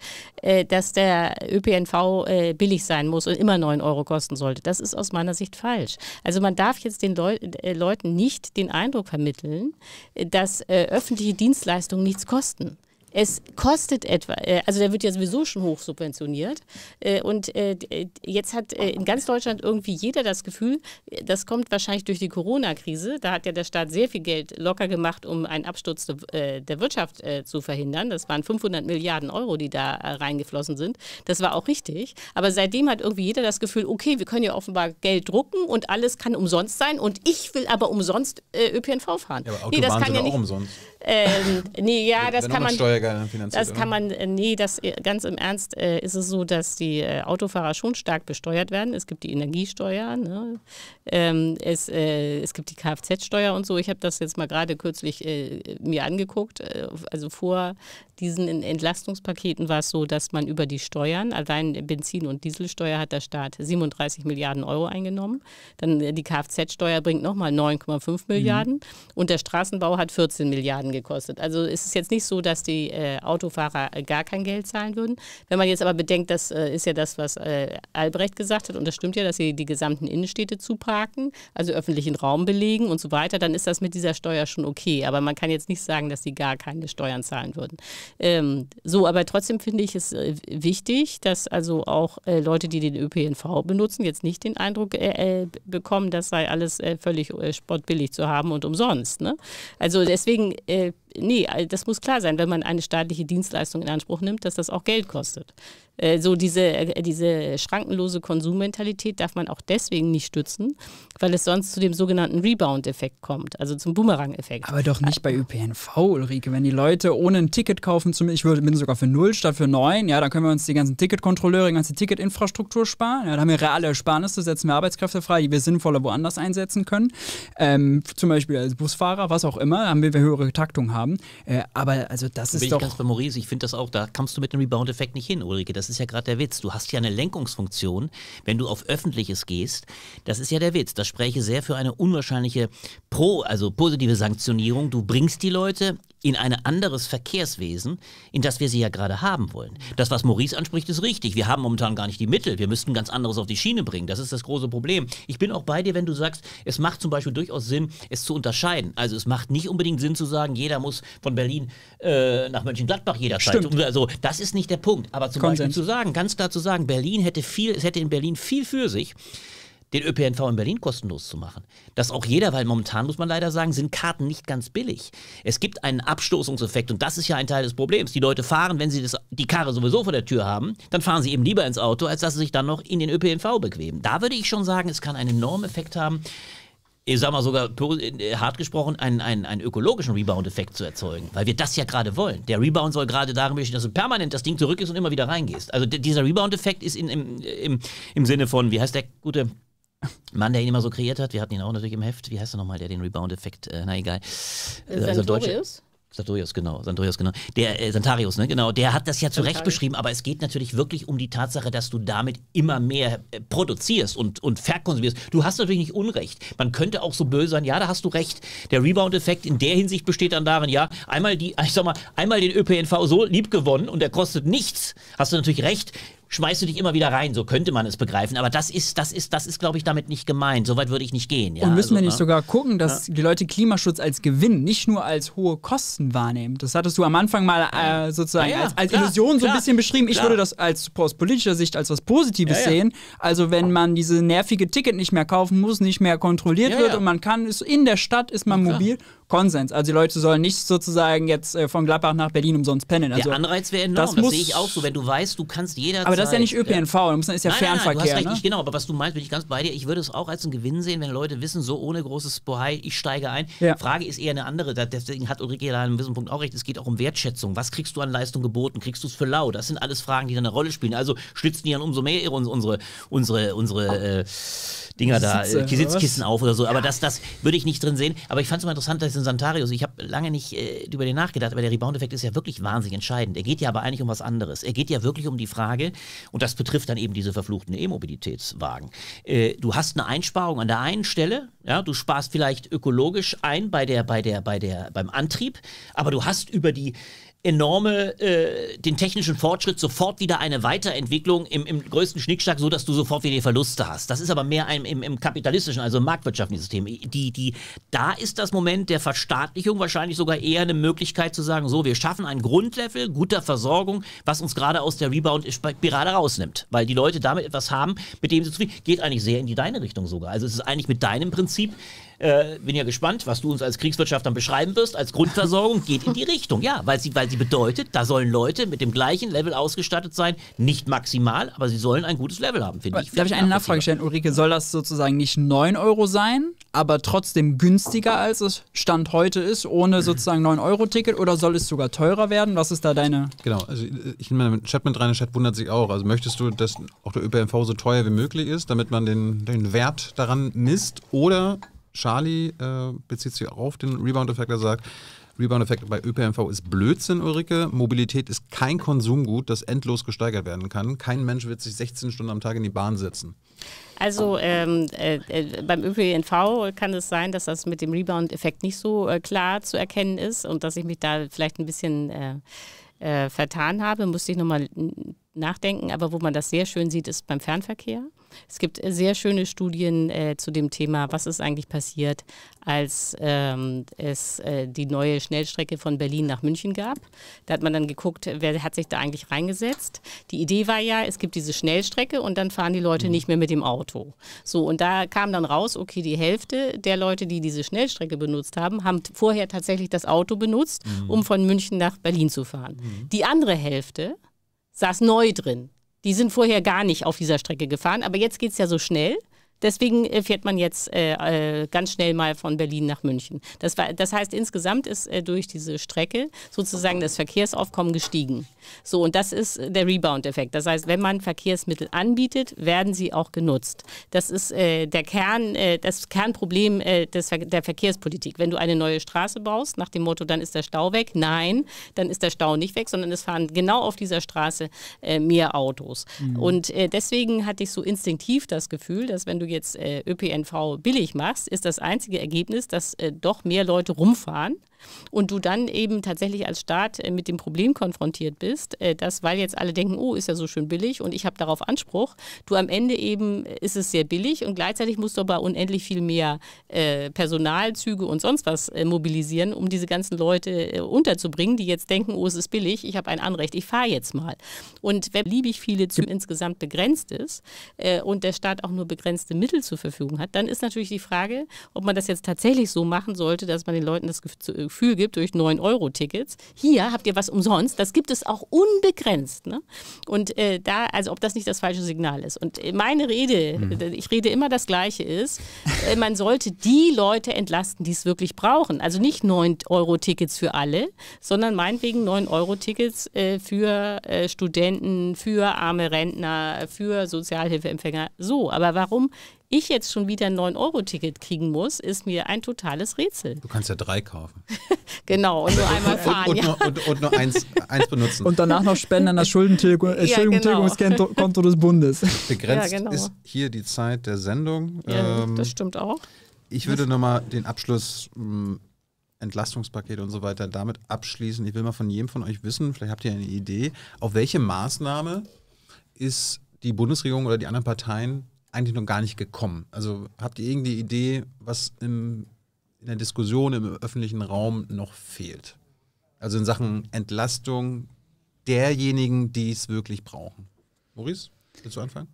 dass der ÖPNV billig sein muss und immer 9 Euro kosten sollte. Das ist aus meiner Sicht falsch. Also man darf jetzt den Leu Leuten nicht den Eindruck vermitteln, dass öffentlich öffentliche Dienstleistungen nichts kosten es kostet etwa, äh, also der wird ja sowieso schon hoch subventioniert. Äh, und äh, jetzt hat in ganz Deutschland irgendwie jeder das Gefühl, das kommt wahrscheinlich durch die Corona-Krise. Da hat ja der Staat sehr viel Geld locker gemacht, um einen Absturz der Wirtschaft zu verhindern. Das waren 500 Milliarden Euro, die da reingeflossen sind. Das war auch richtig. Aber seitdem hat irgendwie jeder das Gefühl, okay, wir können ja offenbar Geld drucken und alles kann umsonst sein. Und ich will aber umsonst ÖPNV fahren. Ja, aber nee, das kann ja nicht, auch umsonst. Ähm, nee, ja, das kann man. Steuer Träger finanziert? Das kann man, äh, nee, das äh, ganz im Ernst äh, ist es so, dass die äh, Autofahrer schon stark besteuert werden. Es gibt die Energiesteuer, ne? ähm, es, äh, es gibt die Kfz-Steuer und so. Ich habe das jetzt mal gerade kürzlich äh, mir angeguckt. also vor diesen Entlastungspaketen war es so, dass man über die Steuern, allein Benzin- und Dieselsteuer hat der Staat 37 Milliarden Euro eingenommen. Dann die Kfz-Steuer bringt nochmal 9,5 mhm. Milliarden mhm. und der Straßenbau hat 14 Milliarden gekostet. Also ist es jetzt nicht so, dass die äh, Autofahrer äh, gar kein Geld zahlen würden. Wenn man jetzt aber bedenkt, das äh, ist ja das, was äh, Albrecht gesagt hat, und das stimmt ja, dass sie die gesamten Innenstädte zuparken, also öffentlichen Raum belegen und so weiter, dann ist das mit dieser Steuer schon okay. Aber man kann jetzt nicht sagen, dass sie gar keine Steuern zahlen würden. Ähm, so, aber trotzdem finde ich es äh, wichtig, dass also auch äh, Leute, die den ÖPNV benutzen, jetzt nicht den Eindruck bekommen, das sei alles völlig sportbillig zu haben und umsonst. Ne? Also deswegen nee, also das muss klar sein, wenn man eine staatliche Dienstleistung in Anspruch nimmt, dass das auch Geld kostet. Äh, so diese, äh, diese schrankenlose Konsummentalität darf man auch deswegen nicht stützen, weil es sonst zu dem sogenannten Rebound-Effekt kommt, also zum Boomerang-Effekt. Aber doch nicht bei ÖPNV, Ulrike. Wenn die Leute ohne ein Ticket kaufen, zum, ich würde bin sogar für null statt für neun, ja, dann können wir uns die ganzen Ticketkontrolleure, die ganze Ticketinfrastruktur sparen. Ja, da haben wir reale Ersparnisse, setzen wir Arbeitskräfte frei, die wir sinnvoller woanders einsetzen können. Ähm, zum Beispiel als Busfahrer, was auch immer, haben wir höhere Taktung haben. Äh, aber also das Bin ist doch. Ich ganz bei Maurice, ich finde das auch, da kommst du mit dem Rebound-Effekt nicht hin, Ulrike. Das ist ja gerade der Witz. Du hast ja eine Lenkungsfunktion, wenn du auf Öffentliches gehst. Das ist ja der Witz. Das spräche sehr für eine unwahrscheinliche pro, also positive Sanktionierung. Du bringst die Leute in ein anderes Verkehrswesen, in das wir sie ja gerade haben wollen. Das, was Maurice anspricht, ist richtig. Wir haben momentan gar nicht die Mittel. Wir müssten ganz anderes auf die Schiene bringen. Das ist das große Problem. Ich bin auch bei dir, wenn du sagst, es macht zum Beispiel durchaus Sinn, es zu unterscheiden. Also es macht nicht unbedingt Sinn zu sagen, jeder muss von Berlin äh, nach Mönchengladbach jederzeit. Stimmt. Also das ist nicht der Punkt. Aber zum Konsens. Beispiel zu sagen, ganz klar zu sagen, Berlin hätte viel, es hätte in Berlin viel für sich den ÖPNV in Berlin kostenlos zu machen. Das auch jeder, weil momentan muss man leider sagen, sind Karten nicht ganz billig. Es gibt einen Abstoßungseffekt und das ist ja ein Teil des Problems. Die Leute fahren, wenn sie das, die Karre sowieso vor der Tür haben, dann fahren sie eben lieber ins Auto, als dass sie sich dann noch in den ÖPNV bequemen. Da würde ich schon sagen, es kann einen enormen Effekt haben, ich sag mal sogar äh, hart gesprochen, einen, einen, einen ökologischen Rebound-Effekt zu erzeugen, weil wir das ja gerade wollen. Der Rebound soll gerade darin bestehen, dass du permanent das Ding zurück ist und immer wieder reingehst. Also dieser Rebound-Effekt ist in, im, im, im Sinne von, wie heißt der gute Mann, der ihn immer so kreiert hat, wir hatten ihn auch natürlich im Heft, wie heißt er nochmal, der den Rebound-Effekt, äh, na egal. Äh, also Deutsche. Santorius, genau, Santorius, genau. Der äh, Santarius, ne, genau, der hat das ja zu Recht beschrieben, aber es geht natürlich wirklich um die Tatsache, dass du damit immer mehr äh, produzierst und, und verkonsumierst. Du hast natürlich nicht Unrecht. Man könnte auch so böse sein, ja, da hast du recht. Der Rebound-Effekt in der Hinsicht besteht dann darin, ja, einmal die, ich sag mal, einmal den ÖPNV so lieb gewonnen und der kostet nichts, hast du natürlich recht schmeißt du dich immer wieder rein, so könnte man es begreifen. Aber das ist, das ist, das ist, glaube ich, damit nicht gemeint. So weit würde ich nicht gehen. Ja? Und müssen also, wir nicht ne? sogar gucken, dass ja. die Leute Klimaschutz als Gewinn, nicht nur als hohe Kosten wahrnehmen. Das hattest du am Anfang mal äh, sozusagen ja, als, als klar, Illusion so ein bisschen beschrieben. Ich klar. würde das als aus politischer Sicht als was Positives sehen. Also wenn man diese nervige Ticket nicht mehr kaufen muss, nicht mehr kontrolliert wird und man kann, ist in der Stadt ist man mobil. Klar Konsens. Also die Leute sollen nicht sozusagen jetzt äh, von Gladbach nach Berlin umsonst pendeln. Also, Der Anreiz wäre enorm, das, das sehe ich auch so. Wenn du weißt, du kannst jederzeit... Aber das ist ja nicht ÖPNV, äh, das ist ja nein, Fernverkehr. Nein, nein, du hast recht, ne? ich, genau, aber was du meinst, bin ich ganz bei dir. Ich würde es auch als einen Gewinn sehen, wenn Leute wissen, so ohne großes Bohai, ich steige ein. Ja. Frage ist eher eine andere, deswegen hat Ulrike da einen Punkt auch recht, es geht auch um Wertschätzung. Was kriegst du an Leistung geboten? Kriegst du es für lau? Das sind alles Fragen, die da eine Rolle spielen. Also stützen die dann umso mehr unsere, unsere, unsere äh, Dinger da, äh, Sitze, Sitzkissen auf oder so. Aber das, das würde ich nicht drin sehen. Aber ich fand es mal interessant, dass in Santarius, ich habe lange nicht äh, über den nachgedacht, aber der Rebound-Effekt ist ja wirklich wahnsinnig entscheidend. Er geht ja aber eigentlich um was anderes. Er geht ja wirklich um die Frage, und das betrifft dann eben diese verfluchten E-Mobilitätswagen. Äh, du hast eine Einsparung an der einen Stelle, ja, du sparst vielleicht ökologisch ein bei der, bei der, bei der, beim Antrieb, aber du hast über die enorme, äh, den technischen Fortschritt, sofort wieder eine Weiterentwicklung im, im größten Schnickschnack, so dass du sofort wieder Verluste hast. Das ist aber mehr im, im, im kapitalistischen, also im marktwirtschaftlichen System. Die, die, da ist das Moment der Verstaatlichung wahrscheinlich sogar eher eine Möglichkeit zu sagen, so, wir schaffen ein Grundlevel guter Versorgung, was uns gerade aus der Rebound-Spirale äh, rausnimmt, weil die Leute damit etwas haben, mit dem sie zufrieden Geht eigentlich sehr in die deine Richtung sogar. Also es ist eigentlich mit deinem Prinzip äh, bin ja gespannt, was du uns als Kriegswirtschaft dann beschreiben wirst, als Grundversorgung geht in die Richtung. Ja, weil sie, weil sie bedeutet, da sollen Leute mit dem gleichen Level ausgestattet sein, nicht maximal, aber sie sollen ein gutes Level haben, finde ich. Darf ich eine Nachfrage stellen, Ulrike? Soll das sozusagen nicht 9 Euro sein, aber trotzdem günstiger als es Stand heute ist, ohne sozusagen 9-Euro-Ticket oder soll es sogar teurer werden? Was ist da deine. Genau, also äh, ich in meinem Chat mit rein, Chat wundert sich auch. Also möchtest du, dass auch der ÖPNV so teuer wie möglich ist, damit man den, den Wert daran misst oder Charlie äh, bezieht sich auch auf den Rebound-Effekt, er sagt, Rebound-Effekt bei ÖPNV ist Blödsinn, Ulrike. Mobilität ist kein Konsumgut, das endlos gesteigert werden kann. Kein Mensch wird sich 16 Stunden am Tag in die Bahn setzen. Also ähm, äh, äh, beim ÖPNV kann es sein, dass das mit dem Rebound-Effekt nicht so äh, klar zu erkennen ist und dass ich mich da vielleicht ein bisschen äh, äh vertan habe, musste ich nochmal nachdenken. Aber wo man das sehr schön sieht, ist beim Fernverkehr. Es gibt sehr schöne Studien äh, zu dem Thema, was ist eigentlich passiert, als ähm, es äh, die neue Schnellstrecke von Berlin nach München gab. Da hat man dann geguckt, wer hat sich da eigentlich reingesetzt. Die Idee war ja, es gibt diese Schnellstrecke und dann fahren die Leute mhm. nicht mehr mit dem Auto. So, und da kam dann raus, okay, die Hälfte der Leute, die diese Schnellstrecke benutzt haben, haben vorher tatsächlich das Auto benutzt, mhm. um von München nach Berlin zu fahren. Mhm. Die andere Hälfte saß neu drin. Die sind vorher gar nicht auf dieser Strecke gefahren, aber jetzt geht es ja so schnell. Deswegen äh, fährt man jetzt äh, äh, ganz schnell mal von Berlin nach München. Das, war, das heißt, insgesamt ist äh, durch diese Strecke sozusagen das Verkehrsaufkommen gestiegen. So, und das ist äh, der Rebound-Effekt. Das heißt, wenn man Verkehrsmittel anbietet, werden sie auch genutzt. Das ist äh, der Kern, das Kernproblem des, der Verkehrspolitik. Wenn du eine neue Straße baust, nach dem Motto, dann ist der Stau weg. Nein, dann ist der Stau nicht weg, sondern es fahren genau auf dieser Straße mehr Autos. Mhm. Und deswegen hatte ich so instinktiv das Gefühl, dass wenn du jetzt äh, ÖPNV billig machst, ist das einzige Ergebnis, dass äh, doch mehr Leute rumfahren und du dann eben tatsächlich als Staat äh, mit dem Problem konfrontiert bist, äh, dass, weil jetzt alle denken, oh, ist ja so schön billig und ich habe darauf Anspruch, du am Ende eben äh, ist es sehr billig und gleichzeitig musst du aber unendlich viel mehr äh, Personalzüge und sonst was mobilisieren, um diese ganzen Leute unterzubringen, die jetzt denken, oh, es ist billig, ich habe ein Anrecht, ich fahre jetzt mal. Und wenn beliebig viele Züge insgesamt begrenzt ist und der Staat auch nur begrenzte Mittel zur Verfügung hat, dann ist natürlich die Frage, ob man das jetzt tatsächlich so machen sollte, dass man den Leuten das Gefühl Gefühl gibt durch 9-Euro-Tickets. Hier habt ihr was umsonst. Das gibt es auch unbegrenzt. Ne? Und äh, da, also ob das nicht das falsche Signal ist. Und äh, meine Rede, mhm. ich rede immer das Gleiche ist, äh, man sollte die Leute entlasten, die es wirklich brauchen. Also nicht 9-Euro-Tickets für alle, sondern meinetwegen 9-Euro-Tickets äh, für Studenten, für arme Rentner, für Sozialhilfeempfänger. So, aber warum ich jetzt schon wieder ein 9-Euro-Ticket kriegen muss, ist mir ein totales Rätsel. Du kannst ja drei kaufen. genau, und nur einmal fahren. und, ja. und, und, und, nur eins, eins, benutzen. Und danach noch spenden an das Schuldentilgungskonto äh, ja, genau. des Bundes. Begrenzt ja, genau. ist hier die Zeit der Sendung. Ähm, das stimmt auch. Ich würde nochmal den Abschluss mh, hm, Entlastungspaket und so weiter damit abschließen. Ich will mal von jedem von euch wissen, vielleicht habt ihr eine Idee, auf welche Maßnahme ist die Bundesregierung oder die anderen Parteien eigentlich noch gar nicht gekommen? Also habt ihr irgendeine Idee, was im, in der Diskussion im öffentlichen Raum noch fehlt? Also in Sachen Entlastung derjenigen, die es wirklich brauchen. Maurice, willst du anfangen?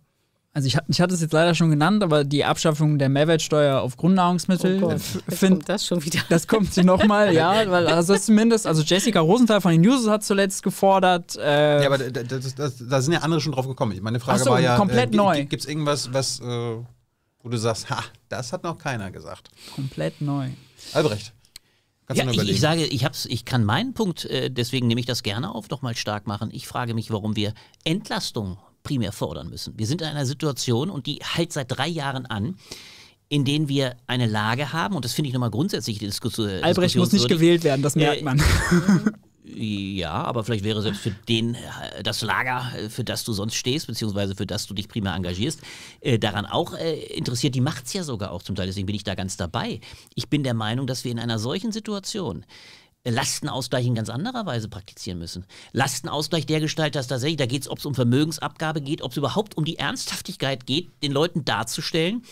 also ich, ich hatte es jetzt leider schon genannt, aber die Abschaffung der Mehrwertsteuer auf Grundnahrungsmittel. Oh Gott, find, kommt das schon wieder. Das kommt nochmal, ja, weil also zumindest, also Jessica Rosenthal von den News hat zuletzt gefordert. Äh, ja, aber das, das, das, da sind ja andere schon drauf gekommen. Meine Frage so, war ja, komplett äh, neu. Gibt es irgendwas, was, äh, wo du sagst, ha, das hat noch keiner gesagt? Komplett neu. Albrecht. Ja, ich, ich, sage, ich, hab's, ich kann meinen Punkt, äh, deswegen nehme ich das gerne auf, nochmal stark machen. Ich frage mich, warum wir Entlastung primär fordern müssen. Wir sind in einer Situation und die hält seit drei Jahren an, in denen wir eine Lage haben, und das finde ich nochmal grundsätzlich die Diskussion. Äh, Albrecht muss nicht gewählt werden, das merkt äh, man. Ja, aber vielleicht wäre selbst für den äh, das Lager, für das du sonst stehst, beziehungsweise für das du dich primär engagierst, daran auch interessiert. Die macht es ja sogar auch zum Teil, deswegen bin ich da ganz dabei. Ich bin der Meinung, dass wir in einer solchen Situation Lastenausgleich in ganz anderer Weise praktizieren müssen. Lastenausgleich dergestalt, dass tatsächlich, da geht es, ob es um Vermögensabgabe geht, ob es überhaupt um die Ernsthaftigkeit geht, den Leuten darzustellen,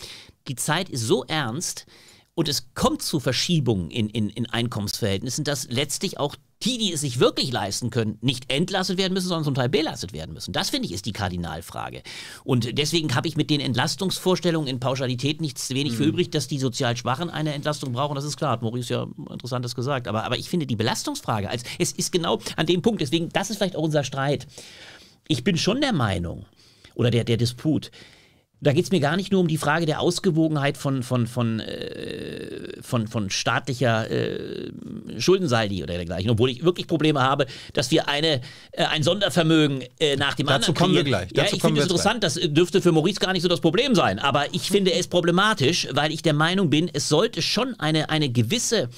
die Zeit ist so ernst, und es kommt zu Verschiebungen in, in, in Einkommensverhältnissen, dass letztlich auch die, die es sich wirklich leisten können, nicht entlastet werden müssen, sondern zum Teil belastet werden müssen. Das finde ich ist die Kardinalfrage. Und deswegen habe ich mit den Entlastungsvorstellungen in Pauschalität nichts wenig mhm. für übrig, dass die sozial Schwachen eine Entlastung brauchen. Das ist klar, hat Maurice ja interessantes gesagt. Aber, aber ich finde die Belastungsfrage, als, es ist genau an dem Punkt, deswegen, das ist vielleicht auch unser Streit. Ich bin schon der Meinung, oder der, der Disput, da geht es mir gar nicht nur um die Frage der Ausgewogenheit von, von, von, äh, von, von staatlicher äh, Schuldensaldi oder dergleichen, obwohl ich wirklich Probleme habe, dass wir eine, äh, ein Sondervermögen äh, nach dem Dazu anderen kommen kreieren. wir gleich. Ja, Dazu ich finde es interessant, gleich. das dürfte für Maurice gar nicht so das Problem sein, aber ich finde es problematisch, weil ich der Meinung bin, es sollte schon eine, eine gewisse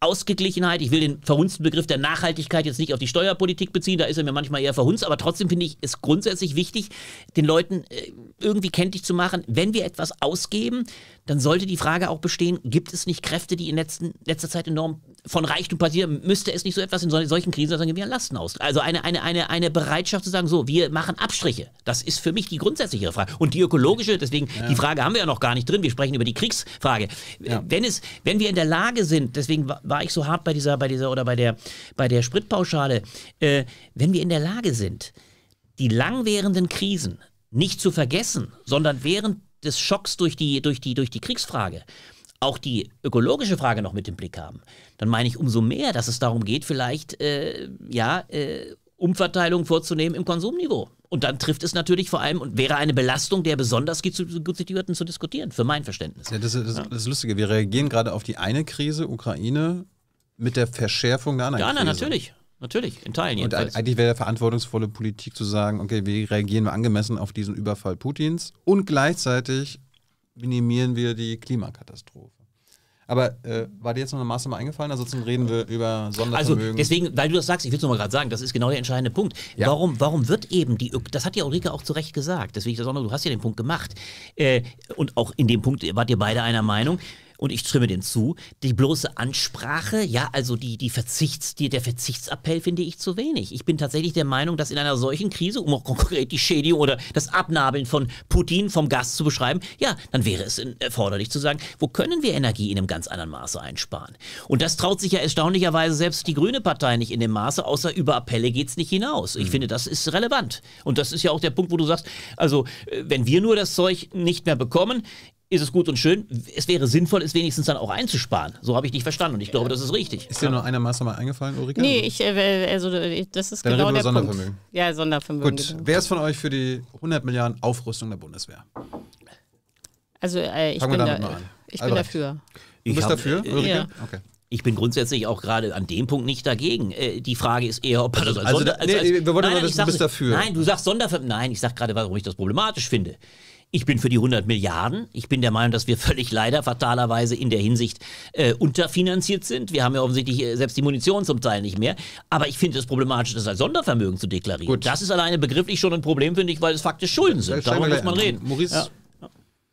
Ausgeglichenheit. Ich will den verhunzten Begriff der Nachhaltigkeit jetzt nicht auf die Steuerpolitik beziehen, da ist er mir manchmal eher verhunzt, aber trotzdem finde ich es grundsätzlich wichtig, den Leuten äh, irgendwie kenntlich zu machen, wenn wir etwas ausgeben, dann sollte die Frage auch bestehen, gibt es nicht Kräfte, die in letzten, letzter Zeit enorm von Reichtum passieren, müsste es nicht so etwas in solchen Krisen sondern wir ein aus. Also eine, eine, eine, eine Bereitschaft zu sagen, so, wir machen Abstriche. Das ist für mich die grundsätzlichere Frage. Und die ökologische, deswegen, ja. die Frage haben wir ja noch gar nicht drin. Wir sprechen über die Kriegsfrage. Ja. Wenn, es, wenn wir in der Lage sind, deswegen war ich so hart bei dieser, bei dieser oder bei der, bei der Spritpauschale, äh, wenn wir in der Lage sind, die langwährenden Krisen nicht zu vergessen, sondern während des Schocks durch die, durch die, durch die Kriegsfrage auch die ökologische Frage noch mit im Blick haben, dann meine ich umso mehr, dass es darum geht, vielleicht äh, ja, äh, Umverteilung vorzunehmen im Konsumniveau. Und dann trifft es natürlich vor allem und wäre eine Belastung der besonders gut situierten zu diskutieren, für mein Verständnis. Ja, das, ist, das, das Lustige, wir reagieren gerade auf die eine Krise, Ukraine, mit der Verschärfung der anderen ja, Krise. Ja, natürlich. Natürlich, in Teilen jedenfalls. Und eigentlich wäre verantwortungsvolle Politik zu sagen, okay, wie reagieren wir angemessen auf diesen Überfall Putins und gleichzeitig minimieren wir die Klimakatastrophe. Aber äh, war dir jetzt noch eine Maßnahme eingefallen? Also zum reden wir über Sondervermögen. Also deswegen, weil du das sagst, ich will es nochmal gerade sagen, das ist genau der entscheidende Punkt. Ja. Warum, warum wird eben die, das hat ja Ulrike auch zu Recht gesagt, deswegen, das du hast ja den Punkt gemacht. Äh, und auch in dem Punkt wart ihr beide einer Meinung und ich stimme dem zu, die bloße Ansprache, ja, also die, die Verzichts, die, der Verzichtsappell finde ich zu wenig. Ich bin tatsächlich der Meinung, dass in einer solchen Krise, um auch konkret die Schädigung oder das Abnabeln von Putin vom Gas zu beschreiben, ja, dann wäre es erforderlich zu sagen, wo können wir Energie in einem ganz anderen Maße einsparen? Und das traut sich ja erstaunlicherweise selbst die Grüne Partei nicht in dem Maße, außer über Appelle geht es nicht hinaus. Ich mhm. finde, das ist relevant. Und das ist ja auch der Punkt, wo du sagst, also äh, wenn wir nur das Zeug nicht mehr bekommen, ist es gut und schön. Es wäre sinnvoll, es wenigstens dann auch einzusparen. So habe ich dich verstanden und ich glaube, das ist richtig. Ist dir nur eine Maßnahme eingefallen, Ulrike? Nee, ich, äh, äh, also, äh, das ist Dann genau der Sondervermögen. Punkt. Ja, Sondervermögen. Gut, genau. wer ist von euch für die 100 Milliarden Aufrüstung der Bundeswehr? Also äh, ich, bin, da, ich bin dafür. Du bist hab, dafür, Ulrike? Ja. Okay. Ich bin grundsätzlich auch gerade an dem Punkt nicht dagegen. Äh, die Frage ist eher, ob also, also, Sonder, also, nee, als, als, wir wollen nein, du bist dafür. Nein, du sagst Sondervermögen. Nein, ich sage gerade, warum ich das problematisch finde. Ich bin für die 100 Milliarden. Ich bin der Meinung, dass wir völlig leider fatalerweise in der Hinsicht äh, unterfinanziert sind. Wir haben ja offensichtlich äh, selbst die Munition zum Teil nicht mehr. Aber ich finde es problematisch, das als Sondervermögen zu deklarieren. Gut. Das ist alleine begrifflich schon ein Problem, finde ich, weil es faktisch Schulden sind. Darüber muss man reden. Maurice, ja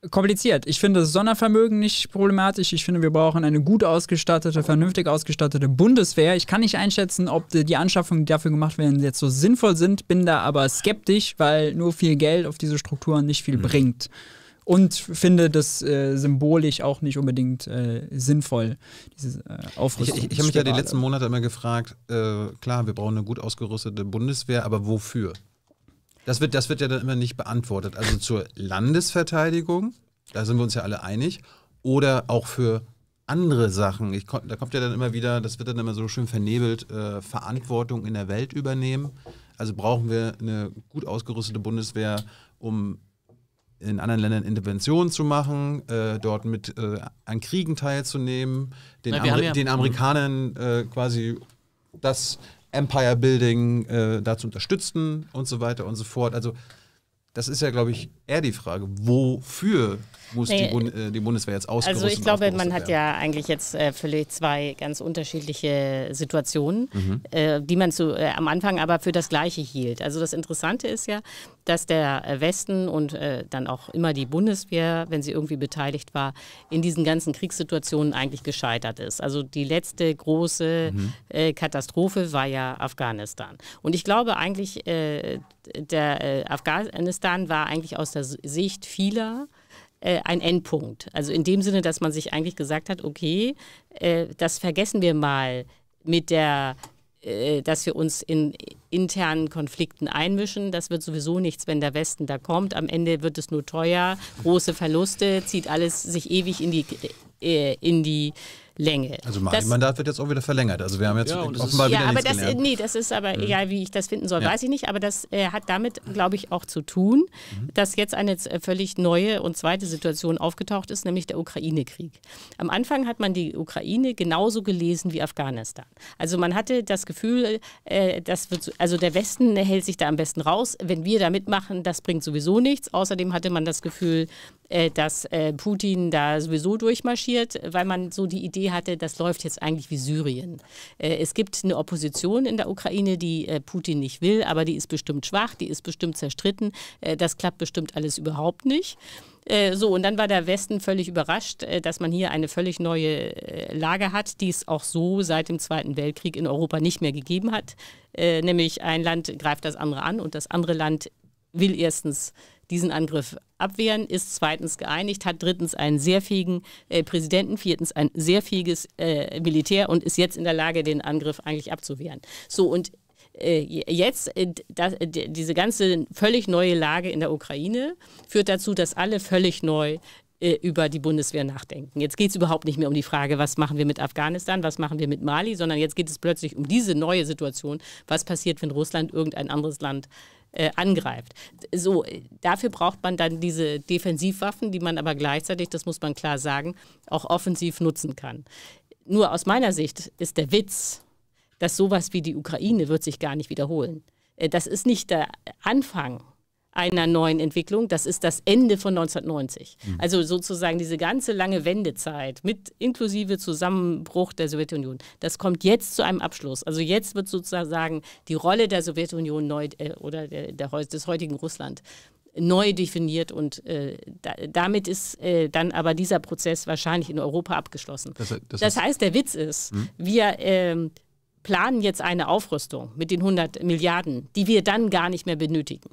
kompliziert. Ich finde das Sondervermögen nicht problematisch. Ich finde, wir brauchen eine gut ausgestattete, vernünftig ausgestattete Bundeswehr. Ich kann nicht einschätzen, ob die Anschaffungen, die dafür gemacht werden, jetzt so sinnvoll sind. Bin da aber skeptisch, weil nur viel Geld auf diese Strukturen nicht viel mhm. bringt. Und finde das äh, symbolisch auch nicht unbedingt äh, sinnvoll, diese äh, Aufrüstung. Ich, ich, ich habe mich ja die letzten Monate immer gefragt, äh, klar, wir brauchen eine gut ausgerüstete Bundeswehr, aber wofür? Das wird, das wird ja dann immer nicht beantwortet. Also zur Landesverteidigung, da sind wir uns ja alle einig, oder auch für andere Sachen. Ich, da kommt ja dann immer wieder, das wird dann immer so schön vernebelt, äh, Verantwortung in der Welt übernehmen. Also brauchen wir eine gut ausgerüstete Bundeswehr, um in anderen Ländern Interventionen zu machen, äh, dort mit äh, an Kriegen teilzunehmen, den, Na, Ameri ja den mhm. Amerikanern äh, quasi das Empire Building äh, dazu unterstützen und so weiter und so fort. Also das ist ja, glaube ich, eher die Frage, wofür muss nee, die, Bund, äh, die, Bundeswehr jetzt ausgerüstet werden? Also ich glaube, man hat ja eigentlich jetzt äh, völlig zwei ganz unterschiedliche Situationen, mhm. äh, die man zu, äh, am Anfang aber für das Gleiche hielt. Also das Interessante ist ja, dass der äh, Westen und äh, dann auch immer die Bundeswehr, wenn sie irgendwie beteiligt war, in diesen ganzen Kriegssituationen eigentlich gescheitert ist. Also die letzte große mhm. Katastrophe war ja Afghanistan. Und ich glaube eigentlich, der Afghanistan war eigentlich aus der Sicht vieler äh, ein Endpunkt. Also in dem Sinne, dass man sich eigentlich gesagt hat, okay, äh, das vergessen wir mal mit der, äh, dass wir uns in internen Konflikten einmischen. Das wird sowieso nichts, wenn der Westen da kommt. Am Ende wird es nur teuer, große Verluste, zieht alles sich ewig in die, in die Länge. Also mein das, Mandat wird jetzt auch wieder verlängert. Also wir haben jetzt ja, offenbar wieder ja, aber das, gelernt. Nee, das ist aber mhm. egal, wie ich das finden soll, ja. weiß ich nicht. Aber das äh, hat damit, glaube ich, auch zu tun, mhm. dass jetzt eine äh, völlig neue und zweite Situation aufgetaucht ist, nämlich der Ukraine-Krieg. Am Anfang hat man die Ukraine genauso gelesen wie Afghanistan. Also man hatte das Gefühl, äh, das wird, also der Westen hält sich da am besten raus. Wenn wir da mitmachen, das bringt sowieso nichts. Außerdem hatte man das Gefühl, äh, dass äh, Putin da sowieso durchmarschiert, weil man so die Idee hatte, das läuft jetzt eigentlich wie Syrien. Äh, es gibt eine Opposition in der Ukraine, die Putin nicht will, aber die ist bestimmt schwach, die ist bestimmt zerstritten. das klappt bestimmt alles überhaupt nicht so, und dann war der Westen völlig überrascht, dass man hier eine völlig neue Lage hat, die es auch so seit dem Zweiten Weltkrieg in Europa nicht mehr gegeben hat. nämlich ein Land greift das andere an und das andere Land will erstens diesen Angriff abwehren, ist zweitens geeinigt, hat drittens einen sehr fähigen äh, Präsidenten, viertens ein sehr fähiges äh, Militär und ist jetzt in der Lage, den Angriff eigentlich abzuwehren. So, und äh, jetzt äh, das, diese ganze völlig neue Lage in der Ukraine führt dazu, dass alle völlig neu äh, über die Bundeswehr nachdenken. Jetzt geht es überhaupt nicht mehr um die Frage, was machen wir mit Afghanistan, was machen wir mit Mali, sondern jetzt geht es plötzlich um diese neue Situation, was passiert, wenn Russland irgendein anderes Land äh, angreift. So, dafür braucht man dann diese Defensivwaffen, die man aber gleichzeitig, das muss man klar sagen, auch offensiv nutzen kann. Nur aus meiner Sicht ist der Witz, dass sowas wie die Ukraine wird sich gar nicht wiederholen. Äh, das ist nicht der Anfang einer neuen Entwicklung. Das ist das Ende von 1990. Mhm. Also sozusagen diese ganze lange Wendezeit mit inklusive Zusammenbruch der Sowjetunion. Das kommt jetzt zu einem Abschluss. Also jetzt wird sozusagen die Rolle der Sowjetunion neu äh, oder der, der, des heutigen Russland neu definiert und äh, da, damit ist äh, dann aber dieser Prozess wahrscheinlich in Europa abgeschlossen. Das, das, das heißt, der Witz ist, mhm. wir ähm, planen jetzt eine Aufrüstung mit den 100 Milliarden, die wir dann gar nicht mehr benötigen.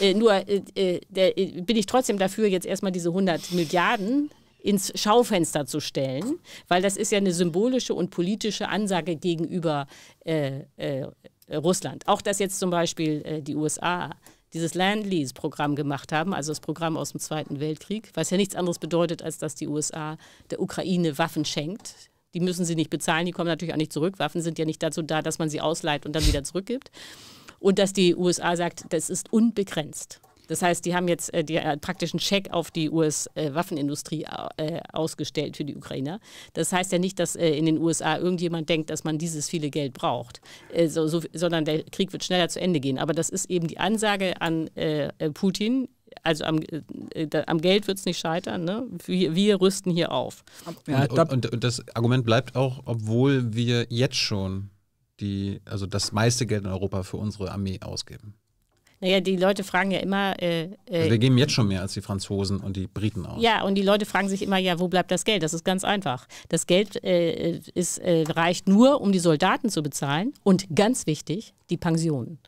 Äh, nur äh, äh der, äh, bin ich trotzdem dafür, jetzt erstmal diese 100 Milliarden ins Schaufenster zu stellen, weil das ist ja eine symbolische und politische Ansage gegenüber äh, äh, Russland. Auch dass jetzt zum Beispiel äh, die USA dieses Landlease-Programm gemacht haben, also das Programm aus dem Zweiten Weltkrieg, was ja nichts anderes bedeutet, als dass die USA der Ukraine Waffen schenkt. Die müssen sie nicht bezahlen, die kommen natürlich auch nicht zurück. Waffen sind ja nicht dazu da, dass man sie ausleiht und dann wieder zurückgibt und dass die USA sagt, das ist unbegrenzt. Das heißt, die haben jetzt äh, die, äh, praktisch einen Scheck auf die US-Waffenindustrie äh, äh, ausgestellt für die Ukrainer. Das heißt ja nicht, dass äh, in den USA irgendjemand denkt, dass man dieses viele Geld braucht, äh, so, so, sondern der Krieg wird schneller zu Ende gehen. Aber das ist eben die Ansage an Putin. Also am, am Geld wird es nicht scheitern. Ne? Wir, wir, rüsten hier auf. Ja, und, und, und das Argument bleibt auch, obwohl wir jetzt schon die, also das meiste Geld in Europa für unsere Armee ausgeben? Naja, die Leute fragen ja immer. Äh, äh, also wir geben jetzt schon mehr als die Franzosen und die Briten aus. Ja, und die Leute fragen sich immer, ja, wo bleibt das Geld? Das ist ganz einfach. Das Geld äh, ist, äh, reicht nur, um die Soldaten zu bezahlen und ganz wichtig, die Pensionen.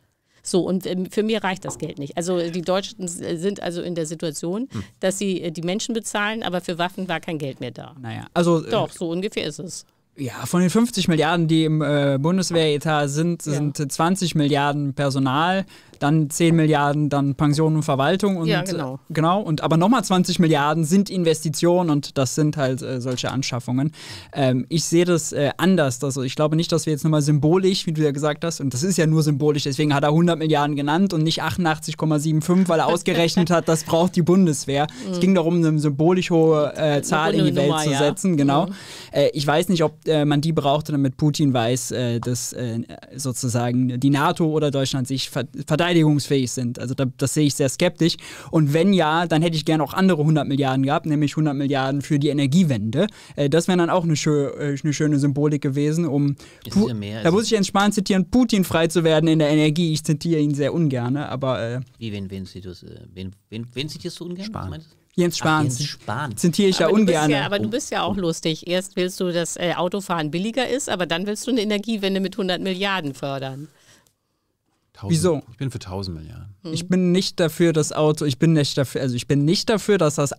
So, und ähm, für mir reicht das Geld nicht. Also die Deutschen sind also in der Situation, hm. dass sie äh, die Menschen bezahlen, aber für Waffen war kein Geld mehr da. Naja, also. Äh, Doch, so ungefähr ist es. Ja, von den 50 Milliarden, die im äh, Bundeswehretat sind, ja. sind 20 Milliarden Personal, dann 10 Milliarden, dann Pensionen und Verwaltung und ja, genau. Äh, genau und aber nochmal 20 Milliarden sind Investitionen und das sind halt äh, solche Anschaffungen. Ähm, ich sehe das äh, anders. Also ich glaube nicht, dass wir jetzt nochmal symbolisch, wie du ja gesagt hast, und das ist ja nur symbolisch, deswegen hat er 100 Milliarden genannt und nicht 88,75, weil er ausgerechnet hat, das braucht die Bundeswehr. Mhm. Es ging darum, eine symbolisch hohe äh, Zahl in die Welt Nummer, zu setzen, ja. genau. Mhm. Äh, ich weiß nicht, ob äh, man die brauchte, damit Putin weiß, dass sozusagen die NATO oder Deutschland sich verteidigt verteidigungsfähig sind. Also da, das sehe ich sehr skeptisch. Und wenn ja, dann hätte ich gerne auch andere 100 Milliarden gehabt, nämlich 100 Milliarden für die Energiewende. Äh, das wäre dann auch eine, schö äh, eine, schöne Symbolik gewesen, um, ja mehr, da also muss ich Jens Spahn zitieren, Putin frei zu werden in der Energie. Ich zitiere ihn sehr ungern, aber... Äh, Wie, wen, wen, zitierst, äh, wen, wen, wen zitierst du ungern? Spahn. Jens Spahn. Ach, Jens Spahn. Zitiere ich ja ungern. Ja, aber du bist ja auch oh. lustig. Erst willst du, dass äh, Autofahren billiger ist, aber dann willst du eine Energiewende mit 100 Milliarden fördern. Tausend. Wieso? Ich bin für 1000 Milliarden. Ich bin nicht dafür, das Auto, ich bin nicht dafür, also ich bin nicht dafür, dass das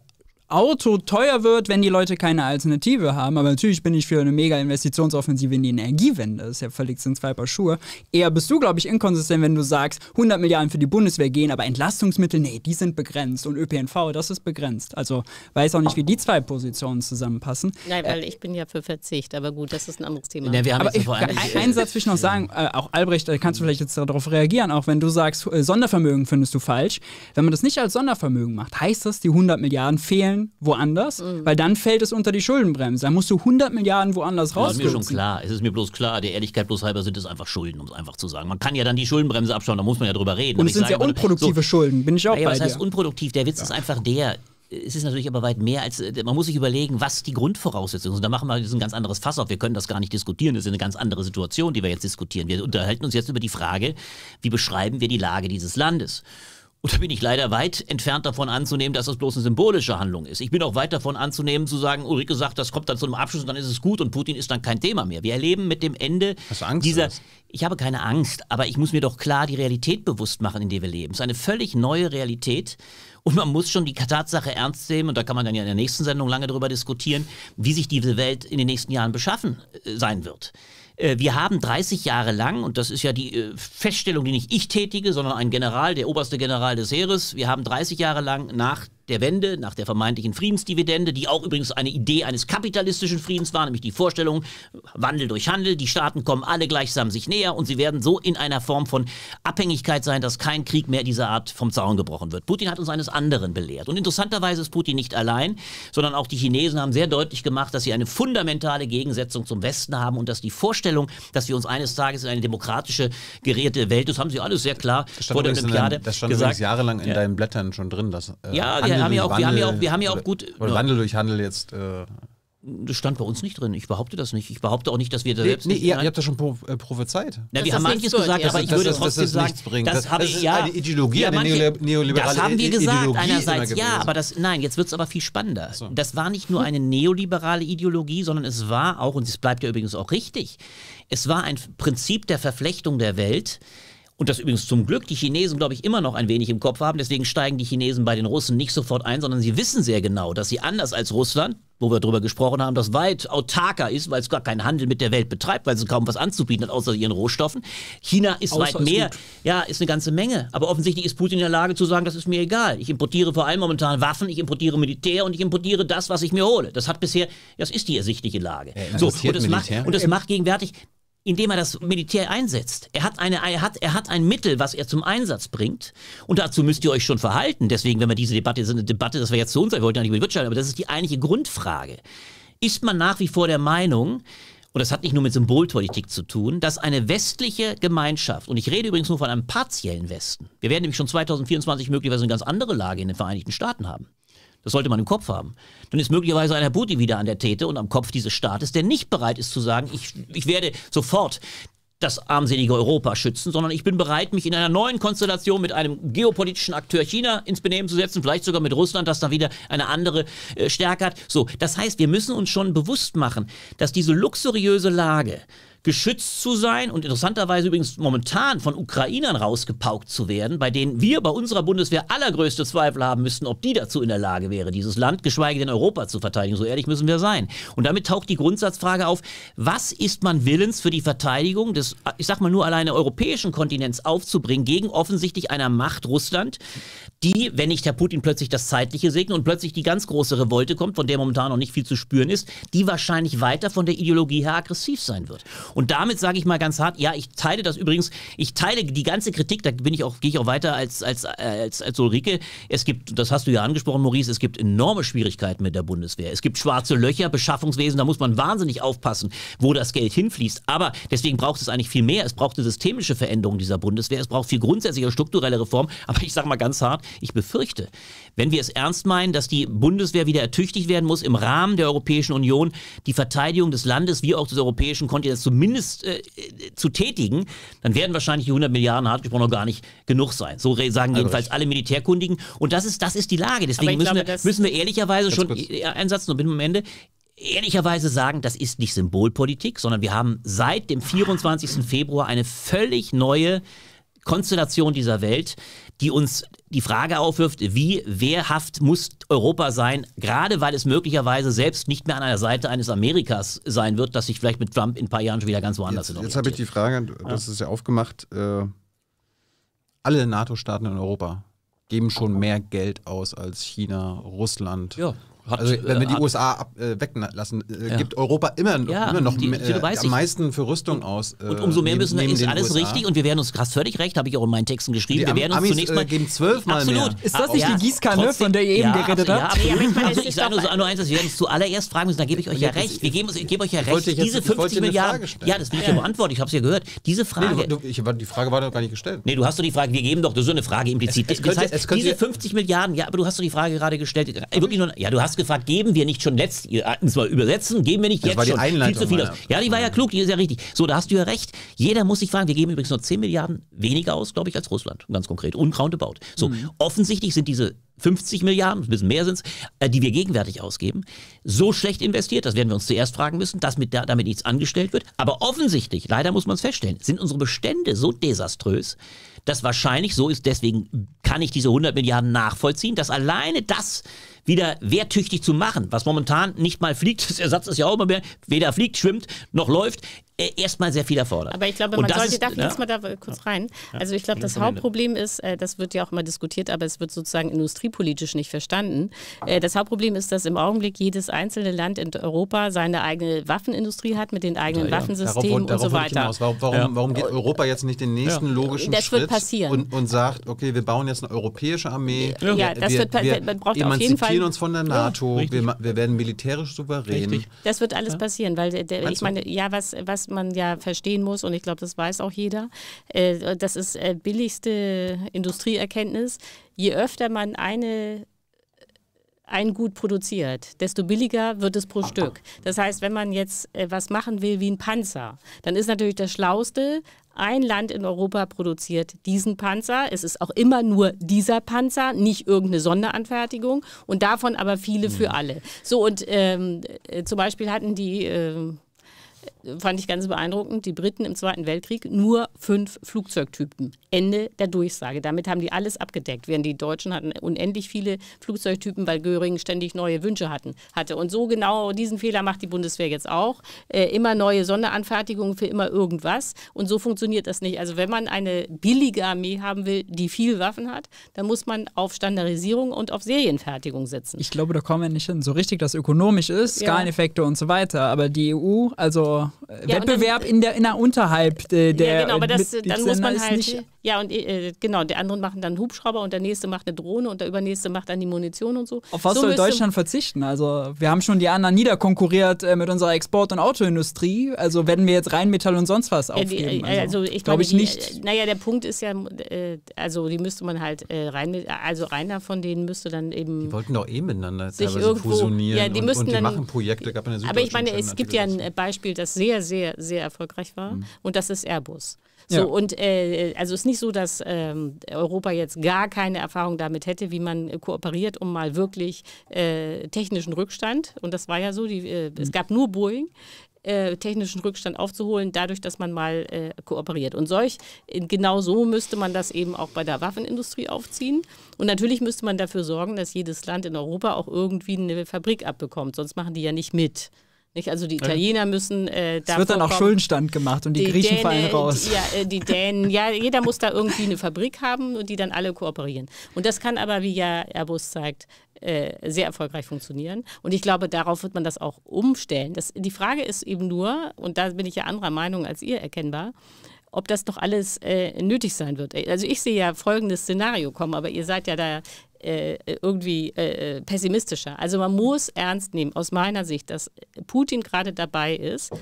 Auto teuer wird, wenn die Leute keine Alternative haben. Aber natürlich bin ich für eine mega Investitionsoffensive in die Energiewende. Das ist ja völlig sind zwei Paar Schuhe. Eher bist du, glaube ich, inkonsistent, wenn du sagst, 100 Milliarden für die Bundeswehr gehen, aber Entlastungsmittel, nee, die sind begrenzt. Und ÖPNV, das ist begrenzt. Also weiß auch nicht, wie die zwei Positionen zusammenpassen. Nein, äh, weil äh, ich bin ja für Verzicht. Aber gut, das ist ein anderes Thema. Ja, wir haben aber ich, ein, einen Satz will ich noch sagen. Äh, auch Albrecht, da kannst du vielleicht jetzt darauf reagieren, auch wenn du sagst, äh, Sondervermögen findest du falsch. Wenn man das nicht als Sondervermögen macht, heißt das, die 100 Milliarden fehlen holen woanders, mhm. weil dann fällt es unter die Schuldenbremse. Dann musst du 100 Milliarden woanders raus. Das ist mir schon klar. Es ist mir bloß klar, der Ehrlichkeit bloß halber sind es einfach Schulden, um es einfach zu sagen. Man kann ja dann die Schuldenbremse abschauen, da muss man ja drüber reden. Und es sind ja unproduktive so, Schulden, bin ich auch naja, bei was Das heißt unproduktiv? Der Witz ja. ist einfach der, es ist natürlich aber weit mehr als, äh, man muss sich überlegen, was die Grundvoraussetzungen sind. Da machen wir ein ganz anderes Fass auf. Wir können das gar nicht diskutieren. Das ist eine ganz andere Situation, die wir jetzt diskutieren. Wir unterhalten uns jetzt über die Frage, wie beschreiben wir die Lage dieses Landes? Und da bin ich leider weit entfernt davon anzunehmen, dass das bloß eine symbolische Handlung ist. Ich bin auch weit davon anzunehmen, zu sagen, Ulrike sagt, das kommt dann zu einem Abschluss und dann ist es gut und Putin ist dann kein Thema mehr. Wir erleben mit dem Ende dieser. Ich habe keine Angst, aber ich muss mir doch klar die Realität bewusst machen, in der wir leben. Es ist eine völlig neue Realität und man muss schon die Tatsache ernst nehmen, und da kann man dann ja in der nächsten Sendung lange darüber diskutieren, wie sich diese Welt in den nächsten Jahren beschaffen äh, sein wird. Äh, wir haben 30 Jahre lang, und das ist ja die äh, Feststellung, die nicht ich tätige, sondern ein General, der oberste General des Heeres, wir haben 30 Jahre lang nach der Wende, nach der vermeintlichen Friedensdividende, die auch übrigens eine Idee eines kapitalistischen Friedens war, nämlich die Vorstellung, Wandel durch Handel, die Staaten kommen alle gleichsam sich näher und sie werden so in einer Form von Abhängigkeit sein, dass kein Krieg mehr dieser Art vom Zaun gebrochen wird. Putin hat uns eines anderen belehrt. Und interessanterweise ist Putin nicht allein, sondern auch die Chinesen haben sehr deutlich gemacht, dass sie eine fundamentale Gegensetzung zum Westen haben und dass die Vorstellung, dass wir uns eines Tages in eine demokratische, gerierte Welt, das haben sie alles sehr klar vor der Olympiade in, Das stand gesagt. jahrelang in ja. deinen Blättern schon drin. Dass, äh, ja, der, wir haben ja auch, wir haben ja auch, wir haben ja auch gut. Oder Wandel durch Handel jetzt. Äh, das stand bei uns nicht drin. Ich behaupte das nicht. Ich behaupte auch nicht, dass wir da nee, selbst. Nee, ihr, ihr, habt das schon pro, äh, prophezeit. Na, wir haben manches gesagt, aber ich würde trotzdem das, das sagen, bringt. das, das habe ich ja. Eine Ideologie, ja, manche, eine neoliberale Das haben wir gesagt, Ideologie einerseits. Ja, aber das, nein, jetzt wird es aber viel spannender. So. Das war nicht nur eine neoliberale Ideologie, sondern es war auch, und es bleibt ja übrigens auch richtig, es war ein Prinzip der Verflechtung der Welt, und das übrigens zum Glück die Chinesen, glaube ich, immer noch ein wenig im Kopf haben, deswegen steigen die Chinesen bei den Russen nicht sofort ein, sondern sie wissen sehr genau, dass sie anders als Russland, wo wir darüber gesprochen haben, das weit autarker ist, weil es gar keinen Handel mit der Welt betreibt, weil es kaum was anzubieten hat, außer ihren Rohstoffen. China ist außer weit mehr, ist ja, ist eine ganze Menge. Aber offensichtlich ist Putin in der Lage zu sagen, das ist mir egal. Ich importiere vor allem momentan Waffen, ich importiere Militär und ich importiere das, was ich mir hole. Das hat bisher, das ist die ersichtliche Lage. Ja, so, und das, macht, und das macht gegenwärtig indem er das Militär einsetzt. Er hat, eine, er, hat, er hat ein Mittel, was er zum Einsatz bringt. Und dazu müsst ihr euch schon verhalten. Deswegen, wenn wir diese Debatte, das ist eine Debatte, das wir jetzt zu uns, wir wollten ja nicht über die Wirtschaft, aber das ist die eigentliche Grundfrage. Ist man nach wie vor der Meinung, und das hat nicht nur mit Symbolpolitik zu tun, dass eine westliche Gemeinschaft, und ich rede übrigens nur von einem partiellen Westen, wir werden nämlich schon 2024 möglicherweise eine ganz andere Lage in den Vereinigten Staaten haben. Das sollte man im Kopf haben. Dann ist möglicherweise ein Herr Putin wieder an der Tete und am Kopf dieses Staates, der nicht bereit ist zu sagen, ich, ich werde sofort das armselige Europa schützen, sondern ich bin bereit, mich in einer neuen Konstellation mit einem geopolitischen Akteur China ins Benehmen zu setzen, vielleicht sogar mit Russland, das da wieder eine andere äh, Stärke hat. So, das heißt, wir müssen uns schon bewusst machen, dass diese luxuriöse Lage, geschützt zu sein und interessanterweise übrigens momentan von Ukrainern rausgepaukt zu werden, bei denen wir bei unserer Bundeswehr allergrößte Zweifel haben müssten, ob die dazu in der Lage wäre, dieses Land, geschweige denn Europa zu verteidigen. So ehrlich müssen wir sein. Und damit taucht die Grundsatzfrage auf, was ist man willens für die Verteidigung des, ich sag mal nur alleine europäischen Kontinents aufzubringen, gegen offensichtlich einer Macht Russland, die, wenn nicht Herr Putin plötzlich das Zeitliche segnet und plötzlich die ganz große Revolte kommt, von der momentan noch nicht viel zu spüren ist, die wahrscheinlich weiter von der Ideologie her aggressiv sein wird. Und damit sage ich mal ganz hart, ja, ich teile das übrigens, ich teile die ganze Kritik, da bin ich auch, gehe ich auch weiter als, als, als, als Ulrike. Es gibt, das hast du ja angesprochen, Maurice, es gibt enorme Schwierigkeiten mit der Bundeswehr. Es gibt schwarze Löcher, Beschaffungswesen, da muss man wahnsinnig aufpassen, wo das Geld hinfließt. Aber deswegen braucht es eigentlich viel mehr. Es braucht eine systemische Veränderung dieser Bundeswehr. Es braucht viel grundsätzliche strukturelle Reform. Aber ich sage mal ganz hart, ich befürchte, wenn wir es ernst meinen, dass die Bundeswehr wieder ertüchtigt werden muss, im Rahmen der Europäischen Union die Verteidigung des Landes wie auch des europäischen Kontinents zumindest äh, äh, zu tätigen, dann werden wahrscheinlich die 100 Milliarden hart gesprochen noch gar nicht genug sein. So sagen also jedenfalls also alle Militärkundigen. Und das ist, das ist die Lage. Deswegen müssen, glaube, wir, müssen wir ehrlicherweise schon e-, einsetzen und bin am Ende ehrlicherweise sagen, das ist nicht Symbolpolitik, sondern wir haben seit dem 24. Februar eine völlig neue Konstellation dieser Welt die uns die Frage aufwirft, wie wehrhaft muss Europa sein, gerade weil es möglicherweise selbst nicht mehr an einer Seite eines Amerikas sein wird, dass sich vielleicht mit Trump in ein paar Jahren schon wieder ganz woanders Jetzt, jetzt habe ich die Frage, das ist ja aufgemacht, äh, alle NATO-Staaten in Europa geben schon mehr Geld aus als China, Russland. Ja. Hat, also wenn wir die äh, USA ab, äh, weglassen, äh, ja. gibt Europa immer, noch, ja, immer noch die, äh, am meisten für Rüstung aus. Äh, und umso mehr müssen wir, ist alles USA. richtig und wir werden uns, krass völlig recht, habe ich auch in meinen Texten geschrieben, die wir werden uns Amis, zunächst äh, mal... geben zwölfmal Absolut. Mehr. Ist das nicht ja, die Gießkanne, trotzdem, von der ihr eben geredet habt? Ja, aber also ich sage nur, nur eins, dass wir uns zuallererst fragen müssen, da gebe ich euch ja recht, wir geben, ich gebe euch ja recht, diese 50 Milliarden... Ja, das will ich ja beantworten, ich habe es ja gehört. Diese Frage... Die Frage war doch gar nicht gestellt. Nee, du hast doch die Frage, wir geben doch, das ist so eine Frage implizit. Das heißt, diese 50 Milliarden, ja, aber du hast doch die Frage gerade gestellt, Ja, du hast gefragt, geben wir nicht schon letzt, zwar übersetzen, geben wir nicht das jetzt war die schon Einleitung, viel zu viel aus. Ja, die war ja mhm. klug, die ist ja richtig. So, da hast du ja recht. Jeder muss sich fragen, wir geben übrigens nur 10 Milliarden weniger aus, glaube ich, als Russland, ganz konkret. Uncountabout. So, mhm. offensichtlich sind diese 50 Milliarden, ein bisschen mehr sind es, äh, die wir gegenwärtig ausgeben, so schlecht investiert, das werden wir uns zuerst fragen müssen, dass mit, damit nichts angestellt wird. Aber offensichtlich, leider muss man es feststellen, sind unsere Bestände so desaströs, dass wahrscheinlich so ist, deswegen kann ich diese 100 Milliarden nachvollziehen, dass alleine das wieder wehrtüchtig zu machen, was momentan nicht mal fliegt, das Ersatz ist ja auch immer mehr, weder fliegt, schwimmt, noch läuft, äh, erstmal sehr viel erfordert. Aber ich glaube, man sollte, ist, darf ich ja, jetzt mal da kurz rein? Ja, also ich glaube, das Hauptproblem ist, äh, das wird ja auch immer diskutiert, aber es wird sozusagen industriepolitisch nicht verstanden. Äh, das Hauptproblem ist, dass im Augenblick jedes einzelne Land in Europa seine eigene Waffenindustrie hat mit den eigenen ja, Waffensystemen darauf, und darauf so weiter. Hinaus. Warum, warum geht Europa jetzt nicht den nächsten logischen das Schritt und, und, sagt, okay, wir bauen jetzt eine europäische Armee. Ja, wir, das wird, wir, man braucht auf jeden Fall distanzieren uns von der NATO, ja, wir, wir, werden militärisch souverän. Richtig. Das wird alles ja? passieren, weil äh, der, ich meine, ja, was, was man ja verstehen muss, und ich glaube, das weiß auch jeder, äh, das ist äh, billigste Industrieerkenntnis, je öfter man eine äh, ein Gut produziert, desto billiger wird es pro Stück. Das heißt, wenn man jetzt äh, was machen will wie ein Panzer, dann ist natürlich das Schlauste, ein Land in Europa produziert diesen Panzer. Es ist auch immer nur dieser Panzer, nicht irgendeine Sonderanfertigung und davon aber viele für hm. alle. So und ähm, äh, zum Beispiel hatten die. Äh, fand ich ganz beeindruckend, die Briten im Zweiten Weltkrieg nur fünf Flugzeugtypen. Ende der Durchsage. Damit haben die alles abgedeckt, während die Deutschen hatten unendlich viele Flugzeugtypen, weil Göring ständig neue Wünsche hatten, hatte. Und so genau diesen Fehler macht die Bundeswehr jetzt auch. Äh, immer neue Sonderanfertigungen für immer irgendwas. Und so funktioniert das nicht. Also wenn man eine billige Armee haben will, die viel Waffen hat, dann muss man auf Standardisierung und auf Serienfertigung setzen. Ich glaube, da kommen wir nicht hin. So richtig dass ökonomisch ist, Skaleneffekte ja. und so weiter. Aber die EU, also äh, ja, Wettbewerb dann, in der in der unterhalb äh, der Ja, genau, aber das, dann muss man halt ja und äh, genau, die anderen machen dann Hubschrauber und der nächste macht eine Drohne und der übernächste macht dann die Munition und so. Auf was so soll Deutschland verzichten? Also, wir haben schon die anderen niederkonkurriert äh, mit unserer Export- und Autoindustrie, also werden wir jetzt Rheinmetall und sonst was aufgeben. Äh, also, also, ich glaube ich nicht. Äh, naja, der Punkt ist ja also die müsste man halt rein also einer von denen müsste dann eben Die wollten doch eh miteinander sich irgendwo, fusionieren ja, die und, müssten und die dann, machen Projekte, gab eine der Aber ich meine, es gibt ja ein Beispiel das sehr, sehr, sehr erfolgreich war. Mhm. Und das ist Airbus. So, ja. und äh, also ist nicht so, dass ähm, Europa jetzt gar keine Erfahrung damit hätte, wie man äh, kooperiert, um mal wirklich äh, technischen Rückstand, und das war ja so, die, äh, mhm. es gab nur Boeing, äh, technischen Rückstand aufzuholen, dadurch, dass man mal äh, kooperiert. Und solch, genau so müsste man das eben auch bei der Waffenindustrie aufziehen. Und natürlich müsste man dafür sorgen, dass jedes Land in Europa auch irgendwie eine Fabrik abbekommt, sonst machen die ja nicht mit. Nicht? Also die Italiener müssen äh, da. Es wird dann auch Schuldenstand gemacht und die, die Griechen Däne, fallen raus. Äh, die, ja, die Dänen, ja, jeder muss da irgendwie eine Fabrik haben und die dann alle kooperieren. Und das kann aber, wie ja Airbus zeigt, äh, sehr erfolgreich funktionieren. Und ich glaube, darauf wird man das auch umstellen. Das, die Frage ist eben nur, und da bin ich ja anderer Meinung als ihr erkennbar, ob das doch alles äh, nötig sein wird. Äh, also ich sehe ja folgendes Szenario kommen, aber ihr seid ja da äh, irgendwie äh, äh pessimistischer. Also man muss ernst nehmen, aus meiner Sicht, dass Putin gerade dabei ist,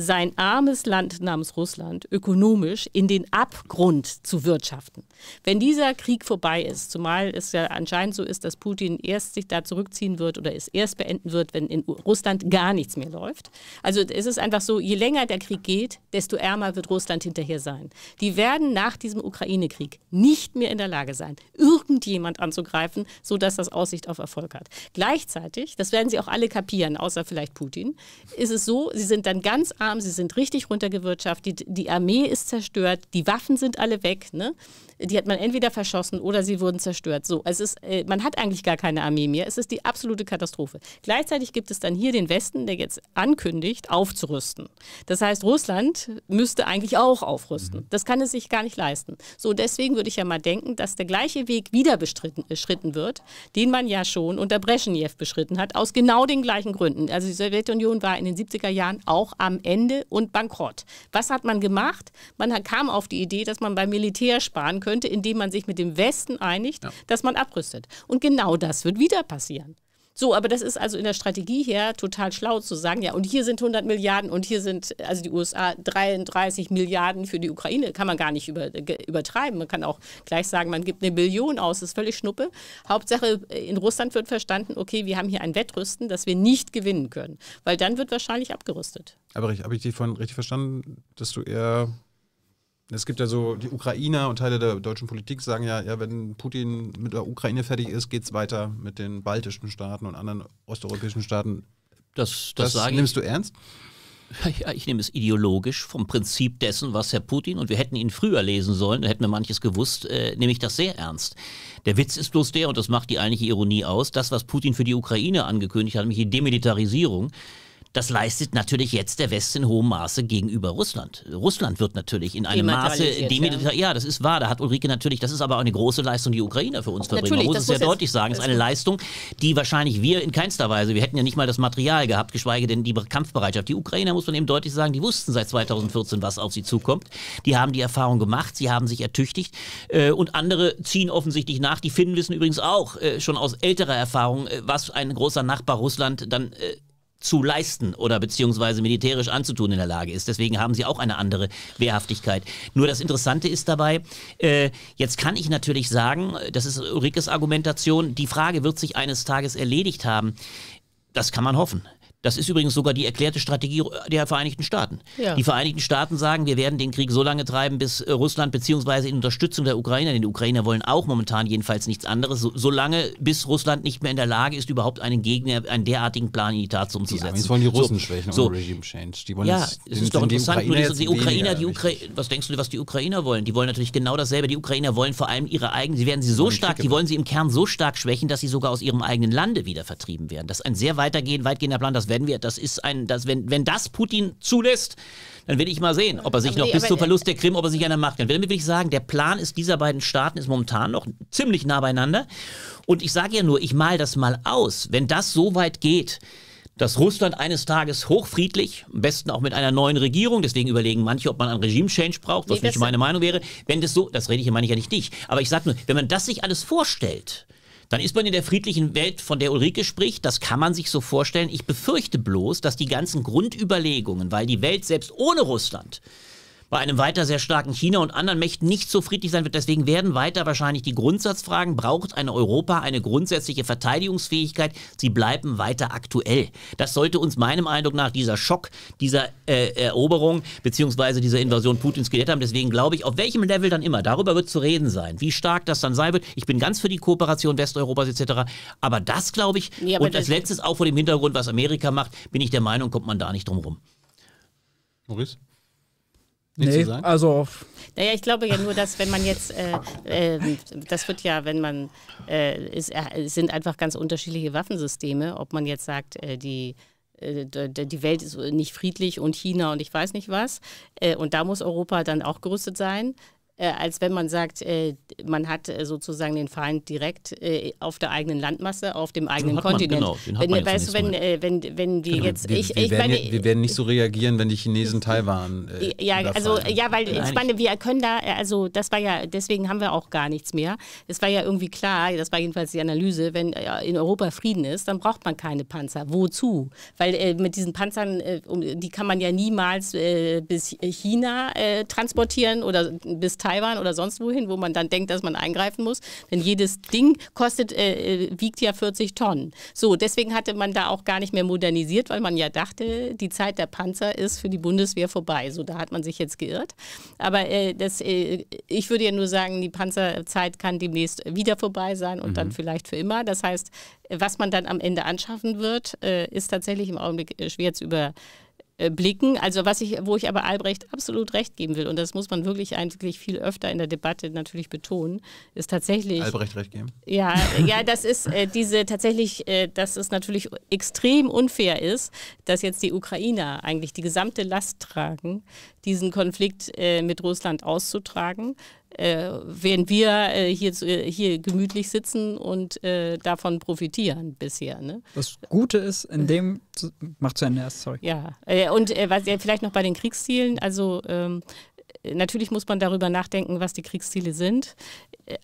sein armes Land namens Russland ökonomisch in den Abgrund zu wirtschaften. Wenn dieser Krieg vorbei ist, zumal es ja anscheinend so ist, dass Putin erst sich da zurückziehen wird oder es erst beenden wird, wenn in Russland gar nichts mehr läuft. Also es ist einfach so, je länger der Krieg geht, desto ärmer wird Russland hinterher sein. Die werden nach diesem Ukraine-Krieg nicht mehr in der Lage sein, irgendjemand anzugreifen, sodass das Aussicht auf Erfolg hat. Gleichzeitig, das werden sie auch alle kapieren, außer vielleicht Putin, ist es so, sie sind dann ganz arm haben, sie sind richtig runtergewirtschaftet, die Armee ist zerstört, die Waffen sind alle weg. Ne? Die hat man entweder verschossen oder sie wurden zerstört. So, es ist, äh, man hat eigentlich gar keine Armee mehr. Es ist die absolute Katastrophe. Gleichzeitig gibt es dann hier den Westen, der jetzt ankündigt, aufzurüsten. Das heißt, Russland müsste eigentlich auch aufrüsten. Mhm. Das kann es sich gar nicht leisten. So, deswegen würde ich ja mal denken, dass der gleiche Weg wieder beschritten wird, den man ja schon unter Brezhnev beschritten hat, aus genau den gleichen Gründen. Also die Sowjetunion war in den 70er Jahren auch am Ende und bankrott. Was hat man gemacht? Man kam auf die Idee, dass man beim Militär sparen könnte könnte, indem man sich mit dem Westen einigt, ja. dass man abrüstet. Und genau das wird wieder passieren. So, aber das ist also in der Strategie her total schlau zu sagen, ja, und hier sind 100 Milliarden und hier sind also die USA 33 Milliarden für die Ukraine. Kann man gar nicht über, übertreiben. Man kann auch gleich sagen, man gibt eine Billion aus, das ist völlig schnuppe. Hauptsache, in Russland wird verstanden, okay, wir haben hier ein Wettrüsten, das wir nicht gewinnen können, weil dann wird wahrscheinlich abgerüstet. Aber habe ich dich vorhin richtig verstanden, dass du eher es gibt ja so, die Ukrainer und Teile der deutschen Politik sagen ja, ja, wenn Putin mit der Ukraine fertig ist, geht es weiter mit den baltischen Staaten und anderen osteuropäischen Staaten. Das, das, das nimmst ich. du ernst? Ja, ich nehme es ideologisch vom Prinzip dessen, was Herr Putin, und wir hätten ihn früher lesen sollen, hätten wir manches gewusst, äh, nehme ich das sehr ernst. Der Witz ist bloß der, und das macht die eigentliche Ironie aus, das, was Putin für die Ukraine angekündigt hat, nämlich die Demilitarisierung, das leistet natürlich jetzt der Westen in hohem Maße gegenüber Russland. Russland wird natürlich in einem Maße demilitarisiert. Ja. ja. das ist wahr. Da hat Ulrike natürlich, das ist aber eine große Leistung, die Ukrainer für uns verbringen. Man muss es sehr deutlich sagen. Es ist eine Leistung, die wahrscheinlich wir in keinster Weise, wir hätten ja nicht mal das Material gehabt, geschweige denn die Kampfbereitschaft. Die Ukrainer, muss man eben deutlich sagen, die wussten seit 2014, was auf sie zukommt. Die haben die Erfahrung gemacht, sie haben sich ertüchtigt. Äh, und andere ziehen offensichtlich nach. Die Finnen wissen übrigens auch äh, schon aus älterer Erfahrung, äh, was ein großer Nachbar Russland dann zu leisten oder beziehungsweise militärisch anzutun in der Lage ist. Deswegen haben sie auch eine andere Wehrhaftigkeit. Nur das Interessante ist dabei, äh, jetzt kann ich natürlich sagen, das ist Ulrikes Argumentation, die Frage wird sich eines Tages erledigt haben. Das kann man hoffen. Das ist übrigens sogar die erklärte Strategie äh, der Vereinigten Staaten. Ja. Die Vereinigten Staaten sagen, wir werden den Krieg so lange treiben, bis äh, Russland beziehungsweise in Unterstützung der Ukrainer, denn die Ukrainer wollen auch momentan jedenfalls nichts anderes, so, so lange, bis Russland nicht mehr in der Lage ist, überhaupt einen Gegner, einen derartigen Plan in die Tat umzusetzen. Ja, jetzt wollen die Russen so, schwächen so, Regime Change. Die wollen ja, es ist doch interessant, nur die, die Ukrainer, die Ukra richtig. was denkst du, was die Ukrainer wollen? Die wollen natürlich genau dasselbe. Die Ukrainer wollen vor allem ihre eigenen, sie werden sie so stark, die wollen sie im Kern so stark schwächen, dass sie sogar aus ihrem eigenen Lande wieder vertrieben werden. Das ist ein sehr weitergehend, weitgehender Plan, das werden wir, das ist ein, das, wenn, wenn das Putin zulässt, dann will ich mal sehen, ob er sich aber noch nee, bis zum Verlust der Krim, ob er sich einer macht. Dann will ich sagen, der Plan ist dieser beiden Staaten ist momentan noch ziemlich nah beieinander. Und ich sage ja nur, ich mal das mal aus. Wenn das so weit geht, dass Russland eines Tages hochfriedlich, am besten auch mit einer neuen Regierung, deswegen überlegen manche, ob man einen Regime-Change braucht, was nee, nicht meine Meinung wäre, wenn das so, das rede ich, meine ich ja nicht dich, aber ich sage nur, wenn man das sich alles vorstellt, dann ist man in der friedlichen Welt, von der Ulrike spricht, das kann man sich so vorstellen. Ich befürchte bloß, dass die ganzen Grundüberlegungen, weil die Welt selbst ohne Russland bei einem weiter sehr starken China und anderen Mächten nicht so friedlich sein wird. Deswegen werden weiter wahrscheinlich die Grundsatzfragen, braucht eine Europa eine grundsätzliche Verteidigungsfähigkeit? Sie bleiben weiter aktuell. Das sollte uns meinem Eindruck nach dieser Schock, dieser äh, Eroberung bzw. dieser Invasion Putins gelehrt haben. Deswegen glaube ich, auf welchem Level dann immer, darüber wird zu reden sein, wie stark das dann sein wird. Ich bin ganz für die Kooperation Westeuropas etc. Aber das glaube ich, nee, und als letztes auch vor dem Hintergrund, was Amerika macht, bin ich der Meinung, kommt man da nicht drum rum. Maurice? nee, zu sagen? also. Naja, ich glaube ja nur, dass wenn man jetzt, äh, äh, das wird ja, wenn man, es äh, äh, sind einfach ganz unterschiedliche Waffensysteme, ob man jetzt sagt, äh, die die Welt ist nicht friedlich und China und ich weiß nicht was. Und da muss Europa dann auch gerüstet sein. Äh, als wenn man sagt, äh, man hat äh, sozusagen den Feind direkt auf der eigenen Landmasse, auf dem eigenen den Kontinent. Man, genau, den wenn, weißt du, wenn, wenn, wenn, wenn wir genau, jetzt. Wir, ich, wir, ich werden, meine, wir werden nicht so reagieren, wenn die Chinesen hm. Taiwan. Äh, ja, also, ja, weil Nein, ich meine, wir können da, also das war ja, deswegen haben wir auch gar nichts mehr. Es war ja irgendwie klar, das war jedenfalls die Analyse, wenn in Europa Frieden ist, dann braucht man keine Panzer. Wozu? Weil äh, mit diesen Panzern, äh, die kann man ja niemals bis China transportieren oder bis Taiwan Taiwan oder sonst wohin, wo man dann denkt, dass man eingreifen muss. Denn jedes Ding kostet, äh, äh wiegt ja 40 Tonnen. So, deswegen hatte man da auch gar nicht mehr modernisiert, weil man ja dachte, die Zeit der Panzer ist für die Bundeswehr vorbei. So, da hat man sich jetzt geirrt. Aber äh, das, äh, ich würde ja nur sagen, die Panzerzeit kann demnächst wieder vorbei sein und mhm. dann vielleicht für immer. Das heißt, was man dann am Ende anschaffen wird, äh, ist tatsächlich im Augenblick äh, schwer zu über äh, blicken. Also was ich, wo ich aber Albrecht absolut recht geben will, und das muss man wirklich eigentlich viel öfter in der Debatte natürlich betonen, ist tatsächlich. Albrecht recht geben. Ja, ja, das ist äh, diese tatsächlich, äh, dass es natürlich extrem unfair ist, dass jetzt die Ukrainer eigentlich die gesamte Last tragen, diesen Konflikt äh, mit Russland auszutragen äh, während wir äh, hier, äh, hier gemütlich sitzen und äh, davon profitieren bisher. Ne? Das Gute ist, in dem, macht zu Ende erst, sorry. Ja, äh, und äh, was, ja, vielleicht noch bei den Kriegszielen, also ähm, Natürlich muss man darüber nachdenken, was die Kriegsziele sind.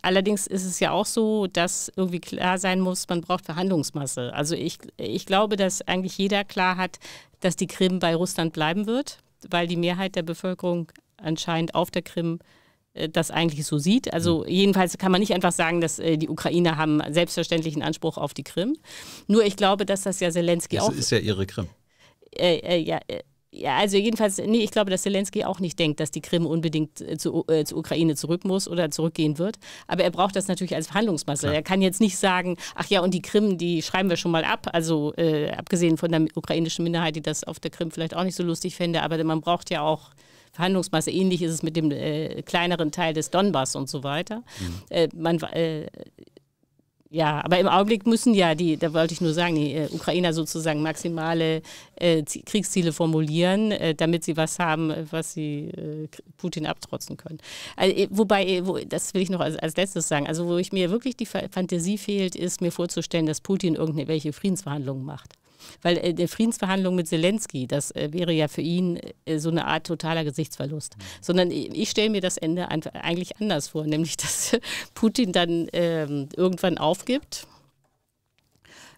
Allerdings ist es ja auch so, dass irgendwie klar sein muss, man braucht Verhandlungsmasse. Also ich, ich glaube, dass eigentlich jeder klar hat, dass die Krim bei Russland bleiben wird, weil die Mehrheit der Bevölkerung anscheinend auf der Krim äh, äh, das eigentlich so sieht. Also mhm. jedenfalls kann man nicht einfach sagen, dass äh, die Ukrainer haben selbstverständlichen Anspruch auf die Krim. Nur ich glaube, dass das ja Zelensky das auch... Das ist ja ihre Krim. Äh, äh, ja, äh, ja, also jedenfalls, nee, ich glaube, dass Zelensky auch nicht denkt, dass die Krim unbedingt äh, zu, äh, zur Ukraine zurück muss oder zurückgehen wird. Aber er braucht das natürlich als Verhandlungsmasse. Ja. Er kann jetzt nicht sagen, ach ja, und die Krim, die schreiben wir schon mal ab. Also äh, abgesehen von der ukrainischen Minderheit, die das auf der Krim vielleicht auch nicht so lustig fände, aber man braucht ja auch Verhandlungsmasse. Ähnlich ist es mit dem äh, kleineren Teil des Donbass und so weiter. Mhm. Äh, man, äh, ja, aber im Augenblick müssen ja die, da wollte ich nur sagen, die äh, Ukrainer sozusagen maximale äh, Kriegsziele formulieren, äh, damit sie was haben, was sie Putin abtrotzen können. Also, wobei, wo, das will ich noch als, als letztes sagen, also wo ich mir wirklich die Fantasie fehlt, ist mir vorzustellen, dass Putin irgendwelche Friedensverhandlungen macht weil äh, der Friedensverhandlung mit Zelensky, das äh, wäre ja für ihn äh, so eine Art totaler Gesichtsverlust. Mhm. Sondern ich stelle mir das Ende einfach, eigentlich anders vor, nämlich dass Putin dann ähm, irgendwann aufgibt.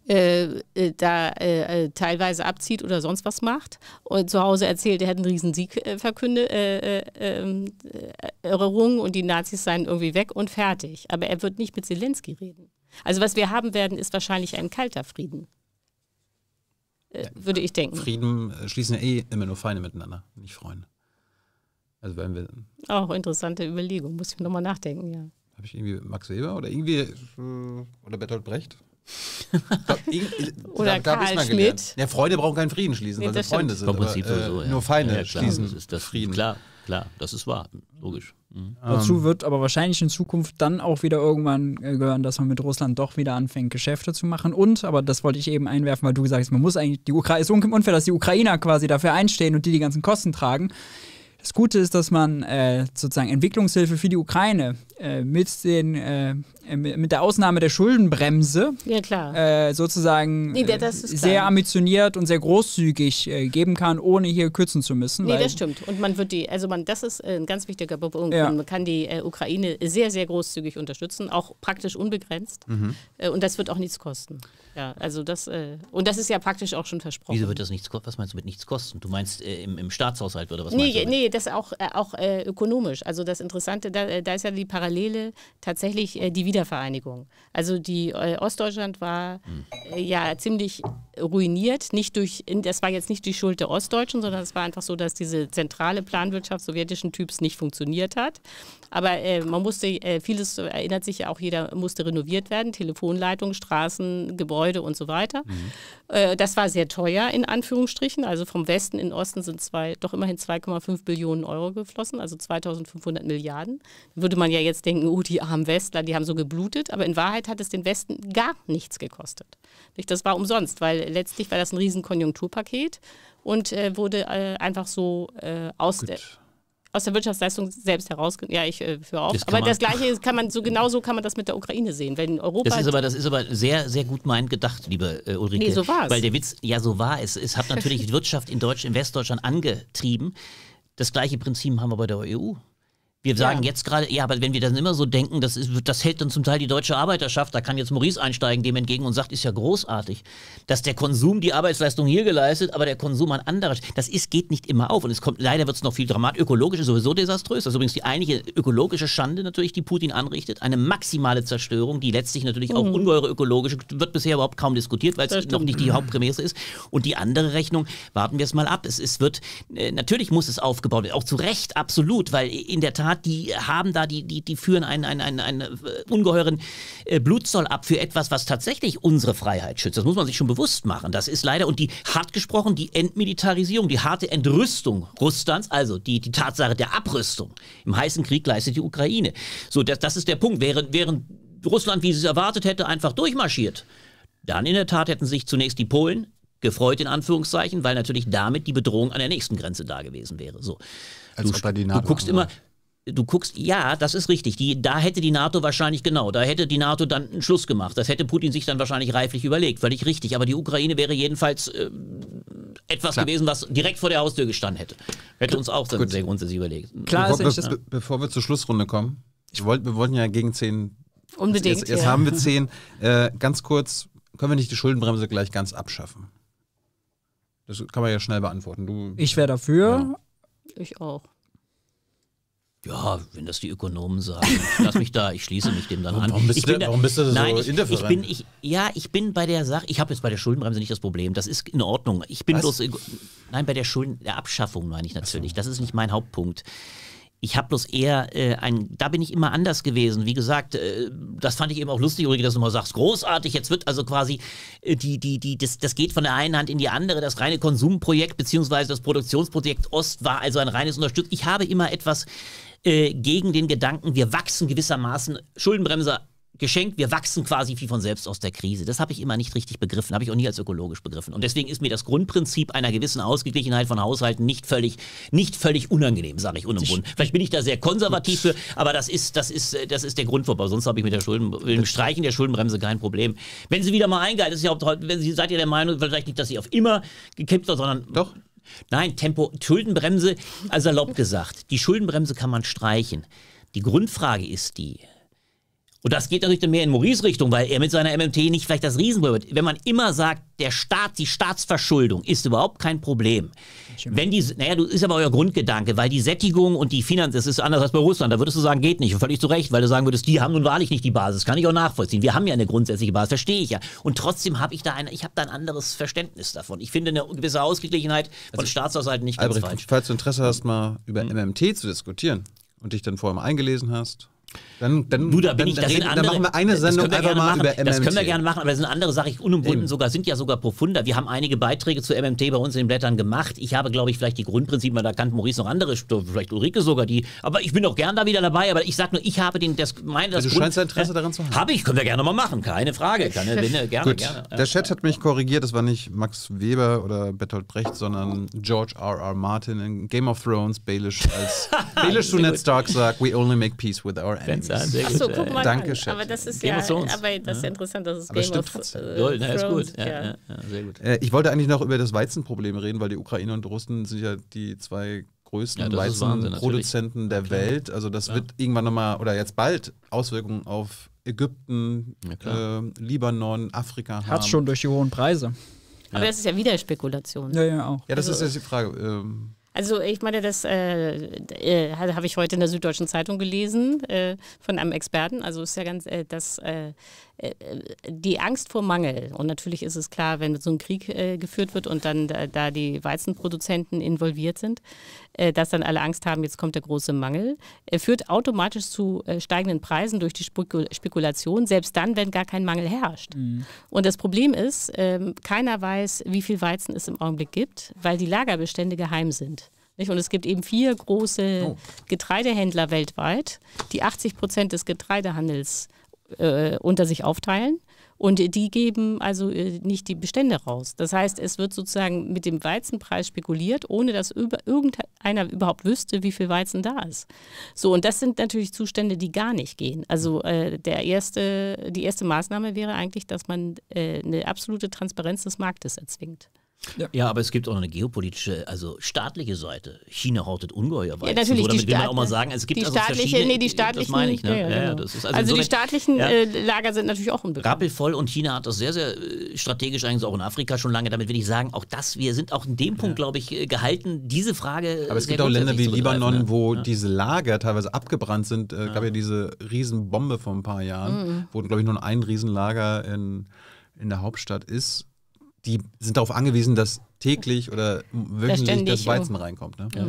Äh, äh, da äh, äh, teilweise abzieht oder sonst was macht und zu Hause erzählt, er hätte einen riesen Sieg äh, verkündet, äh, ähm, errungen und die Nazis seien irgendwie weg und fertig. Aber er wird nicht mit Zelensky reden. Also was wir haben werden, ist wahrscheinlich ein kalter Frieden äh, würde ich denken. Frieden äh, schließen ja eh immer nur Feinde miteinander, nicht Freunde. Also wenn wir. Auch interessante Überlegung, muss ich nochmal nachdenken, ja. Habe ich irgendwie Max Weber oder irgendwie äh, oder Bertolt Brecht? oder da, Karl Schmidt. Ja, Freunde brauchen keinen Frieden schließen, nee, weil sie Freunde sind. Vom Prinzip aber, äh, so, ja. Nur Feinde ja, klar, schließen ist das Frieden. Klar, klar, das ist wahr, logisch. Mhm. Dazu wird aber wahrscheinlich in Zukunft dann auch wieder irgendwann äh, gehören, dass man mit Russland doch wieder anfängt, Geschäfte zu machen. Und, aber das wollte ich eben einwerfen, weil du gesagt hast, man muss eigentlich, die Ukraine ist unfair, dass die Ukrainer quasi dafür einstehen und die die ganzen Kosten tragen. Das Gute ist, dass man äh, sozusagen Entwicklungshilfe für die Ukraine äh, mit, den, äh, mit der Ausnahme der Schuldenbremse ja, äh, sozusagen nee, äh, sehr ambitioniert und sehr großzügig äh, geben kann, ohne hier kürzen zu müssen. Nee, das stimmt. Und man wird die, also man, das ist ein ganz wichtiger Punkt. Ja. Man kann die Ukraine sehr, sehr großzügig unterstützen, auch praktisch unbegrenzt. Mhm. und das wird auch nichts kosten. Ja, also das, äh, und das ist ja praktisch auch schon versprochen. Wieso wird das nichts kosten? Was meinst du mit nichts kosten? Du meinst äh, im, im Staatshaushalt oder was nee, meinst du? Nee, das auch, äh, auch äh, ökonomisch. Also das Interessante, da, äh, da, ist ja die Parallele tatsächlich äh, die Wiedervereinigung. Also die Ostdeutschland war hm. ja ziemlich ruiniert, nicht durch, das war jetzt nicht die Schuld der Ostdeutschen, sondern es war einfach so, dass diese zentrale Planwirtschaft sowjetischen Typs nicht funktioniert hat. Aber äh, man musste, äh, vieles äh, erinnert sich ja auch jeder, musste renoviert werden, Telefonleitungen, Straßen, Gebäude und so weiter. Mhm. Äh, das war sehr teuer in Anführungsstrichen. Also vom Westen in den Osten sind zwei, doch immerhin 2,5 Billionen Euro geflossen, also 2500 Milliarden. Würde man ja jetzt denken, oh, die armen Westler, die haben so geblutet. Aber in Wahrheit hat es den Westen gar nichts gekostet. Das war umsonst, weil letztlich war das ein Riesenkonjunkturpaket und äh, wurde äh, einfach so aus... Gut aus der Wirtschaftsleistung selbst heraus. Ja, ich äh, höre auf. Das aber das Gleiche kann man so genauso kann man das mit der Ukraine sehen, wenn Europa. Das ist aber das ist aber sehr sehr gut meint gedacht, liebe äh, Ulrike. Nee, so war es. Weil der Witz ja so war es. Es hat natürlich Wirtschaft in Deutsch in Westdeutschland angetrieben. Das gleiche Prinzip haben wir bei der EU. Wir sagen ja. jetzt gerade, ja, aber wenn wir dann immer so denken, das, ist, das hält dann zum Teil die deutsche Arbeiterschaft, da kann jetzt Maurice einsteigen dem entgegen und sagt, ist ja großartig, dass der Konsum die Arbeitsleistung hier geleistet, aber der Konsum an anderer, das ist, geht nicht immer auf. Und es kommt, leider wird es noch viel dramatisch, ökologisch ist sowieso desaströs. Das ist übrigens die eigentliche ökologische Schande natürlich, die Putin anrichtet. Eine maximale Zerstörung, die letztlich natürlich mhm. auch ungeheure ökologische, wird bisher überhaupt kaum diskutiert, weil es noch nicht die Hauptprämisse ist. Und die andere Rechnung, warten wir es mal ab. Es, es wird, äh, natürlich muss es aufgebaut werden, auch zu Recht, absolut, weil in der Tat hat, die haben da, die, die, die führen einen, einen, einen, einen äh, ungeheuren äh, Blutzoll ab für etwas, was tatsächlich unsere Freiheit schützt. Das muss man sich schon bewusst machen. Das ist leider, und die hart gesprochen, die Entmilitarisierung, die harte Entrüstung Russlands, also die, die Tatsache der Abrüstung im heißen Krieg leistet die Ukraine. So, das, das ist der Punkt. Während, während Russland, wie sie es erwartet hätte, einfach durchmarschiert, dann in der Tat hätten sich zunächst die Polen gefreut in Anführungszeichen, weil natürlich damit die Bedrohung an der nächsten Grenze da gewesen wäre. So. Du, du, guckst immer, du guckst, ja, das ist richtig. Die, da hätte die NATO wahrscheinlich genau, da hätte die NATO dann einen Schluss gemacht. Das hätte Putin sich dann wahrscheinlich reiflich überlegt, völlig richtig. Aber die Ukraine wäre jedenfalls äh, etwas Klar. gewesen, was direkt vor der Haustür gestanden hätte. Hätte uns auch Gut. sehr grundsätzlich überlegt. Klar bevor, ist be, be, bevor wir zur Schlussrunde kommen, ich wollt, wir wollten ja gegen zehn. Unbedingt. Jetzt, jetzt ja. haben wir zehn. Äh, ganz kurz, können wir nicht die Schuldenbremse gleich ganz abschaffen? Das kann man ja schnell beantworten. Du, ich wäre dafür. Ja. Ich auch. Ja, wenn das die Ökonomen sagen. lass mich da, ich schließe mich dem dann an. Warum bist, ich bin du, warum bist du so nein, ich, ich bin, ich, Ja, ich bin bei der Sache, ich habe jetzt bei der Schuldenbremse nicht das Problem, das ist in Ordnung. Ich bin Was? bloß, nein, bei der Schulden, der Abschaffung meine ich natürlich, so. das ist nicht mein Hauptpunkt. Ich habe bloß eher äh, ein, da bin ich immer anders gewesen. Wie gesagt, äh, das fand ich eben auch lustig, Ulrike, dass du mal sagst, großartig, jetzt wird also quasi äh, die, die, die, das, das geht von der einen Hand in die andere. Das reine Konsumprojekt beziehungsweise das Produktionsprojekt Ost war also ein reines Unterstützung. Ich habe immer etwas äh, gegen den Gedanken, wir wachsen gewissermaßen, Schuldenbremse geschenkt, wir wachsen quasi wie von selbst aus der Krise. Das habe ich immer nicht richtig begriffen, habe ich auch nie als ökologisch begriffen. Und deswegen ist mir das Grundprinzip einer gewissen Ausgeglichenheit von Haushalten nicht völlig, nicht völlig unangenehm, sage ich unumwunden. Vielleicht bin ich da sehr konservativ für, aber das ist, das ist, äh, das ist der Grund, vorbei. Sonst habe ich mit der Schulden, mit dem Streichen der Schuldenbremse kein Problem. Wenn sie wieder mal eingehalten ist, ja, wenn sie, seid ihr der Meinung, vielleicht nicht, dass sie auf immer gekippt wird, sondern doch. Nein, Tempo, Schuldenbremse, also erlaubt gesagt, die Schuldenbremse kann man streichen. Die Grundfrage ist die, und das geht natürlich dann mehr in Maurice Richtung, weil er mit seiner MMT nicht vielleicht das Riesenproblem hat. Wenn man immer sagt, der Staat, die Staatsverschuldung ist überhaupt kein Problem, wenn die, naja, du ist aber euer Grundgedanke, weil die Sättigung und die Finanz, das ist anders als bei Russland, da würdest du sagen, geht nicht. Und völlig zu Recht, weil du sagen würdest, die haben nun wahrlich nicht die Basis. Kann ich auch nachvollziehen. Wir haben ja eine grundsätzliche Basis, verstehe ich ja. Und trotzdem habe ich da eine, ich habe da ein anderes Verständnis davon. Ich finde eine gewisse Ausgeglichenheit von also, Staatshaushalten nicht Albrecht, falsch. Falls du Interesse hast, mal über mhm. MMT zu diskutieren und dich dann vorher mal eingelesen hast. Dann, dann, du, da bin dann, ich, das sind, andere, dann machen wir eine Sendung wir einfach mal machen. über MMT. Das können wir gerne machen, aber das sind andere Ich unumwunden Eben. sogar, sind ja sogar profunder. Wir haben einige Beiträge zu MMT bei uns in den Blättern gemacht. Ich habe, glaube ich, vielleicht die Grundprinzipien, da kannte Maurice noch andere, vielleicht Ulrike sogar, die, aber ich bin auch gern da wieder dabei, aber ich sage nur, ich habe den, das, meine, das ja, also Du Grund, scheinst Interesse daran zu haben. Habe ich, können wir gerne mal machen, keine Frage. Keine, gerne, gerne, gerne. Der Chat hat mich korrigiert, das war nicht Max Weber oder Bertolt Brecht, sondern George R.R. R. Martin in Game of Thrones, Baelish als Baelish zu Ned Stark sagt, we only make peace with our enemies nichts an. Sehr Achso, guck mal. Danke, Chef. Aber das ist ja aber das ist ja interessant, dass es aber Game of Äh, Gold, na, ist gut. Ja, ja. Ja, sehr gut. Äh, ich wollte eigentlich noch über das Weizenproblem reden, weil die Ukraine und Russen sind ja die zwei größten Weizenproduzenten der Welt. Also das wird irgendwann nochmal oder jetzt bald Auswirkungen auf Ägypten, äh, Libanon, Afrika haben. Hat schon durch die hohen Preise. Aber das ist ja wieder Spekulation. Ja, ja, auch. Ja, das also, ist jetzt die Frage. Ähm, also ich meine, das äh, äh, habe ich heute in der Süddeutschen Zeitung gelesen äh, von einem Experten. Also ist ja ganz, äh, dass äh, äh, die Angst vor Mangel und natürlich ist es klar, wenn so ein Krieg äh, geführt wird und dann da, da, die Weizenproduzenten involviert sind, äh, dass dann alle Angst haben, jetzt kommt der große Mangel, äh, führt automatisch zu äh, steigenden Preisen durch die Spekulation, selbst dann, wenn gar kein Mangel herrscht. Mhm. Und das Problem ist, ähm, keiner weiß, wie viel Weizen es im Augenblick gibt, weil die Lagerbestände geheim sind. Und es gibt eben vier große oh. Getreidehändler weltweit, die 80 Prozent des Getreidehandels unter sich aufteilen. Und die geben also äh, nicht die Bestände raus. Das heißt, es wird sozusagen mit dem Weizenpreis spekuliert, ohne dass irgendeiner überhaupt wüsste, wie viel Weizen da ist. So, und das sind natürlich Zustände, die gar nicht gehen. Also äh, der erste, die erste Maßnahme wäre eigentlich, dass man äh, eine absolute Transparenz des Marktes erzwingt. Ja. ja. aber es gibt auch noch eine geopolitische, also staatliche Seite. China hortet ungeheuer weit. Ja, natürlich. So, damit die will man auch mal sagen, es gibt die also staatliche, nee, die staatlichen, das meine ich, ne? ja, ja, genau. also, also die staatlichen ja, äh, Lager sind natürlich auch unbekannt. Rappelvoll und China hat das sehr, sehr äh, strategisch eigentlich auch in Afrika schon lange. Damit will ich sagen, auch das, wir sind auch in dem Punkt, glaube ich, äh, gehalten, diese Frage. zu Aber es gibt auch Länder wie Libanon, ne? wo diese Lager teilweise abgebrannt sind. Es gab ja diese Riesenbombe vor ein paar Jahren, mhm. wo, glaube ich, nur ein Riesenlager in, in der Hauptstadt ist die sind darauf angewiesen, dass täglich oder wöchentlich das Weizen oh. reinkommt. Ne? Ja.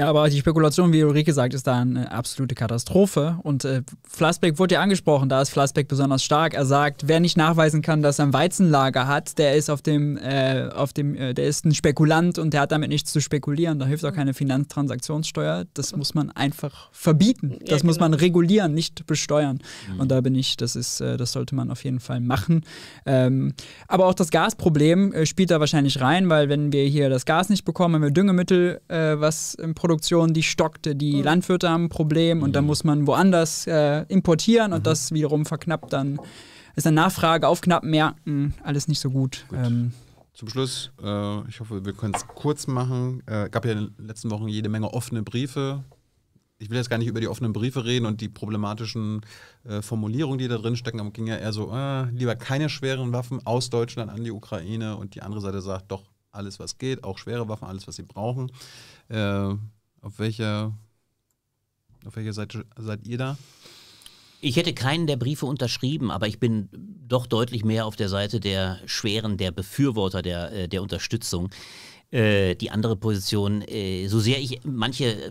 Ja, aber die Spekulation, wie Ulrike sagt, ist da eine absolute Katastrophe. Und äh, Flassbeck wurde ja angesprochen, da ist Flassbeck besonders stark. Er sagt, wer nicht nachweisen kann, dass er ein Weizenlager hat, der ist auf dem, äh, auf dem, äh, der ist ein Spekulant und der hat damit nichts zu spekulieren. Da hilft auch keine Finanztransaktionssteuer. Das muss man einfach verbieten. Das ja, genau. muss man regulieren, nicht besteuern. Mhm. Und da bin ich, das ist, äh, das sollte man auf jeden Fall machen. Ähm, aber auch das Gasproblem äh, spielt da wahrscheinlich rein, weil wenn wir hier das Gas nicht bekommen, wenn wir Düngemittel, äh, was im Produkt Fleischproduktion, die stockte, die mhm. Landwirte haben ein Problem und dann mhm. muss man woanders äh, importieren und mhm. das wiederum verknappt dann, ist dann Nachfrage auf knappen Märkten, alles nicht so gut. gut. Ähm, zum Schluss, äh, ich hoffe, wir können es kurz machen. Äh, gab ja in den letzten Wochen jede Menge offene Briefe. Ich will jetzt gar nicht über die offenen Briefe reden und die problematischen äh, Formulierungen, die da drin stecken, aber ging ja eher so, äh, lieber keine schweren Waffen aus Deutschland an die Ukraine und die andere Seite sagt doch alles, was geht, auch schwere Waffen, alles, was sie brauchen. Äh, auf welcher, auf welcher Seite seid ihr da? Ich hätte keinen der Briefe unterschrieben, aber ich bin doch deutlich mehr auf der Seite der Schweren, der Befürworter, der, äh, der Unterstützung. Äh, die andere Position, äh, so sehr ich manche äh,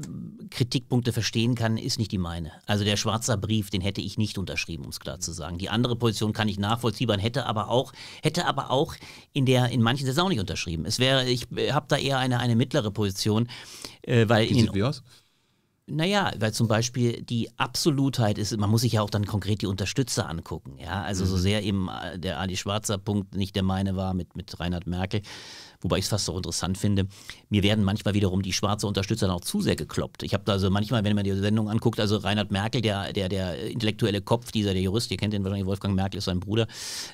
Kritikpunkte verstehen kann, ist nicht die meine. Also der schwarze Brief, den hätte ich nicht unterschrieben, um es klar zu sagen. Die andere Position kann ich nachvollziehbar, hätte aber auch, hätte aber auch in, der, in manchen Sätzen auch nicht unterschrieben. Es wäre, ich äh, habe da eher eine, eine mittlere Position, äh, weil die in sieht wie aus? Naja, weil zum Beispiel die Absolutheit ist, man muss sich ja auch dann konkret die Unterstützer angucken. Ja? Also mhm. so sehr eben der Ali Schwarzer Punkt nicht der meine war mit, mit Reinhard Merkel, Wobei ich es fast so interessant finde, mir werden manchmal wiederum die schwarze Unterstützer dann auch zu sehr gekloppt. Ich habe da also manchmal, wenn man die Sendung anguckt, also Reinhard Merkel, der, der, der intellektuelle Kopf, dieser der Jurist, ihr kennt den wahrscheinlich, Wolfgang Merkel ist sein Bruder.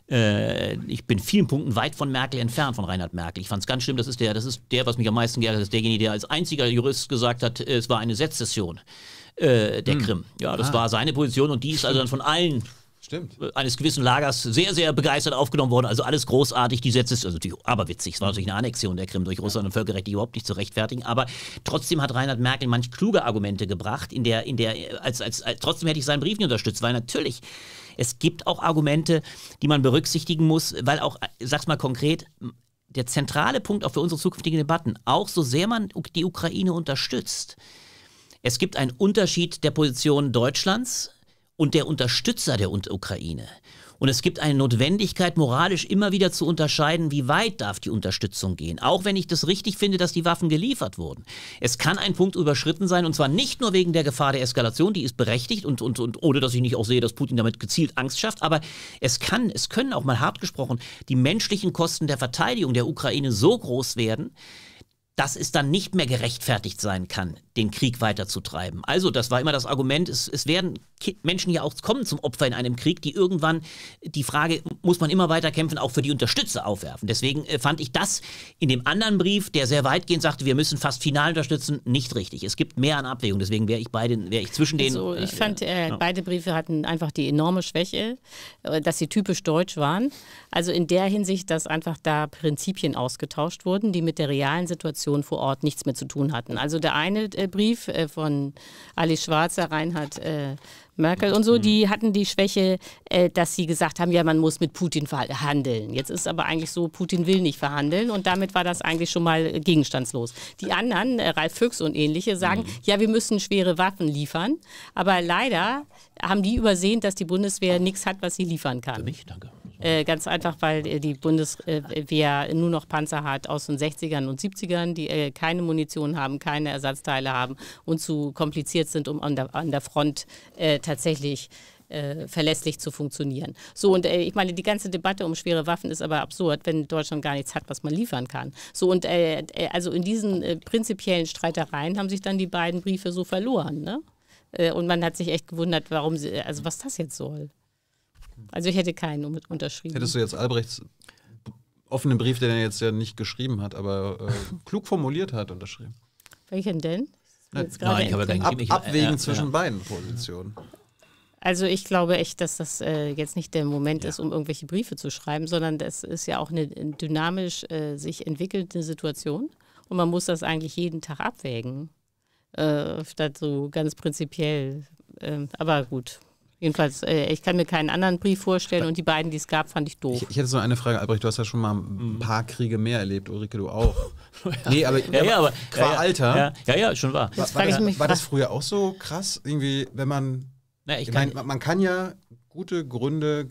Äh, ich bin vielen Punkten weit von Merkel entfernt, von Reinhard Merkel. Ich fand es ganz schlimm, das ist der, das ist der, was mich am meisten geärgert hat, ist derjenige, der als einziger Jurist gesagt hat, äh, es war eine Setzession Äh, der hm. Krim. Ja, das ah. war seine Position und die ist also dann von allen Stimmt. eines gewissen Lagers sehr, sehr begeistert aufgenommen worden. Also alles großartig. Die Sätze, also natürlich aber witzig, es war natürlich eine Annexion der Krim durch Russland und völkerrechtlich überhaupt nicht zu rechtfertigen. Aber trotzdem hat Reinhard Merkel manch kluge Argumente gebracht, in der, in der, als, als, als trotzdem hätte ich seinen Brief nicht unterstützt, weil natürlich es gibt auch Argumente, die man berücksichtigen muss, weil auch, sag's mal konkret, der zentrale Punkt auch für unsere zukünftigen Debatten, auch so sehr man die Ukraine unterstützt, es gibt einen Unterschied der Position Deutschlands und der Unterstützer der Ukraine. Und es gibt eine Notwendigkeit, moralisch immer wieder zu unterscheiden, wie weit darf die Unterstützung gehen. Auch wenn ich das richtig finde, dass die Waffen geliefert wurden. Es kann ein Punkt überschritten sein, und zwar nicht nur wegen der Gefahr der Eskalation, die ist berechtigt und, und, und ohne dass ich nicht auch sehe, dass Putin damit gezielt Angst schafft, aber es kann, es können auch mal hart gesprochen, die menschlichen Kosten der Verteidigung der Ukraine so groß werden, dass es dann nicht mehr gerechtfertigt sein kann, den Krieg weiterzutreiben. Also das war immer das Argument, es, es werden Menschen ja auch kommen zum Opfer in einem Krieg, die irgendwann die Frage, muss man immer weiter kämpfen, auch für die Unterstützer aufwerfen. Deswegen äh, fand ich das in dem anderen Brief, der sehr weitgehend sagte, wir müssen fast final unterstützen, nicht richtig. Es gibt mehr an Abwägung, deswegen wäre ich, wär ich zwischen denen... Also, äh, ich äh, fand, äh, ja. beide Briefe hatten einfach die enorme Schwäche, äh, dass sie typisch deutsch waren. Also in der Hinsicht, dass einfach da Prinzipien ausgetauscht wurden, die mit der realen Situation vor Ort nichts mehr zu tun hatten. Also der eine Brief äh, von Alice Schwarzer, Reinhard äh, Merkel und so, mhm. die hatten die Schwäche, äh, dass sie gesagt haben, ja, man muss mit Putin verhandeln. Jetzt ist aber eigentlich so, Putin will nicht verhandeln und damit war das eigentlich schon mal gegenstandslos. Die anderen, Ralf Füchs und ähnliche, sagen, mhm. ja, wir müssen schwere Waffen liefern, aber leider haben die übersehen, dass die Bundeswehr nichts hat, was sie liefern kann. Für mich, danke. Äh, ganz einfach, weil äh, die Bundeswehr äh, nur noch Panzer hat aus den 60ern und 70ern, die äh, keine Munition haben, keine Ersatzteile haben und zu kompliziert sind, um an der, an der Front tatsächlich äh, verlässlich zu funktionieren. So, und äh, ich meine, die ganze Debatte um schwere Waffen ist aber absurd, wenn Deutschland gar nichts hat, was man liefern kann. So, und äh, also in diesen prinzipiellen Streitereien haben sich dann die beiden Briefe so verloren. Ne? und man hat sich echt gewundert, warum sie, also was das jetzt soll. Also ich hätte keinen unterschrieben. Hättest du jetzt Albrechts offenen Brief, den er jetzt ja nicht geschrieben hat, aber äh, klug formuliert hat, unterschrieben? Welchen denn? Nein, nein, ich habe Ab, Abwägen äh, zwischen ja. beiden Positionen. Also ich glaube echt, dass das äh, jetzt nicht der Moment ja. ist, um irgendwelche Briefe zu schreiben, sondern das ist ja auch eine dynamisch äh, sich entwickelnde Situation und man muss das eigentlich jeden Tag abwägen, äh, statt so ganz prinzipiell. Ähm, aber gut, Jedenfalls, äh, ich kann mir keinen anderen Brief vorstellen äh, und die beiden, die es gab, fand ich doof. Ich, ich hätte so eine Frage, Albrecht, du hast ja schon mal ein mhm. paar Kriege mehr erlebt, Ulrike, du auch. nee, aber, ja, ja, aber qua ja, Alter. Ja, ja, schon wahr. War, war, mich war das früher auch so krass, irgendwie, wenn man. Na, ich, ich meine, man kann ja gute Gründe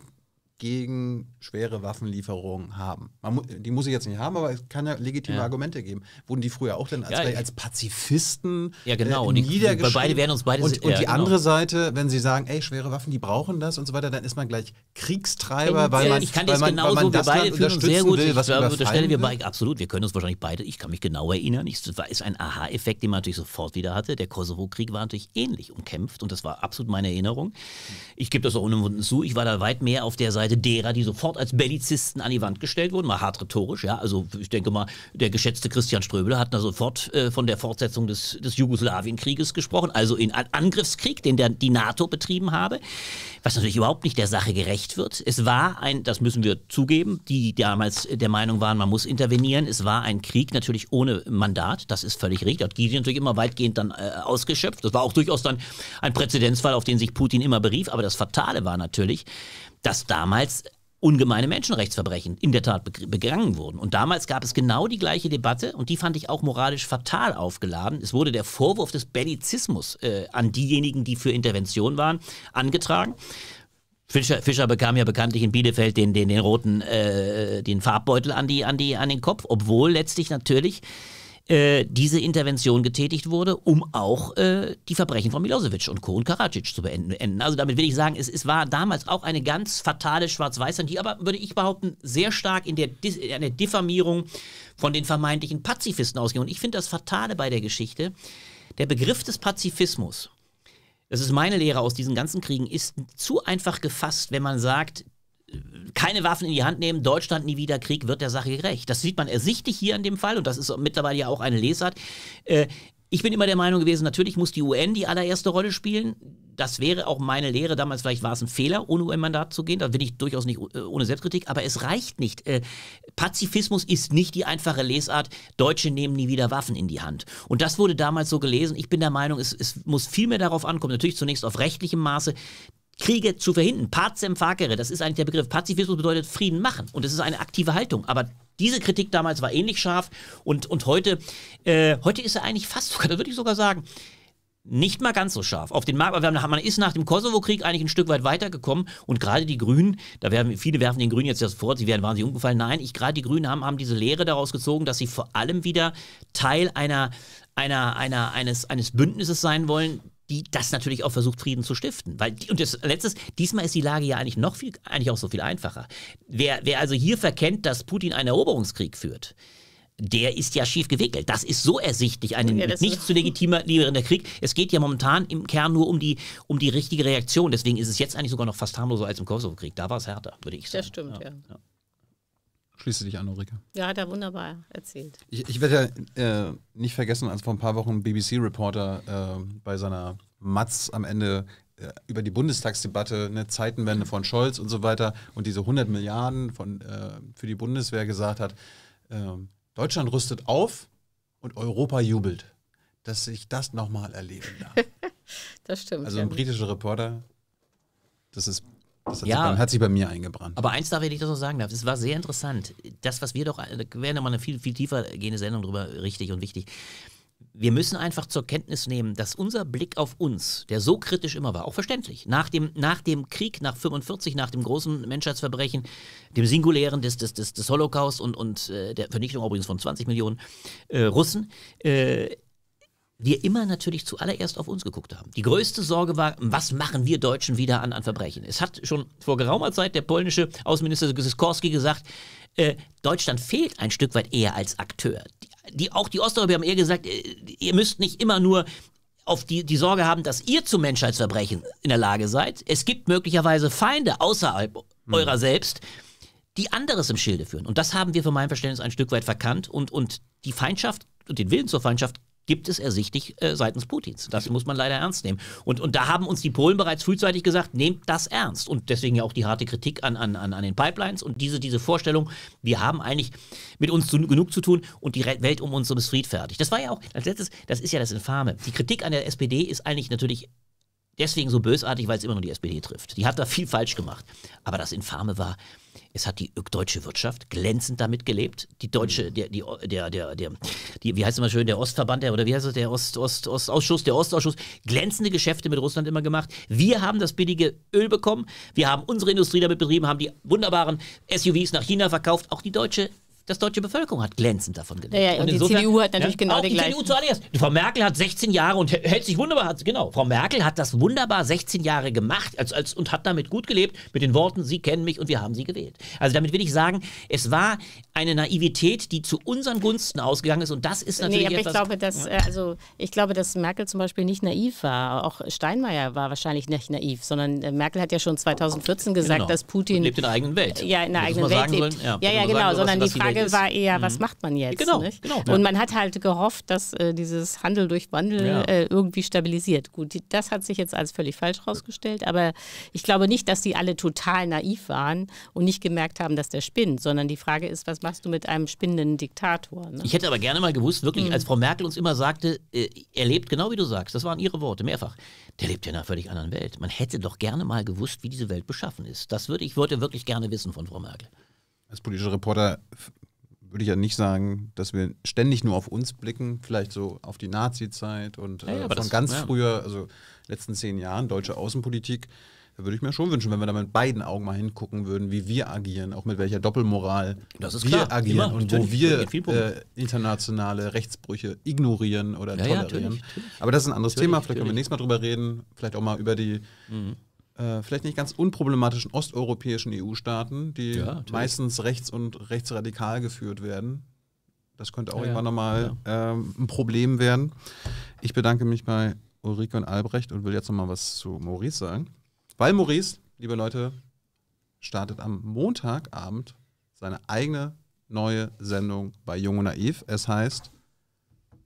gegen schwere Waffenlieferungen haben. Mu die muss ich jetzt nicht haben, aber es kann ja legitime ja. Argumente geben. Wurden die früher auch dann als, ja, als Pazifisten ja, genau. äh, niedergeschrieben? Die, beide werden uns beide und, und ja, die genau. andere Seite, wenn sie sagen, ey, schwere Waffen, die brauchen das und so weiter, dann ist man gleich Kriegstreiber, weil man, ich kann weil man, genauso, weil man das wir beide Land unterstützen sehr gut. will, ich was ich glaube, unterstelle wir beide, absolut, wir können uns wahrscheinlich beide, ich kann mich genau erinnern, es ist ein Aha-Effekt, den man natürlich sofort wieder hatte. Der Kosovo-Krieg war natürlich ähnlich umkämpft und das war absolut meine Erinnerung. Ich gebe das auch ohne Wunden zu, ich war da weit mehr auf der Seite derer, die sofort sofort als Bellizisten an die Wand gestellt wurden, mal hart rhetorisch, ja. Also ich denke mal, der geschätzte Christian Ströbele hat da sofort äh, von der Fortsetzung des, des Jugoslawienkrieges gesprochen, also in einen Angriffskrieg, den der, die NATO betrieben habe, was natürlich überhaupt nicht der Sache gerecht wird. Es war ein, das müssen wir zugeben, die damals der Meinung waren, man muss intervenieren, es war ein Krieg natürlich ohne Mandat, das ist völlig richtig, hat Gysi natürlich immer weitgehend dann äh, ausgeschöpft. Das war auch durchaus dann ein Präzedenzfall, auf den sich Putin immer berief, aber das Fatale war natürlich, dass damals ungemeine Menschenrechtsverbrechen in der Tat begangen wurden. Und damals gab es genau die gleiche Debatte und die fand ich auch moralisch fatal aufgeladen. Es wurde der Vorwurf des Bellizismus äh, an diejenigen, die für Intervention waren, angetragen. Fischer, Fischer, bekam ja bekanntlich in Bielefeld den, den, den roten äh, den Farbbeutel an, die, an, die, an den Kopf, obwohl letztlich natürlich äh, diese Intervention getätigt wurde, um auch äh, die Verbrechen von Milosevic und Co. und Karadzic zu beenden. Also damit will ich sagen, es, es war damals auch eine ganz fatale Schwarz-Weiß-Hand, die aber, würde ich behaupten, sehr stark in der, in der Diffamierung von den vermeintlichen Pazifisten ausging. Und ich finde das Fatale bei der Geschichte, der Begriff des Pazifismus, das ist meine Lehre aus diesen ganzen Kriegen, ist zu einfach gefasst, wenn man sagt, keine Waffen in die Hand nehmen, Deutschland nie wieder Krieg, wird der Sache gerecht. Das sieht man ersichtlich hier in dem Fall und das ist mittlerweile ja auch eine Lesart. Äh, ich bin immer der Meinung gewesen, natürlich muss die UN die allererste Rolle spielen. Das wäre auch meine Lehre damals. Vielleicht war es ein Fehler, ohne UN-Mandat zu gehen. Da bin ich durchaus nicht äh, ohne Selbstkritik. Aber es reicht nicht. Äh, Pazifismus ist nicht die einfache Lesart. Deutsche nehmen nie wieder Waffen in die Hand. Und das wurde damals so gelesen. Ich bin der Meinung, es, es muss viel mehr darauf ankommen. Natürlich zunächst auf rechtlichem Maße, Kriege zu verhindern. Pazem facere, das ist eigentlich der Begriff. Pazifismus bedeutet Frieden machen und das ist eine aktive Haltung. Aber diese Kritik damals war ähnlich scharf und, und heute, äh, heute ist er eigentlich fast sogar, da würde ich sogar sagen, nicht mal ganz so scharf. Auf den Markt, aber man ist nach dem Kosovo-Krieg eigentlich ein Stück weit weitergekommen und gerade die Grünen, da werden viele werfen den Grünen jetzt das vor, sie werden wahnsinnig umgefallen. Nein, ich gerade die Grünen haben, haben diese Lehre daraus gezogen, dass sie vor allem wieder Teil einer einer, einer, eines, eines Bündnisses sein wollen, die das natürlich auch versucht, Frieden zu stiften. Weil, und das Letztes, diesmal ist die Lage ja eigentlich noch viel, eigentlich auch so viel einfacher. Wer, wer also hier verkennt, dass Putin einen Eroberungskrieg führt, der ist ja schief gewickelt. Das ist so ersichtlich. Ein ja, nicht zu legitimer liberierender Krieg. Es geht ja momentan im Kern nur um die, um die richtige Reaktion. Deswegen ist es jetzt eigentlich sogar noch fast harmloser als im Kosovo-Krieg. Da war es härter, würde ich sagen. Das stimmt, ja. ja. Schließe dich an, Ulrike. Ja, hat er wunderbar erzählt. Ich, ich werde ja äh, nicht vergessen, als vor ein paar Wochen ein BBC-Reporter äh, bei seiner Matz am Ende äh, über die Bundestagsdebatte, eine Zeitenwende von Scholz und so weiter und diese 100 Milliarden von, äh, für die Bundeswehr gesagt hat, ähm, Deutschland rüstet auf und Europa jubelt, dass ich das nochmal erleben darf. das stimmt. Also ein britischer Reporter, das ist das hat, ja, sich bei, hat sich bei mir eingebrannt. Aber eins darf ich das noch sagen, darf, es war sehr interessant. Das, was wir doch, äh, da wäre nochmal eine viel, viel tiefer gehende Sendung drüber richtig und wichtig. Wir müssen einfach zur Kenntnis nehmen, dass unser Blick auf uns, der so kritisch immer war, auch verständlich, nach dem, nach dem Krieg, nach 45, nach dem großen Menschheitsverbrechen, dem Singulären des, des, des, des Holocaust und, und äh, der Vernichtung übrigens von 20 Millionen äh, Russen, äh, wir immer natürlich zuallererst auf uns geguckt haben. Die größte Sorge war, was machen wir Deutschen wieder an, an Verbrechen? Es hat schon vor geraumer Zeit der polnische Außenminister Sikorski gesagt, äh, Deutschland fehlt ein Stück weit eher als Akteur. Die, die auch die Osteuropäer haben eher gesagt, äh, ihr müsst nicht immer nur auf die, die Sorge haben, dass ihr zu Menschheitsverbrechen in der Lage seid. Es gibt möglicherweise Feinde außerhalb hm. eurer selbst, die anderes im Schilde führen. Und das haben wir für mein Verständnis ein Stück weit verkannt und, und die Feindschaft und den Willen zur Feindschaft gibt es ersichtlich äh, seitens Putins. Das muss man leider ernst nehmen. Und, und da haben uns die Polen bereits frühzeitig gesagt, nehmt das ernst. Und deswegen ja auch die harte Kritik an, an, an den Pipelines und diese, diese Vorstellung, wir haben eigentlich mit uns zu, genug zu tun und die Welt um uns ist friedfertig. Das war ja auch, als letztes, das ist ja das Infame. Die Kritik an der SPD ist eigentlich natürlich deswegen so bösartig, weil es immer nur die SPD trifft. Die hat da viel falsch gemacht. Aber das Infame war, es hat die deutsche Wirtschaft glänzend damit gelebt. Die deutsche, mhm. der, die, der, der, der, die, wie heißt es immer schön, der Ostverband, der, oder wie heißt es, der Ost, Ost, Ostausschuss, der Ostausschuss, glänzende Geschäfte mit Russland immer gemacht. Wir haben das billige Öl bekommen, wir haben unsere Industrie damit betrieben, haben die wunderbaren SUVs nach China verkauft. Auch die deutsche das deutsche Bevölkerung hat glänzend davon gelebt. Ja, ja, und, und die insofern, CDU hat natürlich ja, ne, genau auch die gleichen. CDU zuallererst. Frau Merkel hat 16 Jahre und hält sich wunderbar, hat, genau, Frau Merkel hat das wunderbar 16 Jahre gemacht als, als, und hat damit gut gelebt mit den Worten, Sie kennen mich und wir haben Sie gewählt. Also damit will ich sagen, es war eine Naivität, die zu unseren Gunsten ausgegangen ist und das ist natürlich nee, aber etwas... Ich glaube, dass, äh, also, ich glaube, dass Merkel zum Beispiel nicht naiv war. Auch Steinmeier war wahrscheinlich nicht naiv, sondern äh, Merkel hat ja schon 2014 genau. gesagt, genau. dass Putin... Und lebt in der eigenen Welt. Ja, in der eigenen Welt sagen, lebt. ja, ja, ja genau, sondern die Frage Frage war eher, was mhm. macht man jetzt? Genau, nicht? genau. Und man hat halt gehofft, dass äh, dieses Handel durch Wandel ja. äh, irgendwie stabilisiert. Gut, die, das hat sich jetzt als völlig falsch herausgestellt, aber ich glaube nicht, dass die alle total naiv waren und nicht gemerkt haben, dass der spinnt, sondern die Frage ist, was machst du mit einem spinnenden Diktator? Ne? Ich hätte aber gerne mal gewusst, wirklich, mhm. als Frau Merkel uns immer sagte, äh, er lebt genau wie du sagst, das waren ihre Worte, mehrfach. Der lebt ja in einer völlig anderen Welt. Man hätte doch gerne mal gewusst, wie diese Welt beschaffen ist. Das würde ich würde wirklich gerne wissen von Frau Merkel. Als politischer Reporter würde ich ja nicht sagen, dass wir ständig nur auf uns blicken, vielleicht so auf die Nazi-Zeit und äh, ja, von das, ganz ja. früher, also letzten zehn Jahren, deutsche Außenpolitik. Da würde ich mir schon wünschen, wenn wir da mit beiden Augen mal hingucken würden, wie wir agieren, auch mit welcher Doppelmoral wir klar, agieren immer, und wo wir äh, internationale Rechtsbrüche ignorieren oder ja, tolerieren. Ja, natürlich, natürlich. Aber das ist ein anderes natürlich, Thema, vielleicht können wir nächstes Mal drüber reden, vielleicht auch mal über die mhm. Äh, vielleicht nicht ganz unproblematischen osteuropäischen EU-Staaten, die ja, meistens rechts und rechtsradikal geführt werden. Das könnte auch ja, irgendwann nochmal ja. ähm, ein Problem werden. Ich bedanke mich bei Ulrike und Albrecht und will jetzt nochmal was zu Maurice sagen. Weil Maurice, liebe Leute, startet am Montagabend seine eigene neue Sendung bei Jung und Naiv. Es heißt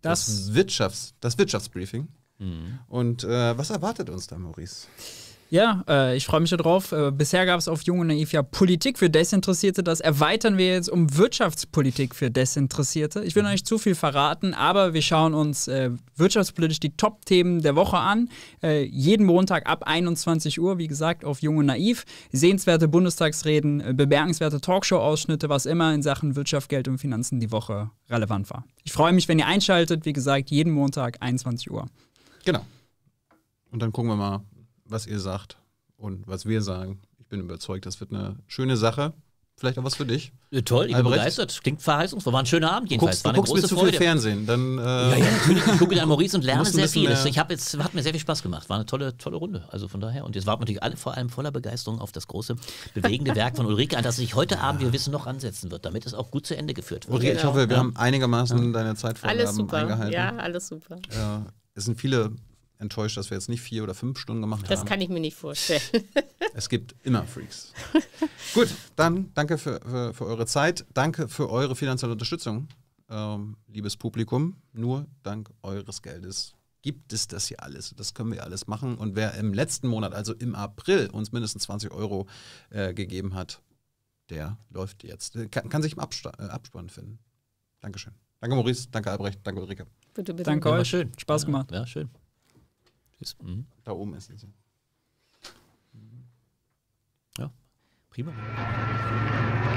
das, das Wirtschafts-, das Wirtschaftsbriefing. Mhm. Und äh, was erwartet uns da, Maurice? Ja, äh, ich freue mich darauf. Äh, bisher gab es auf Jung und Naiv ja Politik für Desinteressierte. Das erweitern wir jetzt um Wirtschaftspolitik für Desinteressierte. Ich will mhm. noch nicht zu viel verraten, aber wir schauen uns äh, wirtschaftspolitisch die Top-Themen der Woche an. Äh, jeden Montag ab 21 Uhr, wie gesagt, auf Jung und Naiv. Sehenswerte Bundestagsreden, äh, bemerkenswerte Talkshow-Ausschnitte, was immer in Sachen Wirtschaft, Geld und Finanzen die Woche relevant war. Ich freue mich, wenn ihr einschaltet. Wie gesagt, jeden Montag 21 Uhr. Genau. Und dann gucken wir mal, was ihr sagt und was wir sagen. Ich bin überzeugt, das wird eine schöne Sache. Vielleicht auch was für dich. Ja, toll, ich bin begeistert. Klingt verheißungsvoll. War ein schöner Abend jedenfalls. Guckst, War eine du guckst große mir zu viel Fernsehen. Dann, äh, ja, ja, natürlich. Ich gucke da Maurice und lerne sehr viel. ich habe jetzt, hat mir sehr viel Spaß gemacht. War eine tolle, tolle Runde. Also von daher. Und jetzt warten natürlich alle vor allem voller Begeisterung auf das große, bewegende Werk von Ulrike, an das sich heute Abend, wir wissen, noch ansetzen wird, damit es auch gut zu Ende geführt wird. Ulrike, ich hoffe, wir genau. haben einigermaßen deine Zeit eingehalten. Alles super. Ja, alles super. Es sind viele enttäuscht, dass wir jetzt nicht vier oder fünf Stunden gemacht das haben. Das kann ich mir nicht vorstellen. Es gibt immer Freaks. Gut, dann danke für, für, für, eure Zeit. Danke für eure finanzielle Unterstützung, ähm, liebes Publikum. Nur dank eures Geldes gibt es das hier alles. Das können wir alles machen. Und wer im letzten Monat, also im April, uns mindestens 20 Euro äh, gegeben hat, der läuft jetzt. Äh, kann, kann sich im Absta äh, Abspann finden. Dankeschön. Danke Maurice, danke Albrecht, danke Ulrike. Bitte, bitte. Danke euch, schön. Spaß ja. gemacht. Ja, schön. Ist, mhm. Da oben ist es. Ja, prima.